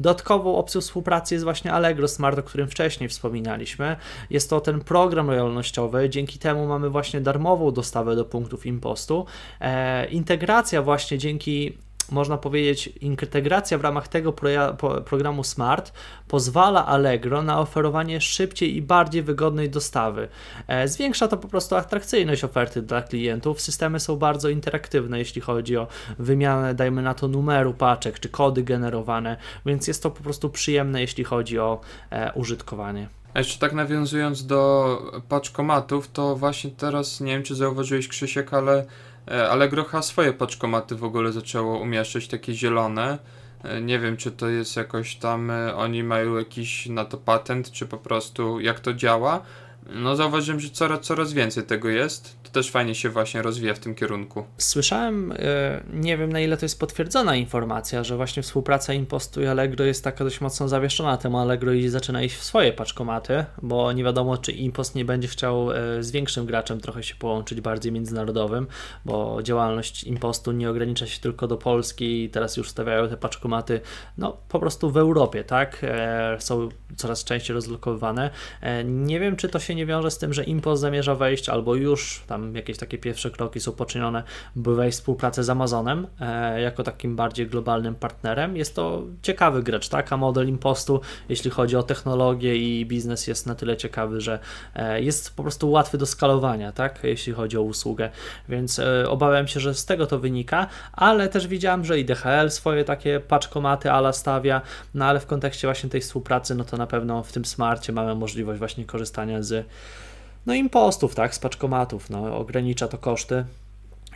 Dodatkową opcją współpracy jest właśnie Allegro Smart, o którym wcześniej wspominaliśmy. Jest to ten program lojalnościowy, dzięki temu mamy właśnie darmową dostawę do punktów impostu. E, integracja właśnie dzięki można powiedzieć, integracja w ramach tego programu Smart pozwala Allegro na oferowanie szybciej i bardziej wygodnej dostawy. E, zwiększa to po prostu atrakcyjność oferty dla klientów. Systemy są bardzo interaktywne, jeśli chodzi o wymianę, dajmy na to, numeru paczek czy kody generowane, więc jest to po prostu przyjemne, jeśli chodzi o e, użytkowanie. A jeszcze tak nawiązując do paczkomatów, to właśnie teraz nie wiem, czy zauważyłeś Krzysiek, ale E, ale Grocha swoje paczkomaty w ogóle zaczęło umieszczać, takie zielone. E, nie wiem, czy to jest jakoś tam, e, oni mają jakiś na to patent, czy po prostu jak to działa, no zauważyłem, że coraz, coraz więcej tego jest. To też fajnie się właśnie rozwija w tym kierunku. Słyszałem, e, nie wiem na ile to jest potwierdzona informacja, że właśnie współpraca Impostu i Allegro jest taka dość mocno zawieszona temu Allegro i zaczyna iść w swoje paczkomaty, bo nie wiadomo czy Impost nie będzie chciał e, z większym graczem trochę się połączyć, bardziej międzynarodowym, bo działalność Impostu nie ogranicza się tylko do Polski i teraz już stawiają te paczkomaty no po prostu w Europie, tak? E, są coraz częściej rozlokowywane. Nie wiem czy to się nie wiąże z tym, że Impos zamierza wejść, albo już tam jakieś takie pierwsze kroki są poczynione, by wejść w współpracę z Amazonem e, jako takim bardziej globalnym partnerem. Jest to ciekawy gracz, tak? A model Impostu, jeśli chodzi o technologię i biznes, jest na tyle ciekawy, że e, jest po prostu łatwy do skalowania, tak? Jeśli chodzi o usługę, więc e, obawiam się, że z tego to wynika, ale też widziałem, że i DHL swoje takie paczkomaty ala stawia, no ale w kontekście właśnie tej współpracy, no to na pewno w tym smarcie mamy możliwość właśnie korzystania z no impostów, tak, z paczkomatów, no, ogranicza to koszty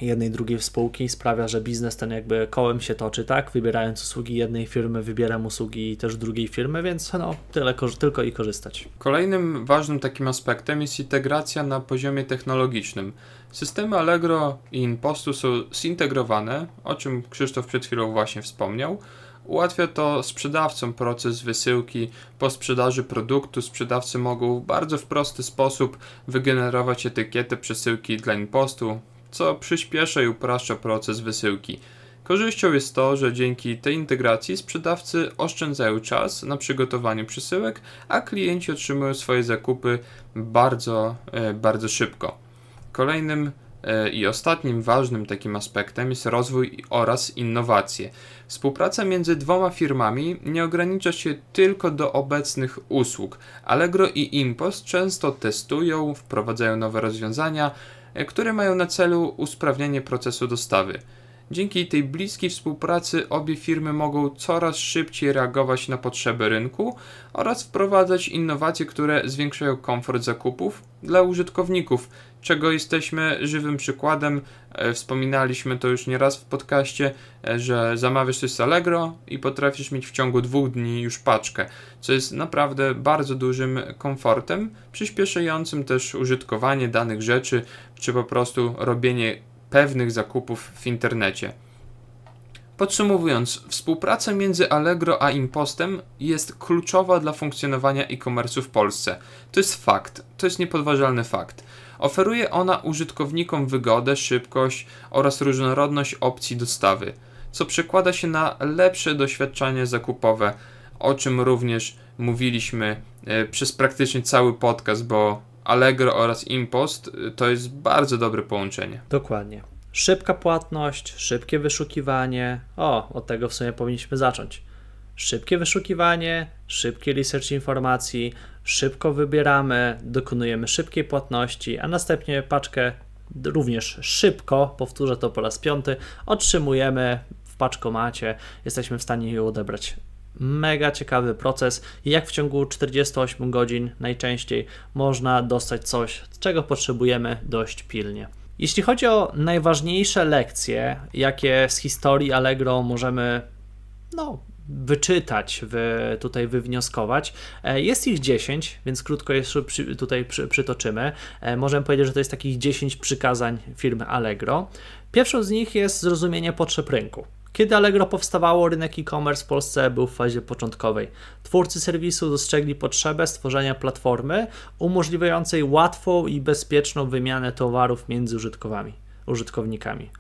jednej, drugiej spółki sprawia, że biznes ten jakby kołem się toczy, tak, wybierając usługi jednej firmy, wybieram usługi też drugiej firmy, więc no, tyle tylko i korzystać. Kolejnym ważnym takim aspektem jest integracja na poziomie technologicznym. Systemy Allegro i Impostu są zintegrowane, o czym Krzysztof przed chwilą właśnie wspomniał, Ułatwia to sprzedawcom proces wysyłki. Po sprzedaży produktu sprzedawcy mogą w bardzo w prosty sposób wygenerować etykietę przesyłki dla impostu, co przyspiesza i upraszcza proces wysyłki. Korzyścią jest to, że dzięki tej integracji sprzedawcy oszczędzają czas na przygotowanie przesyłek, a klienci otrzymują swoje zakupy bardzo, e, bardzo szybko. Kolejnym E, I ostatnim ważnym takim aspektem jest rozwój oraz innowacje. Współpraca między dwoma firmami nie ogranicza się tylko do obecnych usług. Allegro i Impost często testują, wprowadzają nowe rozwiązania, e, które mają na celu usprawnienie procesu dostawy. Dzięki tej bliskiej współpracy obie firmy mogą coraz szybciej reagować na potrzeby rynku oraz wprowadzać innowacje, które zwiększają komfort zakupów dla użytkowników czego jesteśmy żywym przykładem. E, wspominaliśmy to już nieraz w podcaście, e, że zamawiasz coś z Allegro i potrafisz mieć w ciągu dwóch dni już paczkę, co jest naprawdę bardzo dużym komfortem, przyspieszającym też użytkowanie danych rzeczy, czy po prostu robienie pewnych zakupów w internecie. Podsumowując, współpraca między Allegro a Impostem jest kluczowa dla funkcjonowania e-commerce w Polsce. To jest fakt, to jest niepodważalny fakt. Oferuje ona użytkownikom wygodę, szybkość oraz różnorodność opcji dostawy, co przekłada się na lepsze doświadczenie zakupowe, o czym również mówiliśmy e, przez praktycznie cały podcast, bo Allegro oraz Impost e, to jest bardzo dobre połączenie. Dokładnie. Szybka płatność, szybkie wyszukiwanie. O, od tego w sumie powinniśmy zacząć szybkie wyszukiwanie, szybkie research informacji, szybko wybieramy, dokonujemy szybkiej płatności, a następnie paczkę również szybko, powtórzę to po raz piąty, otrzymujemy w paczkomacie, jesteśmy w stanie ją odebrać. Mega ciekawy proces, jak w ciągu 48 godzin najczęściej można dostać coś, czego potrzebujemy dość pilnie. Jeśli chodzi o najważniejsze lekcje, jakie z historii Allegro możemy no, wyczytać, wy, tutaj wywnioskować. E, jest ich 10, więc krótko jeszcze przy, tutaj przy, przytoczymy. E, możemy powiedzieć, że to jest takich 10 przykazań firmy Allegro. Pierwszą z nich jest zrozumienie potrzeb rynku. Kiedy Allegro powstawało, rynek e-commerce w Polsce był w fazie początkowej. Twórcy serwisu dostrzegli potrzebę stworzenia platformy umożliwiającej łatwą i bezpieczną wymianę towarów między użytkownikami.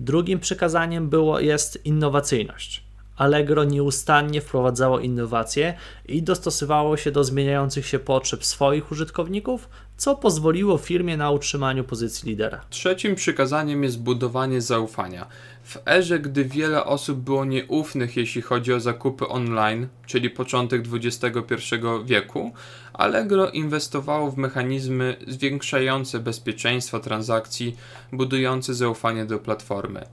Drugim przykazaniem było, jest innowacyjność. Allegro nieustannie wprowadzało innowacje i dostosowało się do zmieniających się potrzeb swoich użytkowników, co pozwoliło firmie na utrzymaniu pozycji lidera. Trzecim przykazaniem jest budowanie zaufania. W erze, gdy wiele osób było nieufnych, jeśli chodzi o zakupy online, czyli początek XXI wieku, Allegro inwestowało w mechanizmy zwiększające bezpieczeństwo transakcji, budujące zaufanie do platformy.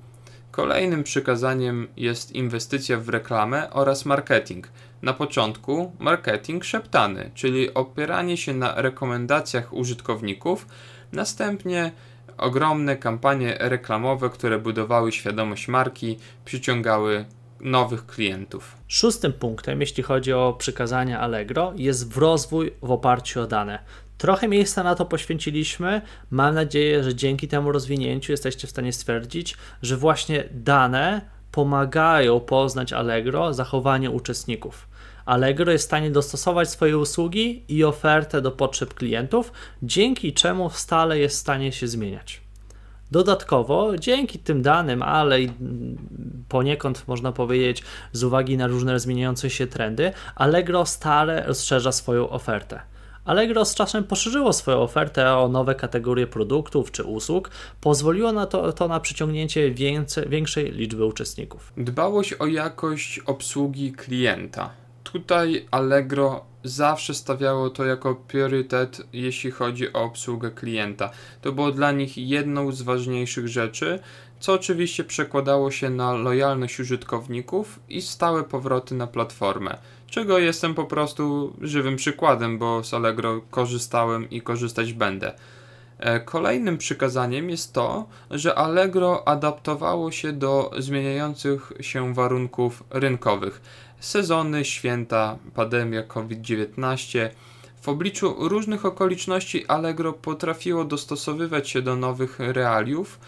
Kolejnym przykazaniem jest inwestycja w reklamę oraz marketing. Na początku marketing szeptany, czyli opieranie się na rekomendacjach użytkowników, następnie ogromne kampanie reklamowe, które budowały świadomość marki, przyciągały nowych klientów. Szóstym punktem, jeśli chodzi o przykazania Allegro, jest w rozwój w oparciu o dane. Trochę miejsca na to poświęciliśmy. Mam nadzieję, że dzięki temu rozwinięciu jesteście w stanie stwierdzić, że właśnie dane pomagają poznać Allegro, zachowanie uczestników. Allegro jest w stanie dostosować swoje usługi i ofertę do potrzeb klientów, dzięki czemu stale jest w stanie się zmieniać. Dodatkowo, dzięki tym danym, ale i poniekąd można powiedzieć, z uwagi na różne zmieniające się trendy, Allegro stale rozszerza swoją ofertę. Allegro z czasem poszerzyło swoją ofertę o nowe kategorie produktów czy usług, pozwoliło na to, to na przyciągnięcie więcej, większej liczby uczestników. Dbałość o jakość obsługi klienta. Tutaj Allegro zawsze stawiało to jako priorytet, jeśli chodzi o obsługę klienta. To było dla nich jedną z ważniejszych rzeczy, co oczywiście przekładało się na lojalność użytkowników i stałe powroty na platformę czego jestem po prostu żywym przykładem, bo z Allegro korzystałem i korzystać będę. E, kolejnym przykazaniem jest to, że Allegro adaptowało się do zmieniających się warunków rynkowych. Sezony, święta, pandemia COVID-19. W obliczu różnych okoliczności Allegro potrafiło dostosowywać się do nowych realiów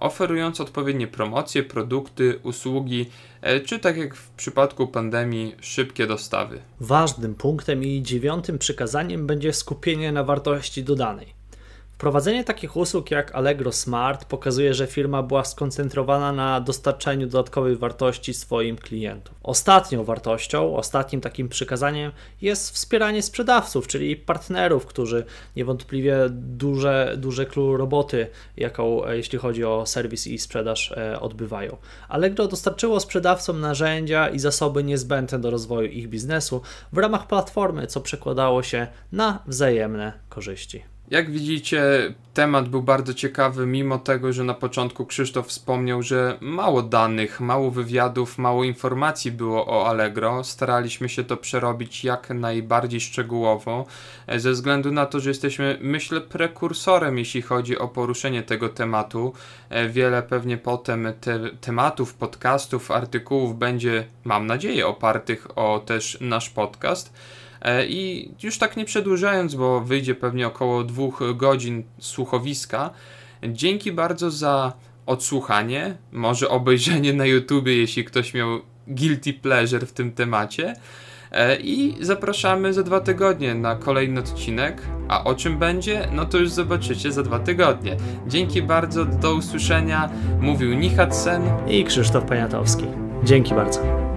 oferując odpowiednie promocje, produkty, usługi, e, czy tak jak w przypadku pandemii, szybkie dostawy. Ważnym punktem i dziewiątym przykazaniem będzie skupienie na wartości dodanej. Prowadzenie takich usług jak Allegro Smart pokazuje, że firma była skoncentrowana na dostarczaniu dodatkowej wartości swoim klientom. Ostatnią wartością, ostatnim takim przykazaniem jest wspieranie sprzedawców, czyli partnerów, którzy niewątpliwie duże, duże clue roboty, jaką e, jeśli chodzi o serwis i sprzedaż, e, odbywają. Allegro dostarczyło sprzedawcom narzędzia i zasoby niezbędne do rozwoju ich biznesu w ramach platformy, co przekładało się na wzajemne korzyści. Jak widzicie, temat był bardzo ciekawy, mimo tego, że na początku Krzysztof wspomniał, że mało danych, mało wywiadów, mało informacji było o Allegro. Staraliśmy się to przerobić jak najbardziej szczegółowo, e, ze względu na to, że jesteśmy, myślę, prekursorem, jeśli chodzi o poruszenie tego tematu. E, wiele pewnie potem te tematów, podcastów, artykułów będzie, mam nadzieję, opartych o też nasz podcast. E, I już tak nie przedłużając, bo wyjdzie pewnie około dwóch godzin słuchowiska, dzięki bardzo za odsłuchanie, może obejrzenie na YouTubie, jeśli ktoś miał guilty pleasure w tym temacie. E, I zapraszamy za dwa tygodnie na kolejny odcinek. A o czym będzie? No to już zobaczycie za dwa tygodnie. Dzięki bardzo, do usłyszenia. Mówił Nihat Sen i Krzysztof Poniatowski. Dzięki bardzo.